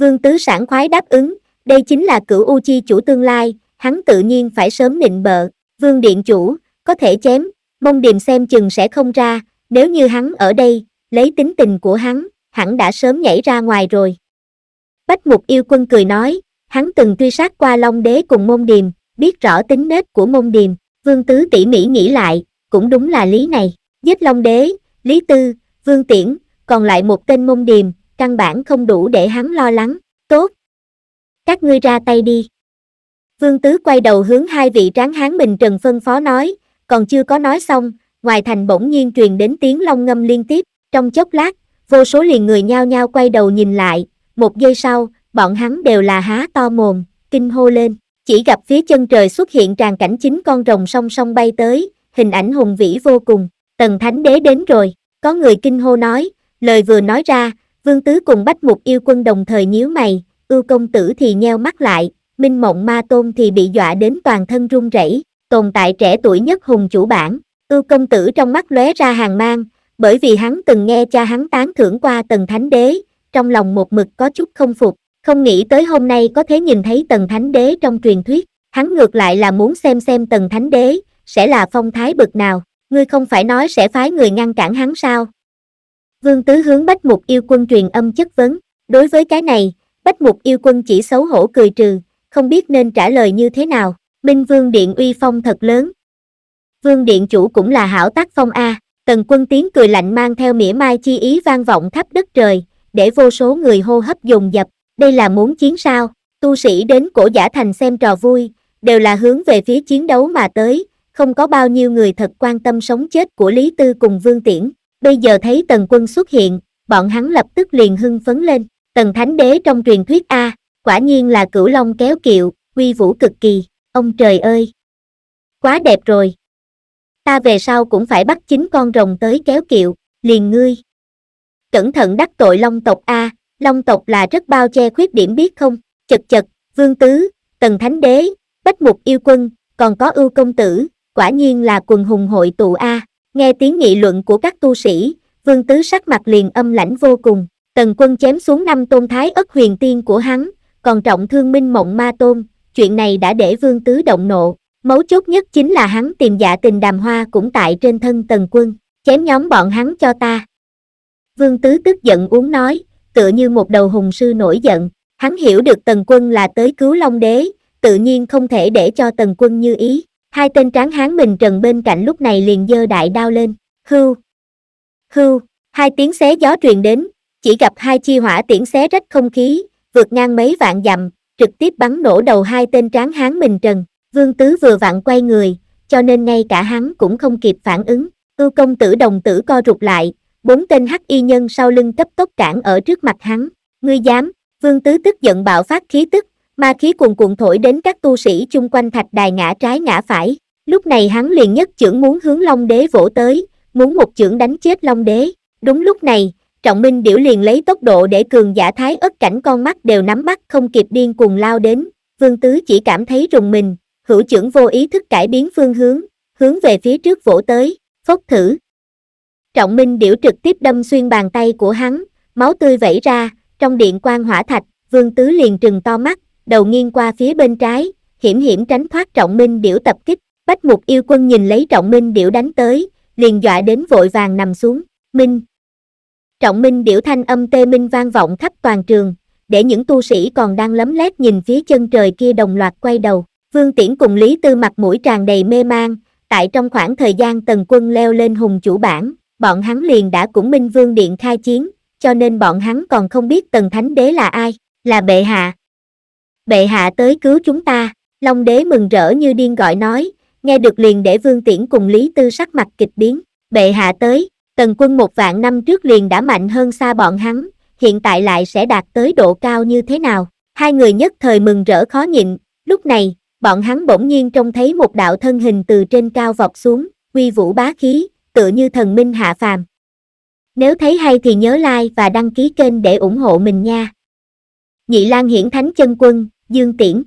Vương Tứ sản khoái đáp ứng, đây chính là cửu U Chi chủ tương lai, hắn tự nhiên phải sớm nịnh bợ, Vương Điện Chủ, có thể chém, mong điềm xem chừng sẽ không ra, nếu như hắn ở đây, lấy tính tình của hắn, hẳn đã sớm nhảy ra ngoài rồi. Bách Mục Yêu Quân cười nói, hắn từng truy sát qua Long Đế cùng Môn Điềm, biết rõ tính nết của Môn Điềm, Vương Tứ tỉ mỉ nghĩ lại, cũng đúng là lý này, giết Long Đế, Lý Tư, Vương Tiễn, còn lại một tên Môn Điềm, căn bản không đủ để hắn lo lắng, tốt. Các ngươi ra tay đi. Vương Tứ quay đầu hướng hai vị tráng hán mình Trần phân phó nói, còn chưa có nói xong, ngoài thành bỗng nhiên truyền đến tiếng long ngâm liên tiếp, trong chốc lát, vô số liền người nhao nhao quay đầu nhìn lại, một giây sau, bọn hắn đều là há to mồm, kinh hô lên, chỉ gặp phía chân trời xuất hiện tràn cảnh chính con rồng song song bay tới, hình ảnh hùng vĩ vô cùng, tần thánh đế đến rồi, có người kinh hô nói, lời vừa nói ra, vương tứ cùng bách mục yêu quân đồng thời nhíu mày, ưu công tử thì nheo mắt lại, minh mộng ma tôn thì bị dọa đến toàn thân run rẩy tồn tại trẻ tuổi nhất hùng chủ bản, ưu công tử trong mắt lóe ra hàng mang, bởi vì hắn từng nghe cha hắn tán thưởng qua tần thánh đế, trong lòng một mực có chút không phục, không nghĩ tới hôm nay có thể nhìn thấy tần thánh đế trong truyền thuyết, hắn ngược lại là muốn xem xem tần thánh đế, sẽ là phong thái bực nào, ngươi không phải nói sẽ phái người ngăn cản hắn sao. Vương Tứ hướng Bách Mục yêu quân truyền âm chất vấn, đối với cái này, Bách Mục yêu quân chỉ xấu hổ cười trừ, không biết nên trả lời như thế nào, Minh Vương Điện uy phong thật lớn. Vương Điện chủ cũng là hảo tác phong A, tần quân tiếng cười lạnh mang theo mỉa mai chi ý vang vọng khắp đất trời, để vô số người hô hấp dồn dập, đây là muốn chiến sao, tu sĩ đến cổ giả thành xem trò vui, đều là hướng về phía chiến đấu mà tới, không có bao nhiêu người thật quan tâm sống chết của Lý Tư cùng Vương Tiễn, bây giờ thấy Tần Quân xuất hiện, bọn hắn lập tức liền hưng phấn lên, Tần Thánh Đế trong truyền thuyết A, quả nhiên là cửu long kéo kiệu, uy vũ cực kỳ, ông trời ơi! Quá đẹp rồi! Ta về sau cũng phải bắt chính con rồng tới kéo kiệu, liền ngươi cẩn thận đắc tội long tộc a long tộc là rất bao che khuyết điểm biết không chật chật vương tứ tần thánh đế bách mục yêu quân còn có ưu công tử quả nhiên là quần hùng hội tụ a nghe tiếng nghị luận của các tu sĩ vương tứ sắc mặt liền âm lãnh vô cùng tần quân chém xuống năm tôn thái ất huyền tiên của hắn còn trọng thương minh mộng ma tôn chuyện này đã để vương tứ động nộ mấu chốt nhất chính là hắn tìm dạ tình đàm hoa cũng tại trên thân tần quân chém nhóm bọn hắn cho ta Vương Tứ tức giận uống nói, tựa như một đầu hùng sư nổi giận, hắn hiểu được tần quân là tới cứu Long Đế, tự nhiên không thể để cho tần quân như ý. Hai tên tráng hán mình trần bên cạnh lúc này liền dơ đại đao lên, hưu, hưu, hai tiếng xé gió truyền đến, chỉ gặp hai chi hỏa tiễn xé rách không khí, vượt ngang mấy vạn dặm, trực tiếp bắn nổ đầu hai tên tráng hán mình trần. Vương Tứ vừa vặn quay người, cho nên ngay cả hắn cũng không kịp phản ứng. Ưu công tử đồng tử co rụt lại, bốn tên hắc y nhân sau lưng cấp tốc cản ở trước mặt hắn, ngươi dám, vương tứ tức giận bạo phát khí tức, ma khí cuồn cuộn thổi đến các tu sĩ chung quanh thạch đài ngã trái ngã phải, lúc này hắn liền nhất chưởng muốn hướng Long Đế vỗ tới, muốn một chưởng đánh chết Long Đế, đúng lúc này, Trọng Minh Điểu liền lấy tốc độ để cường giả thái ất cảnh con mắt đều nắm bắt không kịp điên cuồng lao đến, vương tứ chỉ cảm thấy rùng mình, hữu chưởng vô ý thức cải biến phương hướng, hướng về phía trước vỗ tới, phốc thử, Trọng Minh Điểu trực tiếp đâm xuyên bàn tay của hắn, máu tươi vẩy ra, trong điện quan hỏa thạch, Vương Tứ liền trừng to mắt, đầu nghiêng qua phía bên trái, hiểm hiểm tránh thoát Trọng Minh Điểu tập kích. Bách Mục Yêu Quân nhìn lấy Trọng Minh Điểu đánh tới, liền dọa đến vội vàng nằm xuống, Minh. Trọng Minh Điểu thanh âm tê minh vang vọng khắp toàn trường, để những tu sĩ còn đang lấm lét nhìn phía chân trời kia đồng loạt quay đầu. Vương Tiễn cùng Lý Tư mặt mũi tràn đầy mê mang, tại trong khoảng thời gian tần quân leo lên hùng chủ bản, bọn hắn liền đã cũng Minh Vương Điện khai chiến, cho nên bọn hắn còn không biết Tần Thánh Đế là ai, là bệ hạ. Bệ hạ tới cứu chúng ta, Long Đế mừng rỡ như điên gọi nói, nghe được liền để Vương Tiễn cùng Lý Tư sắc mặt kịch biến, bệ hạ tới, Tần quân một vạn năm trước liền đã mạnh hơn xa bọn hắn, hiện tại lại sẽ đạt tới độ cao như thế nào. Hai người nhất thời mừng rỡ khó nhịn, lúc này, bọn hắn bỗng nhiên trông thấy một đạo thân hình từ trên cao vọt xuống, uy vũ bá khí, tựa như thần minh hạ phàm. Nếu thấy hay thì nhớ like và đăng ký kênh để ủng hộ mình nha. Nhị Lan Hiển Thánh Chân Quân, Dương Tiễn